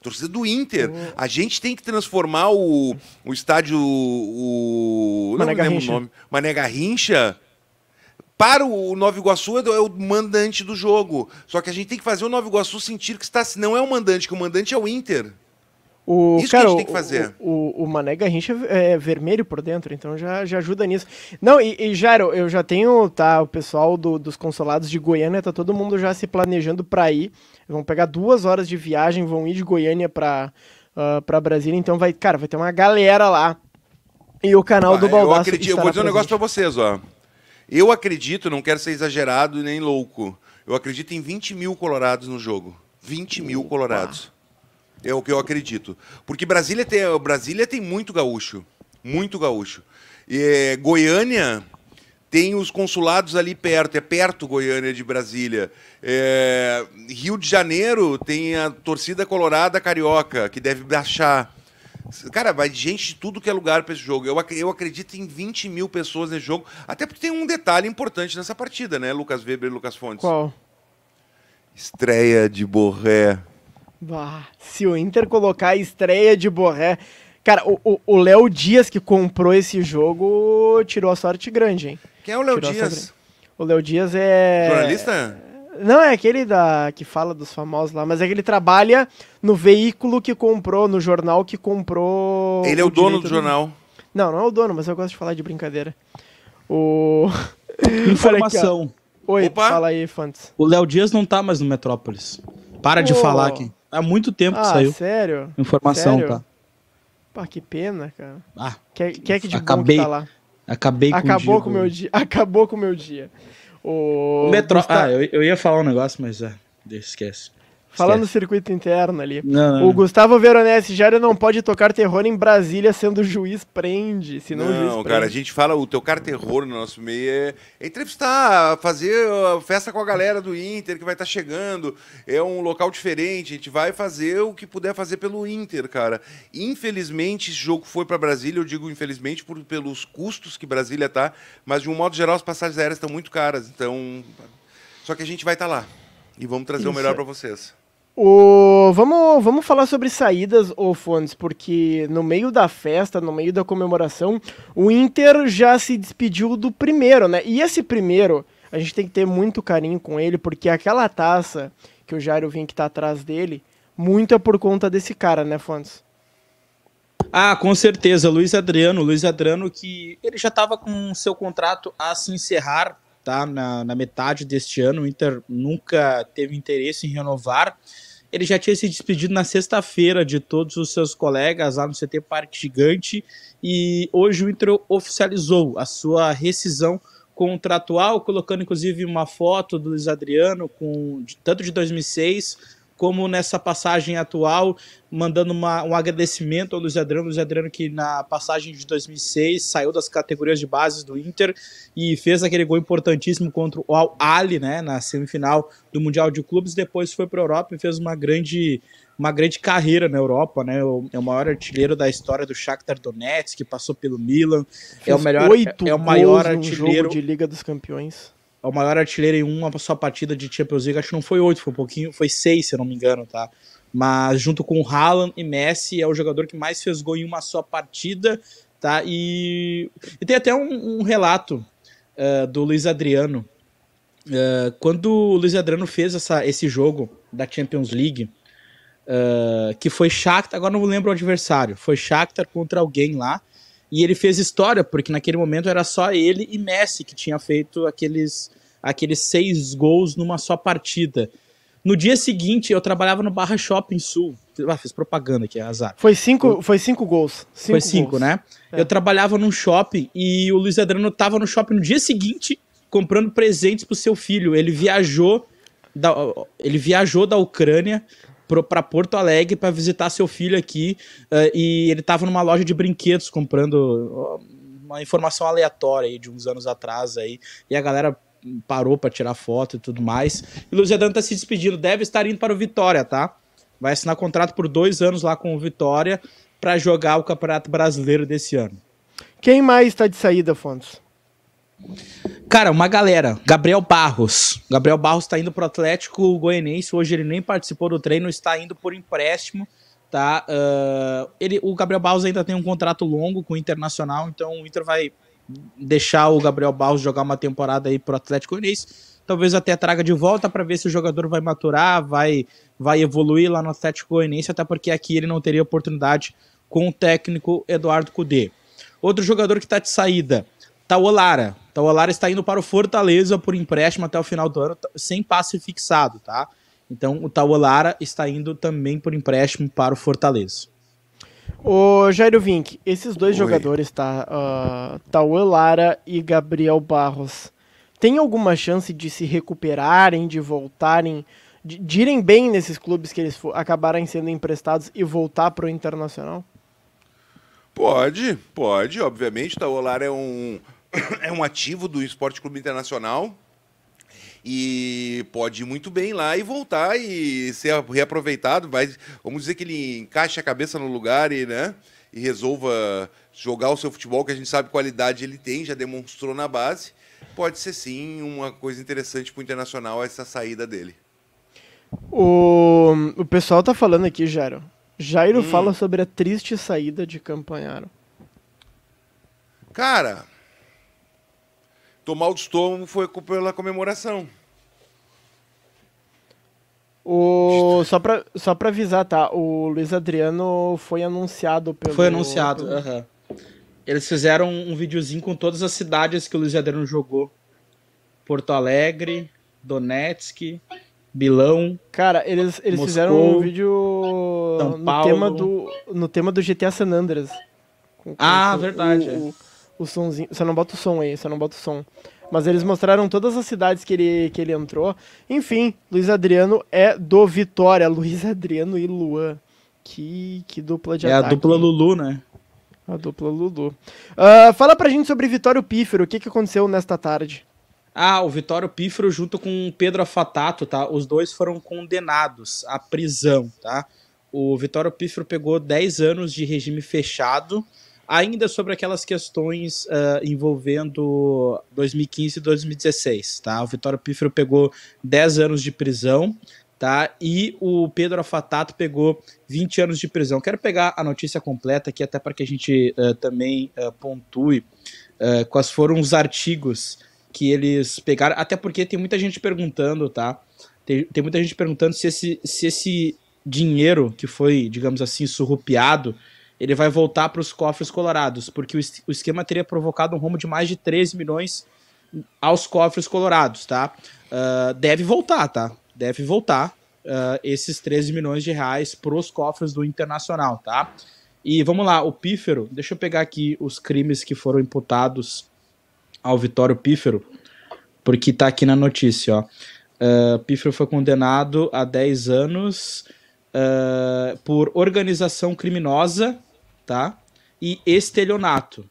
Torcida do Inter. Uhum. A gente tem que transformar o, o estádio. O, Mané não lembro o nome. Mané Garrincha para o Nova Iguaçu é, é o mandante do jogo. Só que a gente tem que fazer o Nova Iguaçu sentir que está. não é o mandante, que o mandante é o Inter. O, Isso cara, que a gente tem que fazer. O, o, o Mané Garrincha é, é vermelho por dentro, então já, já ajuda nisso. Não, e, e Jairo, eu já tenho, tá, o pessoal do, dos consolados de Goiânia, tá todo mundo já se planejando para ir. Vão pegar duas horas de viagem, vão ir de Goiânia pra, uh, Brasília, então vai, cara, vai ter uma galera lá. E o canal ah, do Baldaço Eu acredito, eu vou dizer presente. um negócio pra vocês, ó. Eu acredito, não quero ser exagerado nem louco, eu acredito em 20 mil colorados no jogo. 20 mil Opa. colorados. É o que eu acredito. Porque Brasília tem, Brasília tem muito gaúcho. Muito gaúcho. E, é, Goiânia tem os consulados ali perto. É perto Goiânia de Brasília. É, Rio de Janeiro tem a torcida colorada carioca, que deve baixar. Cara, vai gente de tudo que é lugar para esse jogo. Eu, ac eu acredito em 20 mil pessoas nesse jogo. Até porque tem um detalhe importante nessa partida, né, Lucas Weber e Lucas Fontes? Qual? Estreia de Borré. Bah, se o Inter colocar a estreia de Borré. Cara, o Léo Dias que comprou esse jogo tirou a sorte grande, hein? Quem é o Léo Dias? O Léo Dias é. Jornalista? Não, é aquele da que fala dos famosos lá, mas é que ele trabalha no veículo que comprou, no jornal que comprou. Ele é o, o dono do, do jornal. Não, não é o dono, mas eu gosto de falar de brincadeira. O. Informação. Oi, Opa. fala aí, Fantes. O Léo Dias não tá mais no Metrópolis. Para oh. de falar aqui. Há muito tempo ah, que saiu. sério? Informação, sério? tá? Pá, que pena, cara. Ah, que, é que de acabei, que tá lá? Acabei com Acabou o dia, com o meu dia. Acabou com o meu dia. O, o Tá... Ah, eu, eu ia falar um negócio, mas é. esquece. Falando no circuito interno ali. Não, não. O Gustavo Veronese Jário não pode tocar terror em Brasília sendo juiz prende, senão não, o juiz prende. cara, a gente fala, o tocar é terror no nosso meio é, é entrevistar, fazer uh, festa com a galera do Inter que vai estar tá chegando, é um local diferente, a gente vai fazer o que puder fazer pelo Inter, cara. Infelizmente esse jogo foi para Brasília, eu digo infelizmente por, pelos custos que Brasília tá, mas de um modo geral as passagens aéreas estão muito caras, então só que a gente vai estar tá lá. E vamos trazer Isso. o melhor para vocês. O... Vamos, vamos falar sobre saídas, ô Fones, porque no meio da festa, no meio da comemoração, o Inter já se despediu do primeiro, né? E esse primeiro, a gente tem que ter muito carinho com ele, porque aquela taça que o Jairo que tá atrás dele, muito é por conta desse cara, né, Fones? Ah, com certeza, Luiz Adriano. Luiz Adriano que ele já estava com seu contrato a se encerrar, tá? Na, na metade deste ano, o Inter nunca teve interesse em renovar. Ele já tinha se despedido na sexta-feira de todos os seus colegas lá no CT Parque Gigante e hoje o Inter oficializou a sua rescisão contratual, colocando inclusive uma foto do Luiz Adriano com de, tanto de 2006 como nessa passagem atual, mandando uma, um agradecimento ao Luiz Adriano, Luiz Adriano que na passagem de 2006 saiu das categorias de bases do Inter e fez aquele gol importantíssimo contra o Al Ali, né, na semifinal do Mundial de Clubes, depois foi para a Europa e fez uma grande uma grande carreira na Europa, né? É o maior artilheiro da história do Shakhtar Donetsk, que passou pelo Milan. Fez é o melhor, é o maior artilheiro de Liga dos Campeões o maior artilheiro em uma só partida de Champions League, acho que não foi oito, foi um pouquinho, foi seis, se eu não me engano, tá? Mas junto com Haaland e Messi, é o jogador que mais fez gol em uma só partida, tá? E, e tem até um, um relato uh, do Luiz Adriano. Uh, quando o Luiz Adriano fez essa, esse jogo da Champions League, uh, que foi Shakhtar, agora não lembro o adversário, foi Shakhtar contra alguém lá, e ele fez história, porque naquele momento era só ele e Messi que tinha feito aqueles aqueles seis gols numa só partida. No dia seguinte, eu trabalhava no Barra Shopping Sul. Ah, fiz propaganda aqui, azar. Foi cinco, foi cinco gols. Cinco foi cinco, gols. né? É. Eu trabalhava num shopping e o Luiz Adriano estava no shopping no dia seguinte comprando presentes pro seu filho. Ele viajou da, ele viajou da Ucrânia para Porto Alegre para visitar seu filho aqui uh, e ele estava numa loja de brinquedos comprando uma informação aleatória aí de uns anos atrás aí e a galera parou para tirar foto e tudo mais. E Luziadano tá se despedindo, deve estar indo para o Vitória, tá? Vai assinar contrato por dois anos lá com o Vitória para jogar o Campeonato Brasileiro desse ano. Quem mais está de saída, Fontes? Cara, uma galera. Gabriel Barros. Gabriel Barros está indo pro Atlético Goianiense. Hoje ele nem participou do treino, está indo por empréstimo tá? Uh, ele, o Gabriel Barros ainda tem um contrato longo com o Internacional, então o Inter vai deixar o Gabriel Barros jogar uma temporada aí pro Atlético Goianiense, talvez até traga de volta para ver se o jogador vai maturar, vai vai evoluir lá no Atlético Goianiense, até porque aqui ele não teria oportunidade com o técnico Eduardo Cudê. Outro jogador que está de saída, Taolara. Taolara está indo para o Fortaleza por empréstimo até o final do ano, sem passe fixado, tá? Então o Taolara está indo também por empréstimo para o Fortaleza. O Jairo Vink, esses dois Oi. jogadores, tá? Uh, Tauan Lara e Gabriel Barros, tem alguma chance de se recuperarem, de voltarem, de, de irem bem nesses clubes que eles acabarem sendo emprestados e voltar para o Internacional? Pode, pode, obviamente. Tauan Lara é um, é um ativo do Esporte Clube Internacional e pode ir muito bem lá e voltar e ser reaproveitado. Vai, vamos dizer que ele encaixe a cabeça no lugar e, né, e resolva jogar o seu futebol, que a gente sabe qualidade ele tem, já demonstrou na base. Pode ser sim uma coisa interessante para o Internacional essa saída dele. O, o pessoal tá falando aqui, Jairo. Jairo hum. fala sobre a triste saída de Campanharo. Cara, tomar o estômago foi pela comemoração. O... Só, pra, só pra avisar, tá? O Luiz Adriano foi anunciado pelo. Foi anunciado, pelo... Eles fizeram um videozinho com todas as cidades que o Luiz Adriano jogou: Porto Alegre, Donetsk, Bilão. Cara, eles, eles Moscou, fizeram um vídeo no tema, do, no tema do GTA San Andreas. Com, ah, com, verdade. O, é o somzinho. Você não bota o som aí, você não bota o som. Mas eles mostraram todas as cidades que ele, que ele entrou. Enfim, Luiz Adriano é do Vitória. Luiz Adriano e Luan. Que, que dupla de é ataque. É a dupla Lulu, né? A dupla Lulu. Uh, fala pra gente sobre Vitório Pífero. O que, que aconteceu nesta tarde? Ah, o Vitório Pífero junto com Pedro Afatato, tá? Os dois foram condenados à prisão, tá? O Vitório Pífero pegou 10 anos de regime fechado ainda sobre aquelas questões uh, envolvendo 2015 e 2016, tá? O Vitório Pífero pegou 10 anos de prisão, tá? E o Pedro Afatato pegou 20 anos de prisão. Quero pegar a notícia completa aqui, até para que a gente uh, também uh, pontue quais foram os artigos que eles pegaram, até porque tem muita gente perguntando, tá? Tem, tem muita gente perguntando se esse, se esse dinheiro que foi, digamos assim, surrupiado ele vai voltar para os cofres colorados, porque o, o esquema teria provocado um rombo de mais de 13 milhões aos cofres colorados, tá? Uh, deve voltar, tá? Deve voltar uh, esses 13 milhões de reais para os cofres do Internacional, tá? E vamos lá, o Pífero, deixa eu pegar aqui os crimes que foram imputados ao Vitório Pífero, porque tá aqui na notícia, ó. Uh, Pífero foi condenado a 10 anos uh, por organização criminosa tá? E estelionato.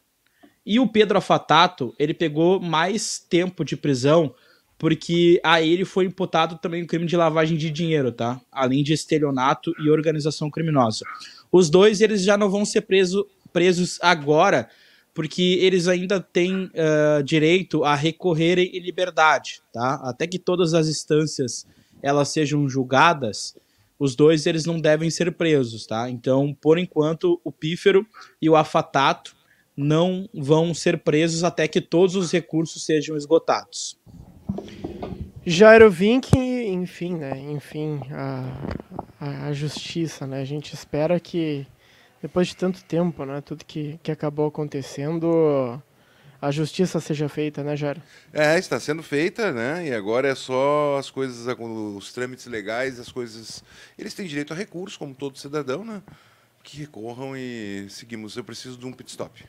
E o Pedro Afatato, ele pegou mais tempo de prisão porque a ah, ele foi imputado também o crime de lavagem de dinheiro, tá? Além de estelionato e organização criminosa. Os dois, eles já não vão ser preso, presos agora, porque eles ainda têm uh, direito a recorrerem em liberdade, tá? Até que todas as instâncias elas sejam julgadas, os dois eles não devem ser presos, tá? Então, por enquanto, o Pífero e o Afatato não vão ser presos até que todos os recursos sejam esgotados. Jairo Vink, enfim, né? Enfim, a, a, a justiça, né? A gente espera que depois de tanto tempo, né? Tudo que, que acabou acontecendo a justiça seja feita, né, Jairo? É, está sendo feita, né? E agora é só as coisas, os trâmites legais, as coisas. Eles têm direito a recursos, como todo cidadão, né? Que recorram e seguimos. Eu preciso de um pit stop.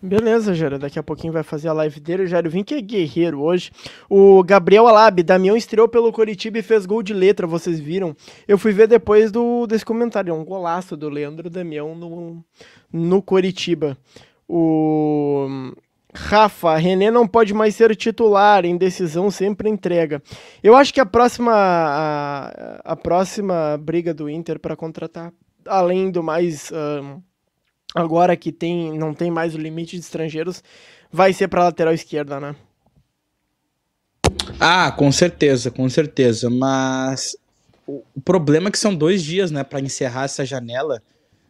Beleza, Jairo. Daqui a pouquinho vai fazer a live dele. O Jairo Vim que é guerreiro hoje. O Gabriel Alab, Damião estreou pelo Coritiba e fez gol de letra, vocês viram. Eu fui ver depois do, desse comentário. É um golaço do Leandro Damião no, no Coritiba. O hum, Rafa, René não pode mais ser titular, indecisão sempre entrega. Eu acho que a próxima a, a próxima briga do Inter para contratar, além do mais hum, agora que tem não tem mais o limite de estrangeiros, vai ser para lateral esquerda, né? Ah, com certeza, com certeza, mas o, o problema é que são dois dias, né, para encerrar essa janela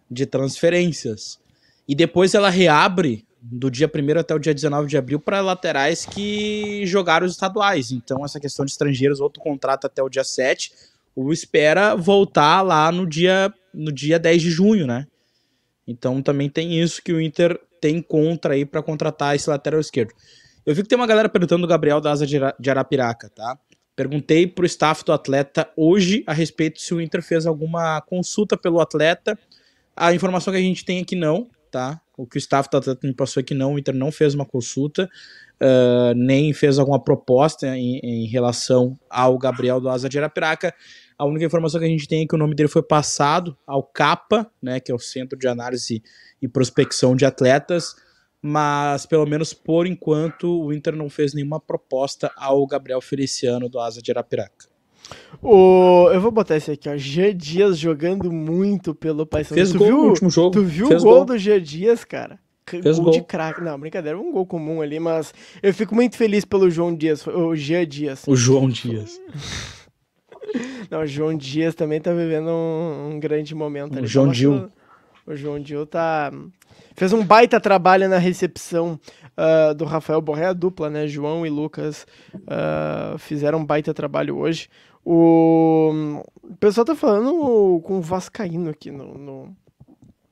de transferências. E depois ela reabre do dia 1 até o dia 19 de abril para laterais que jogaram os estaduais. Então, essa questão de estrangeiros, outro contrato até o dia 7, o espera voltar lá no dia, no dia 10 de junho, né? Então, também tem isso que o Inter tem contra aí para contratar esse lateral esquerdo. Eu vi que tem uma galera perguntando do Gabriel da Asa de Arapiraca, tá? Perguntei pro staff do atleta hoje a respeito se o Inter fez alguma consulta pelo atleta. A informação que a gente tem aqui é que não, tá? O que o staff tá Atlético me passou é que não, o Inter não fez uma consulta, uh, nem fez alguma proposta em, em relação ao Gabriel do Asa de Arapiraca. A única informação que a gente tem é que o nome dele foi passado ao CAPA, né, que é o Centro de Análise e Prospecção de Atletas, mas pelo menos por enquanto o Inter não fez nenhuma proposta ao Gabriel Feliciano do Asa de Arapiraca. O, eu vou botar esse aqui, ó. Gia Dias jogando muito pelo Paysandu. Fez tu gol viu, no último jogo. Tu viu o gol, gol. do Gia Dias, cara? Fez gol, gol. de craque. Não, brincadeira, é um gol comum ali, mas eu fico muito feliz pelo João Dias, o Gia Dias. O João Dias. Não, o João Dias também tá vivendo um, um grande momento ali. O João Dil. O João Dil tá. Fez um baita trabalho na recepção uh, do Rafael Borré, a dupla, né? João e Lucas uh, fizeram um baita trabalho hoje. O... o pessoal tá falando com o Vascaíno aqui no, no,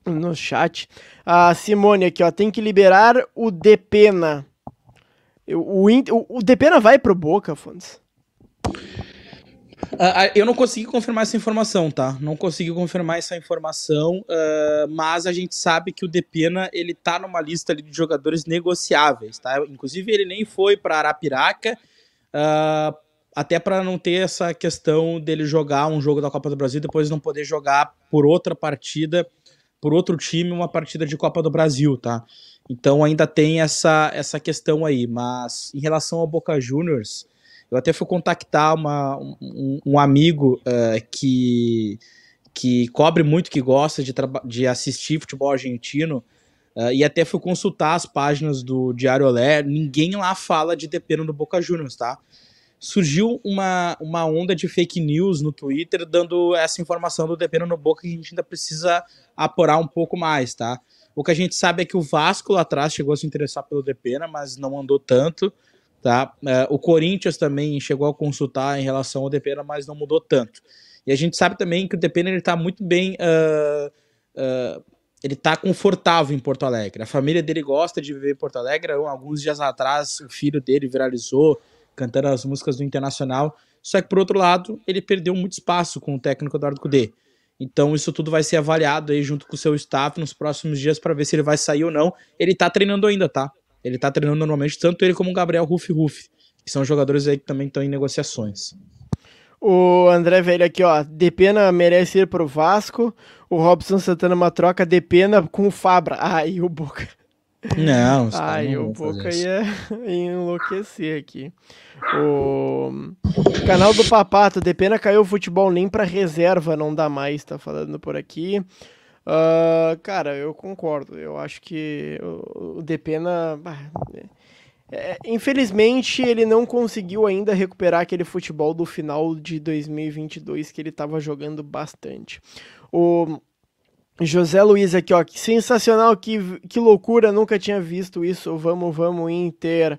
no chat. A Simone aqui, ó, tem que liberar o Depena. O, o, o Depena vai pro Boca, Fontes? Uh, eu não consegui confirmar essa informação, tá? Não consegui confirmar essa informação, uh, mas a gente sabe que o Depena, ele tá numa lista de jogadores negociáveis, tá? Inclusive, ele nem foi para Arapiraca, uh, até para não ter essa questão dele jogar um jogo da Copa do Brasil e depois não poder jogar por outra partida, por outro time, uma partida de Copa do Brasil, tá? Então ainda tem essa, essa questão aí. Mas em relação ao Boca Juniors, eu até fui contactar uma, um, um amigo uh, que, que cobre muito, que gosta de, de assistir futebol argentino. Uh, e até fui consultar as páginas do Diário Olé, ninguém lá fala de Depena do Boca Juniors, tá? surgiu uma, uma onda de fake news no Twitter dando essa informação do Depeno no Boca que a gente ainda precisa apurar um pouco mais, tá? O que a gente sabe é que o Vasco lá atrás chegou a se interessar pelo Depena, mas não andou tanto, tá? É, o Corinthians também chegou a consultar em relação ao Depena, mas não mudou tanto. E a gente sabe também que o Depena ele tá muito bem... Uh, uh, ele tá confortável em Porto Alegre. A família dele gosta de viver em Porto Alegre. Alguns dias atrás, o filho dele viralizou cantando as músicas do Internacional. Só que, por outro lado, ele perdeu muito espaço com o técnico Eduardo Cudê. Então, isso tudo vai ser avaliado aí junto com o seu staff nos próximos dias para ver se ele vai sair ou não. Ele tá treinando ainda, tá? Ele tá treinando normalmente, tanto ele como o Gabriel Rufi Rufi, que são jogadores aí que também estão em negociações. O André Velho aqui, ó. Depena merece ir pro Vasco. O Robson Santana uma troca. Depena com o Fabra. Ah, e o Boca. Não, Ai, não o Boca ia, ia, enlouquecer aqui. O canal do Papato, de pena caiu o futebol nem pra reserva, não dá mais, tá falando por aqui. Uh, cara, eu concordo. Eu acho que o, Depena. É, é, infelizmente, ele não conseguiu ainda recuperar aquele futebol do final de 2022 que ele estava jogando bastante. O José Luiz aqui, ó, que sensacional, que, que loucura, nunca tinha visto isso, vamos, vamos, Inter.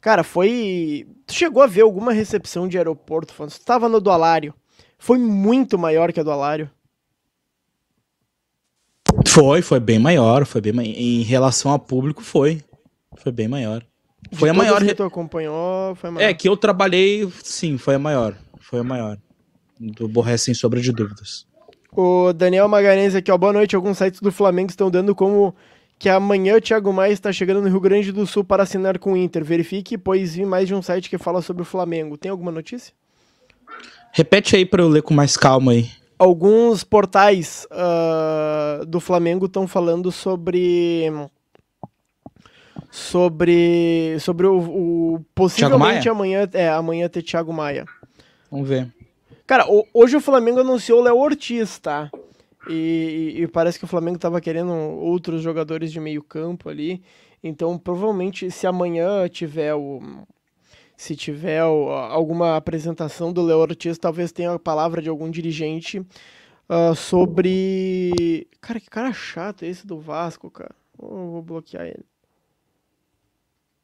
Cara, foi... Tu chegou a ver alguma recepção de aeroporto, Fons? Tu estava no do Alário, foi muito maior que a do Alário. Foi, foi bem maior, foi bem em relação a público foi, foi bem maior. De foi a maior que tu acompanhou, foi maior. É que eu trabalhei, sim, foi a maior, foi a maior. Do Borré sem sombra de dúvidas. O Daniel Magalhães aqui, ó. Boa noite. Alguns sites do Flamengo estão dando como que amanhã o Thiago Maia está chegando no Rio Grande do Sul para assinar com o Inter. Verifique, pois vi mais de um site que fala sobre o Flamengo. Tem alguma notícia? Repete aí para eu ler com mais calma aí. Alguns portais uh, do Flamengo estão falando sobre sobre sobre o, o possivelmente amanhã é amanhã ter Thiago Maia. Vamos ver. Cara, hoje o Flamengo anunciou o Léo Ortiz, tá? E, e, e, parece que o Flamengo estava querendo outros jogadores de meio campo ali. Então, provavelmente, se amanhã tiver o. Se tiver o, alguma apresentação do Léo Ortiz, talvez tenha a palavra de algum dirigente uh, sobre. Cara, que cara chato é esse do Vasco, cara. Oh, vou bloquear ele.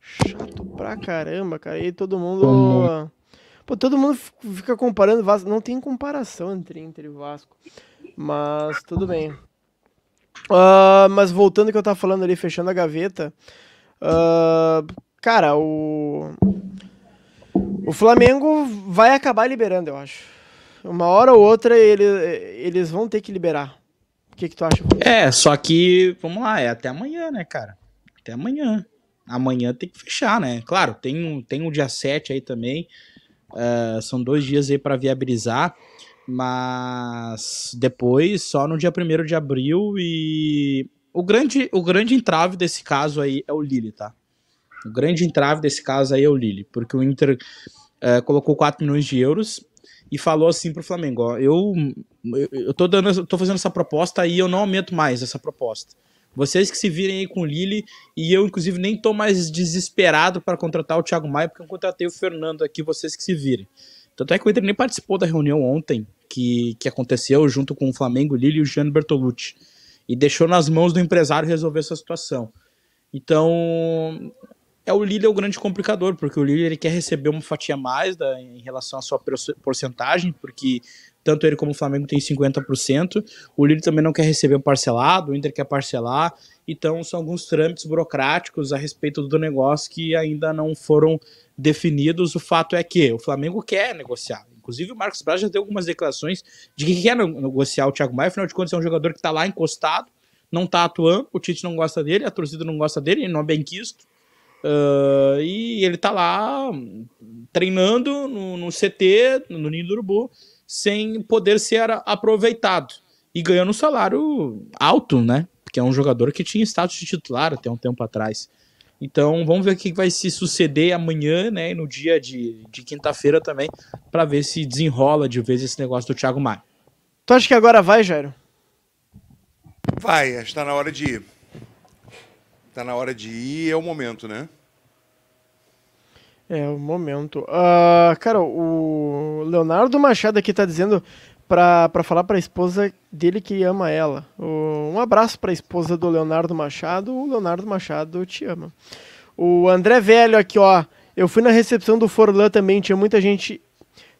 Chato pra caramba, cara. E todo mundo. Pô, todo mundo fica comparando Vasco. Não tem comparação entre Inter e Vasco. Mas tudo bem. Uh, mas voltando ao que eu tava falando ali, fechando a gaveta. Uh, cara, o. O Flamengo vai acabar liberando, eu acho. Uma hora ou outra ele, eles vão ter que liberar. O que, que tu acha? É, só que, vamos lá, é até amanhã, né, cara? Até amanhã. Amanhã tem que fechar, né? Claro, tem, tem o dia 7 aí também. Ah, são dois dias aí para viabilizar, mas depois só no dia 1 de abril e o grande, o grande entrave desse caso aí é o Lille, tá? O grande entrave desse caso aí é o Lille, porque o Inter uh, colocou 4 milhões de euros e falou assim pro Flamengo, ó, eu, eu, tô, dando, tô fazendo essa proposta e eu não aumento mais essa proposta. Vocês que se virem aí com o Lille. E eu, inclusive, nem tô mais desesperado para contratar o Thiago Maia, porque eu contratei o Fernando aqui, vocês que se virem. Tanto é que o Inter nem participou da reunião ontem, que, que aconteceu junto com o Flamengo, o Lille e o Gianni Bertolucci. E deixou nas mãos do empresário resolver essa situação. Então, é o Lille é o grande complicador, porque o Lille ele quer receber uma fatia mais da, em relação à sua porcentagem, porque tanto ele como o Flamengo tem 50%. O Lille também não quer receber um parcelado, o Inter quer parcelar. Então são alguns trâmites burocráticos a respeito do negócio que ainda não foram definidos. O fato é que o Flamengo quer negociar. Inclusive o Marcos Braz já deu algumas declarações de que quer negociar o Thiago Maia, afinal de contas é um jogador que está lá encostado, não está atuando, o Tite não gosta dele, a torcida não gosta dele, ele não é bem quisto. Uh, e ele está lá hum, treinando no, no CT, no Ninho do Urubu, sem poder ser aproveitado e ganhando um salário alto, né? Porque é um jogador que tinha status de titular até um tempo atrás. Então vamos ver o que vai se suceder amanhã, né? E no dia de, de quinta-feira também, para ver se desenrola de vez esse negócio do Thiago Maia. Tu acha que agora vai, Jairo? Vai, está na hora de ir. Está na hora de ir, é o momento, né? É, o momento. Uh, cara, o Leonardo Machado aqui tá dizendo para falar falar a esposa dele que ama ela. Uh, um abraço a esposa do Leonardo Machado. O Leonardo Machado te ama. O André Velho aqui, ó. Eu fui na recepção do Forlan também, tinha muita gente.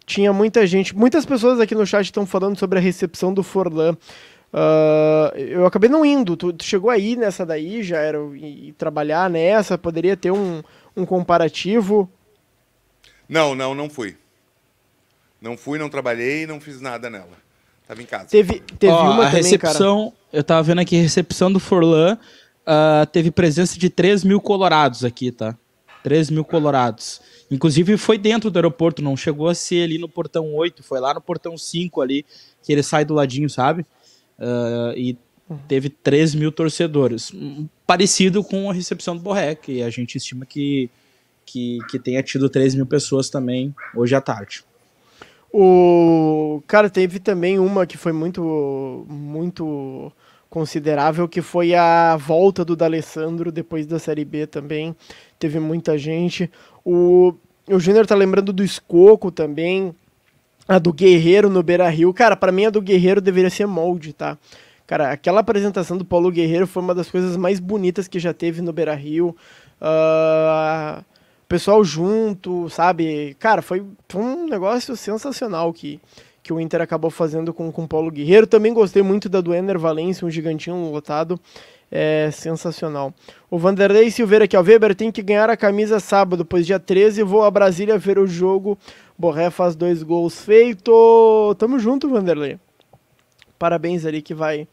Tinha muita gente. Muitas pessoas aqui no chat estão falando sobre a recepção do Forlan. Uh, eu acabei não indo. Tu, tu, chegou aí nessa daí, já era e, e trabalhar nessa, poderia ter um, um comparativo não, não, não fui. Não fui, não trabalhei, não fiz nada nela. Tava em casa. Teve, teve Ó, uma a também, recepção, cara. eu tava vendo aqui, recepção do Forlan, uh, teve presença de 3 mil colorados aqui, tá? 3 mil colorados. Inclusive foi dentro do aeroporto, não chegou a ser ali no portão 8, foi lá no portão 5 ali, que ele sai do ladinho, sabe? Uh, e teve 3 mil torcedores. Hum, parecido com a recepção do Borré, que a gente estima que que, que tenha tido 3 mil pessoas também hoje à tarde. O cara teve também uma que foi muito muito considerável que foi a volta do D'Alessandro depois da série B também. Teve muita gente. O o Júnior tá lembrando do Escoco também, a do Guerreiro no Beira-Rio. Cara, para mim a do Guerreiro deveria ser molde, tá? Cara, aquela apresentação do Paulo Guerreiro foi uma das coisas mais bonitas que já teve no Beira-Rio. Uh, ah, pessoal junto, sabe? Cara, foi, um negócio sensacional que, que o Inter acabou fazendo com, com o Paulo Guerreiro. Também gostei muito da do Ener Valência, um gigantinho lotado. É sensacional. O Vanderlei Silveira aqui, ó. Weber tem que ganhar a camisa sábado, pois dia 13 vou a Brasília ver o jogo. Borré faz dois gols feito. Tamo junto, Vanderlei. Parabéns ali que vai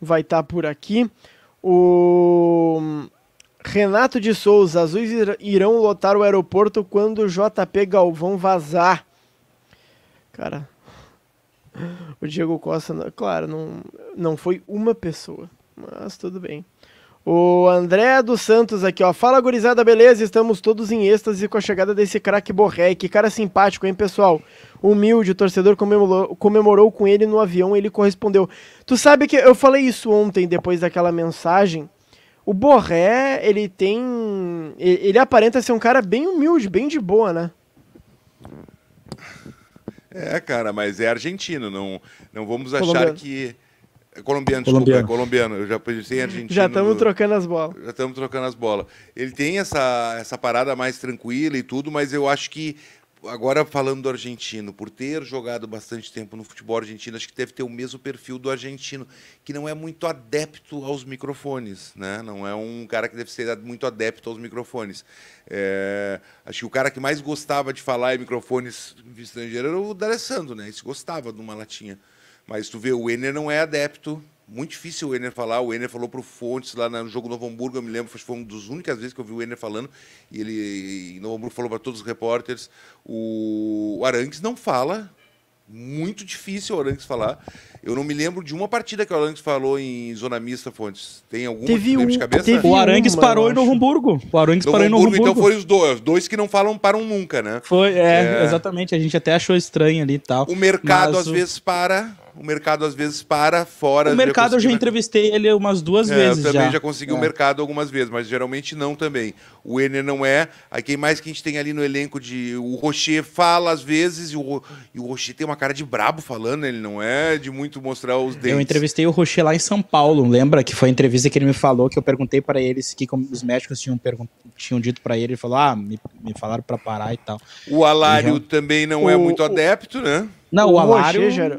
vai estar tá por aqui. O Renato de Souza, azuis irão lotar o aeroporto quando o JP Galvão vazar. Cara, o Diego Costa, claro, não, não foi uma pessoa, mas tudo bem. O André dos Santos aqui, ó. Fala, gurizada, beleza? Estamos todos em êxtase com a chegada desse craque Borré. Que cara simpático, hein, pessoal? Humilde, o torcedor comemorou, comemorou com ele no avião, ele correspondeu. Tu sabe que eu falei isso ontem, depois daquela mensagem o Borré, ele tem. Ele aparenta ser um cara bem humilde, bem de boa, né? É, cara, mas é argentino, não, não vamos colombiano. achar que. Colombiano, colombiano, desculpa, é colombiano. Eu já pensei em argentino. Já estamos trocando as bolas. Já estamos trocando as bolas. Ele tem essa, essa parada mais tranquila e tudo, mas eu acho que agora falando do argentino, por ter jogado bastante tempo no futebol argentino, acho que deve ter o mesmo perfil do argentino, que não é muito adepto aos microfones, né? Não é um cara que deve ser muito adepto aos microfones. É, acho que o cara que mais gostava de falar em microfones estrangeiros era o D'Alessandro, né? Ele gostava de uma latinha. Mas tu vê, o Ener não é adepto muito difícil o Ener falar. O Ener falou para o Fontes lá no jogo Novo Hamburgo, eu me lembro, foi uma das únicas vezes que eu vi o Ener falando. E ele, em Novo Hamburgo, falou para todos os repórteres. O, o Arangues não fala, muito difícil o Arangues falar. Eu não me lembro de uma partida que o Arangues falou em zona mista, Fontes. Tem alguma teve um, de cabeça? Teve o Arangues parou em Novo Hamburgo. O Arangues parou em Novo Hamburgo. Então foram os dois, dois que não falam param nunca, né? Foi, é, é, exatamente. A gente até achou estranho ali e tal. O mercado às o... vezes para o mercado às vezes para fora. O mercado eu já entrevistei ele umas duas é, vezes. Eu também já, já consegui é. o mercado algumas vezes, mas geralmente não também. O Ener não é. Aí quem mais que a gente tem ali no elenco de. O Rocher fala às vezes, e o, e o Rocher tem uma cara de brabo falando, ele não é de muito mostrar os dentes. Eu entrevistei o Rocher lá em São Paulo, lembra? Que foi a entrevista que ele me falou, que eu perguntei para ele se que os médicos tinham, tinham dito para ele, ele falou: ah, me, me falaram para parar e tal. O Alário já... também não o, é muito o... adepto, né? Não, o, o Alário. Rocher,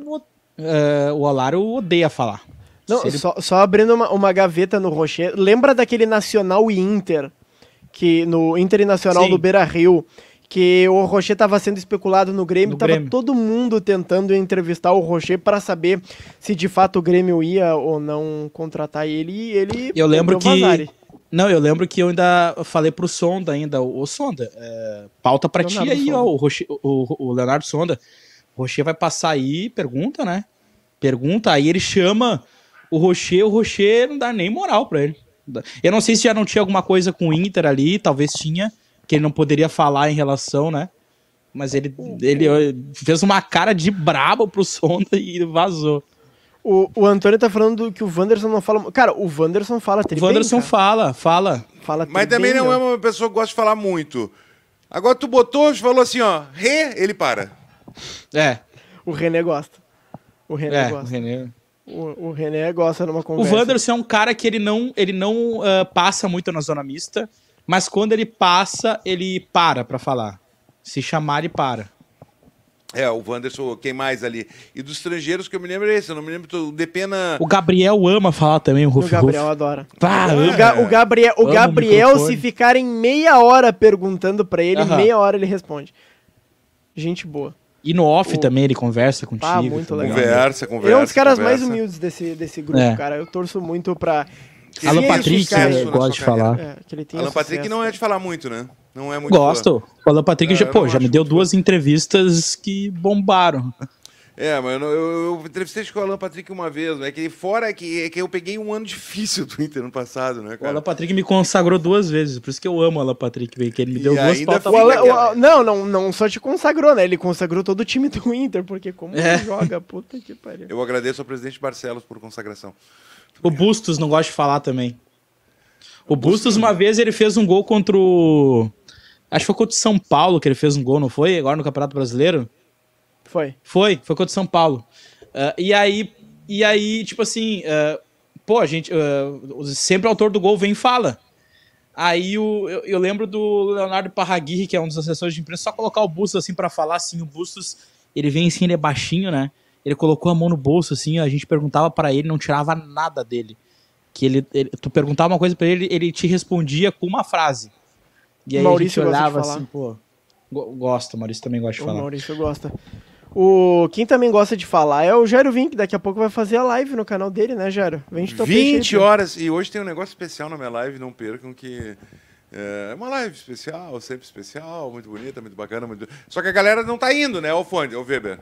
Uh, o Olaro odeia falar. Não, ele... só, só, abrindo uma, uma, gaveta no Rocher. Lembra daquele Nacional e Inter? Que no Internacional Sim. do Beira Rio, que o Rocher estava sendo especulado no Grêmio, estava todo mundo tentando entrevistar o Rocher para saber se de fato o Grêmio ia ou não contratar ele. E ele eu lembro que Vazari. não, eu lembro que eu ainda falei pro Sonda ainda, o Sonda, é, pauta para ti aí, ó, o, Rocher, o, o Leonardo Sonda. O Rocher vai passar aí, pergunta, né? pergunta, aí ele chama o Rocher, o Rocher não dá nem moral para ele. Eu não sei se já não tinha alguma coisa com o Inter ali, talvez tinha, que ele não poderia falar em relação, né? Mas ele, ele é. fez uma cara de brabo pro Sonda e vazou. O, o Antônio tá falando que o Wanderson não fala. Cara, o Wanderson fala O Wanderson bem, fala, fala. fala Mas também bem, não é uma pessoa que gosta de falar muito. Agora tu botou, falou assim, ó, re, ele para. É. O René gosta. O René é, gosta. O René... O, o René gosta de uma conversa. O Wanderson é um cara que ele não, ele não uh, passa muito na zona mista, mas quando ele passa, ele para para falar. Se chamar, ele para. É, o Wanderson, quem mais ali? E dos estrangeiros que eu me lembro é esse, eu não me lembro, o Depena... O Gabriel ama falar também, o Ruf O Gabriel Ruf. adora. ah, o, Ga o, Gabriel, o Gabriel o se ficarem meia hora perguntando para ele, uh -huh. meia hora ele responde. Gente boa. E no off o... também ele conversa contigo. Ah, muito legal. Conversa, conversa. Ele é um dos caras conversa. mais humildes desse, desse grupo, é. cara. Eu torço muito pra. Que Alan Patrick gosta de falar. É, Alan Patrick não é de falar muito, né? Não é muito. Gosto. Boa. O Alan Patrick é, já, pô, já me deu duas bom. entrevistas que bombaram. É, mano, eu, eu, entrevistei com o Alan Patrick uma vez, né? Que fora que, é que eu peguei um ano difícil do Inter no passado, né, cara? O Alan Patrick me consagrou duas vezes, por isso que eu amo o Alan Patrick, que ele me deu e duas pautas. não, não, não só te consagrou, né? Ele consagrou todo o time do Inter, porque como é. ele joga, puta que pariu. Eu agradeço ao presidente Barcelos por consagração. O Bustos não gosta de falar também. O Bustos, uma vez, ele fez um gol contra o. Acho que foi contra o São Paulo que ele fez um gol, não foi? Agora no Campeonato Brasileiro? Foi. Foi, foi contra o São Paulo. Uh, e aí, e aí, tipo assim, uh, pô, a gente. Uh, sempre o autor do gol vem e fala. Aí o, eu, eu, lembro do Leonardo Parraguirre, que é um dos assessores de imprensa, só colocar o busto assim para falar, assim, o Bustos, ele vem assim, ele é baixinho, né? Ele colocou a mão no bolso, assim, a gente perguntava para ele, não tirava nada dele. Que ele, ele tu perguntava uma coisa para ele, ele te respondia com uma frase. E aí Maurício a gente olhava assim, pô, gosta, Maurício também gosta de falar. O Maurício gosta. O, quem também gosta de falar é o Jairo que daqui a pouco vai fazer a live no canal dele, né, Jairo? Vende 20 horas, e hoje tem um negócio especial na minha live, não percam que... É, é uma live especial, sempre especial, muito bonita, muito bacana. Muito... Só que a galera não tá indo, né, ô Fonde, ô Weber?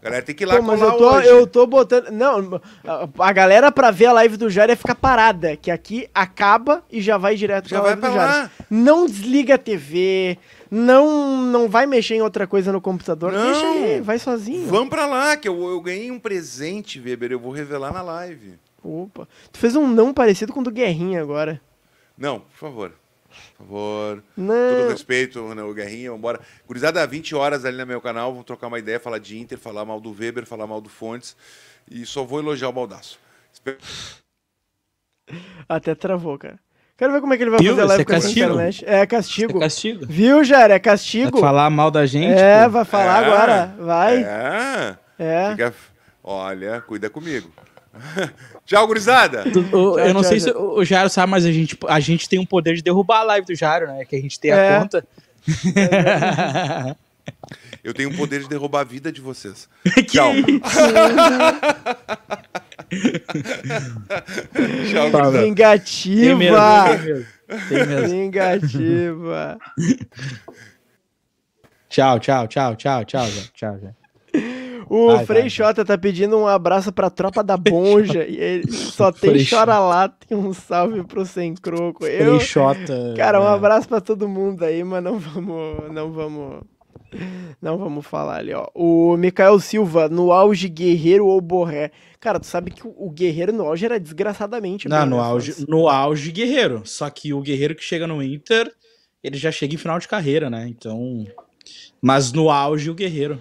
A galera tem que ir lá Pô, mas eu tô, hoje. eu tô botando. Não, a, galera pra ver a live do Jairo é ficar parada, que aqui acaba e já vai direto já pra vai live pra do Jair. Não desliga a TV, não, não vai mexer em outra coisa no computador. Não. Deixa aí, vai sozinho. Vamos pra lá, que eu, eu ganhei um presente, Weber. Eu vou revelar na live. Opa. Tu fez um não parecido com o do Guerrinha agora. Não, por favor. Por favor. Não. Todo respeito, né, o Guerrinha, vambora. Gurizada, 20 horas ali no meu canal, vamos trocar uma ideia, falar de Inter, falar mal do Weber, falar mal do Fontes. E só vou elogiar o Baldaço. Até travou, cara. Quero ver como é que ele vai Viu? fazer a live é com o essa internet. É castigo. É castigo. Viu, Jair? É castigo. Vai falar mal da gente? É, pô. vai falar é, agora. Vai. É. é. Fica... Olha, cuida comigo. Tchau, gurizada. Eu, tchau, eu não tchau, sei tchau. se o Jairo sabe, mas a gente, a gente tem um poder de derrubar a live do Jairo, né? Que a gente tem é. a conta. eu tenho o um poder de derrubar a vida de vocês. que tchau. tá, Vingativa! Né? Vingativa! tchau, tchau, tchau, tchau, tchau, tchau, já. O vai, Freixota vai, vai. tá pedindo um abraço pra tropa da Bonja. e ele só tem chora lá, tem um salve pro Sem Croco. Eu, Cara, um né? abraço pra todo mundo aí, mas não vamos. Não vamos Não vamos falar ali, ó. O Mikael Silva, no auge, guerreiro ou borré? Cara, tu sabe que o guerreiro no auge era desgraçadamente. Não, bem, no né, auge, no auge, guerreiro. Só que o guerreiro que chega no Inter, ele já chega em final de carreira, né? Então. Mas no auge, o guerreiro.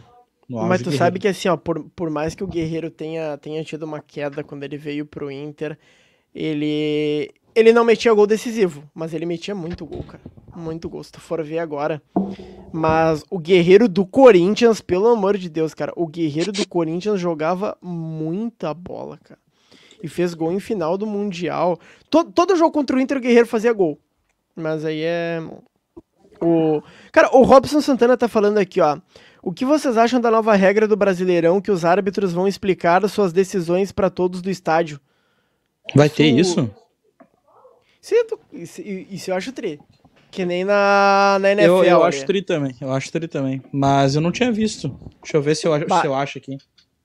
Auge, mas tu guerreiro. sabe que assim, ó, por, por mais que o guerreiro tenha, tenha tido uma queda quando ele veio pro Inter, ele ele não metia gol decisivo, mas ele metia muito gol, cara. Muito gol, se tu for ver agora. Mas o Guerreiro do Corinthians, pelo amor de Deus, cara, o Guerreiro do Corinthians jogava muita bola, cara. E fez gol em final do Mundial. Todo, todo jogo contra o Inter, o Guerreiro fazia gol. Mas aí é. O... Cara, o Robson Santana tá falando aqui, ó. O que vocês acham da nova regra do Brasileirão que os árbitros vão explicar suas decisões para todos do estádio? Vai isso... ter isso? Isso, é isso, isso eu acho tri. Que nem na, na NFL. Eu, eu acho né? tri também, eu acho tri também. Mas eu não tinha visto. Deixa eu ver se eu, se eu acho aqui.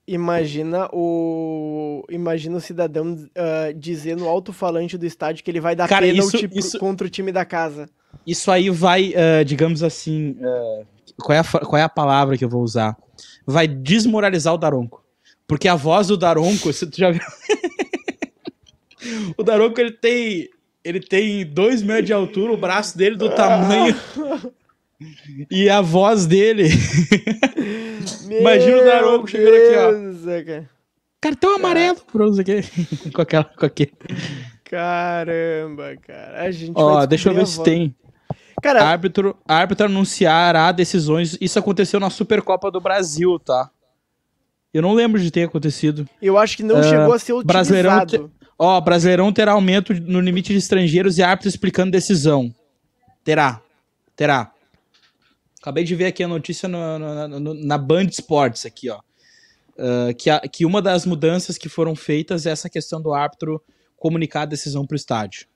Imagina o. Imagina o cidadão uh, ah, dizer no alto-falante do estádio que ele vai dar Cara, pênalti isso, isso, contra o time da casa. Isso aí vai, uh, digamos assim. Uh, qual, é a, qual é a palavra que eu vou usar? Vai desmoralizar o Daronco. Porque a voz do Daronco, se tu já viu. o Daronco ele tem ele tem dois metros de altura, o braço dele do tamanho. e a voz dele. Imagina o Daronco chegando aqui, ó. É, cara. Cartão amarelo, pronto, aqui. com aquela, com aquele. Caramba, cara. A gente Ó, deixa eu ver se tem. Cara, árbitro, árbitro anunciará decisões. Isso aconteceu na Supercopa do Brasil, tá? Eu não lembro de ter acontecido. Eu acho que não uh, chegou a ser utilizado. Brasileirão, Ó, oh, Brasileirão terá aumento no limite de estrangeiros e árbitro explicando decisão. Terá. Terá. Acabei de ver aqui a notícia no, no, no, na Band Sports aqui, ó. Uh, que, a, que uma das mudanças que foram feitas é essa questão do árbitro comunicar a decisão para o estádio.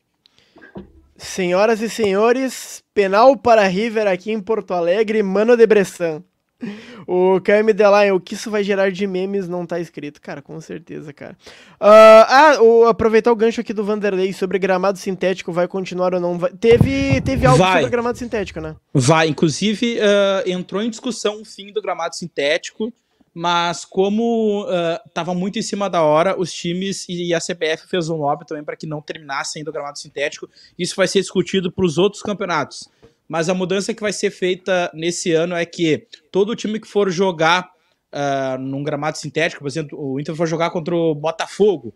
Senhoras e senhores, penal para River aqui em Porto Alegre, Mano de Bressan. O KM Delay, o que isso vai gerar de memes não tá escrito. Cara, com certeza, cara. Uh, ah, o, aproveitar o gancho aqui do Vanderlei sobre gramado sintético, vai continuar ou não? Vai... Teve, teve algo vai. sobre gramado sintético, né? Vai, inclusive uh, entrou em discussão o fim do gramado sintético, mas como uh, tava muito em cima da hora, os times e a CBF fez um lobby também para que não terminasse ainda o gramado sintético. Isso vai ser discutido para os outros campeonatos mas a mudança que vai ser feita nesse ano é que todo time que for jogar uh, num gramado sintético, por exemplo, o Inter for jogar contra o Botafogo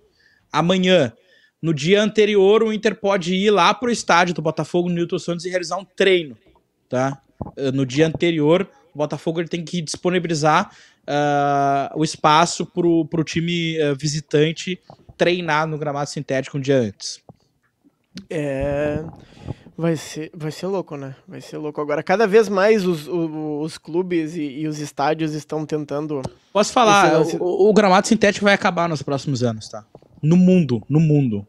amanhã, no dia anterior o Inter pode ir lá pro estádio do Botafogo, no Newton Santos, e realizar um treino, tá? Ah, no dia anterior, o Botafogo ele tem que disponibilizar uh, o espaço pro, pro time uh, visitante treinar no gramado sintético um dia antes. É... Vai ser, vai ser louco, né? Vai ser louco. Agora, cada vez mais os, os, os clubes e, e, os estádios estão tentando. Posso falar, esse... o, o, gramado sintético vai acabar nos próximos anos, tá? No mundo, no mundo.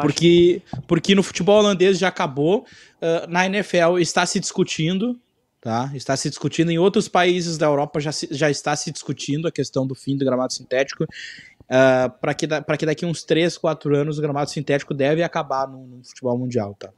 Porque, porque no futebol holandês já acabou, uh, na NFL está se discutindo, tá? Está se discutindo, em outros países da Europa já, se, já está se discutindo a questão do fim do gramado sintético. Uh, ah, para que, que daqui uns 3, 4 anos o gramado sintético deve acabar no, no futebol mundial, tá?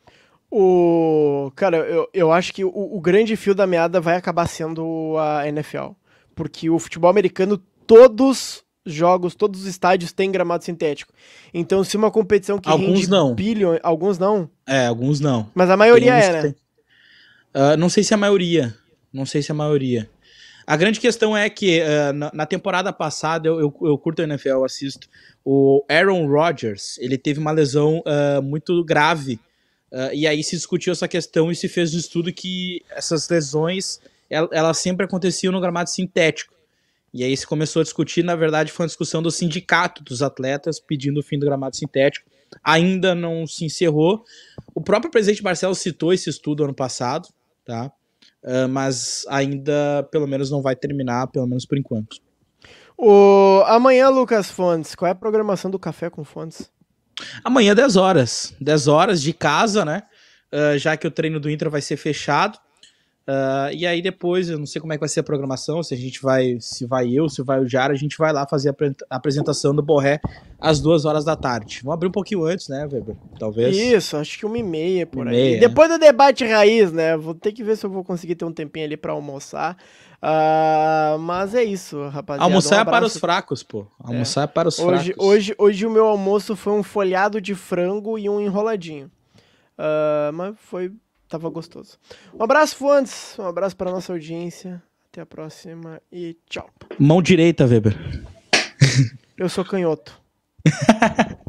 O. Cara, eu, eu acho que o, o grande fio da meada vai acabar sendo a NFL. Porque o futebol americano, todos jogos, todos os estádios têm gramado sintético. Então, se uma competição que alguns não. Billion, alguns não. É, alguns não. Mas a maioria é, né? Tem... Uh, não sei se é a maioria. Não sei se é a maioria. A grande questão é que uh, na, na, temporada passada, eu, eu, eu curto a NFL, assisto. O Aaron Rodgers, ele teve uma lesão uh, muito grave Uh, e aí se discutiu essa questão e se fez um estudo que essas lesões elas sempre aconteciam no gramado sintético. E aí se começou a discutir, na verdade, foi uma discussão do sindicato dos atletas pedindo o fim do gramado sintético. Ainda não se encerrou. O próprio presidente Marcelo citou esse estudo ano passado, tá? Uh, mas ainda, pelo menos, não vai terminar, pelo menos por enquanto. O... Amanhã, Lucas Fontes, qual é a programação do Café com Fontes? Amanhã, 10 horas. 10 horas de casa, né? Uh, já que o treino do Intra vai ser fechado. Uh, e aí depois, eu não sei como é que vai ser a programação, se a gente vai, se vai eu, se vai o Jara, a gente vai lá fazer a apresentação do Borré às duas horas da tarde. Vamos abrir um pouquinho antes, né, Weber? Talvez. Isso, acho que uma e meia por aí. Meia. Depois do debate raiz, né? Vou ter que ver se eu vou conseguir ter um tempinho ali para almoçar. Uh, mas é isso, rapaziada. Almoçar um é para os fracos, pô. Almoçar é, é para os hoje, fracos. Hoje, hoje o meu almoço foi um folhado de frango e um enroladinho. Uh, mas foi. Tava gostoso. Um abraço, Fuantes. Um abraço para nossa audiência. Até a próxima e tchau. Mão direita, Weber. Eu sou canhoto.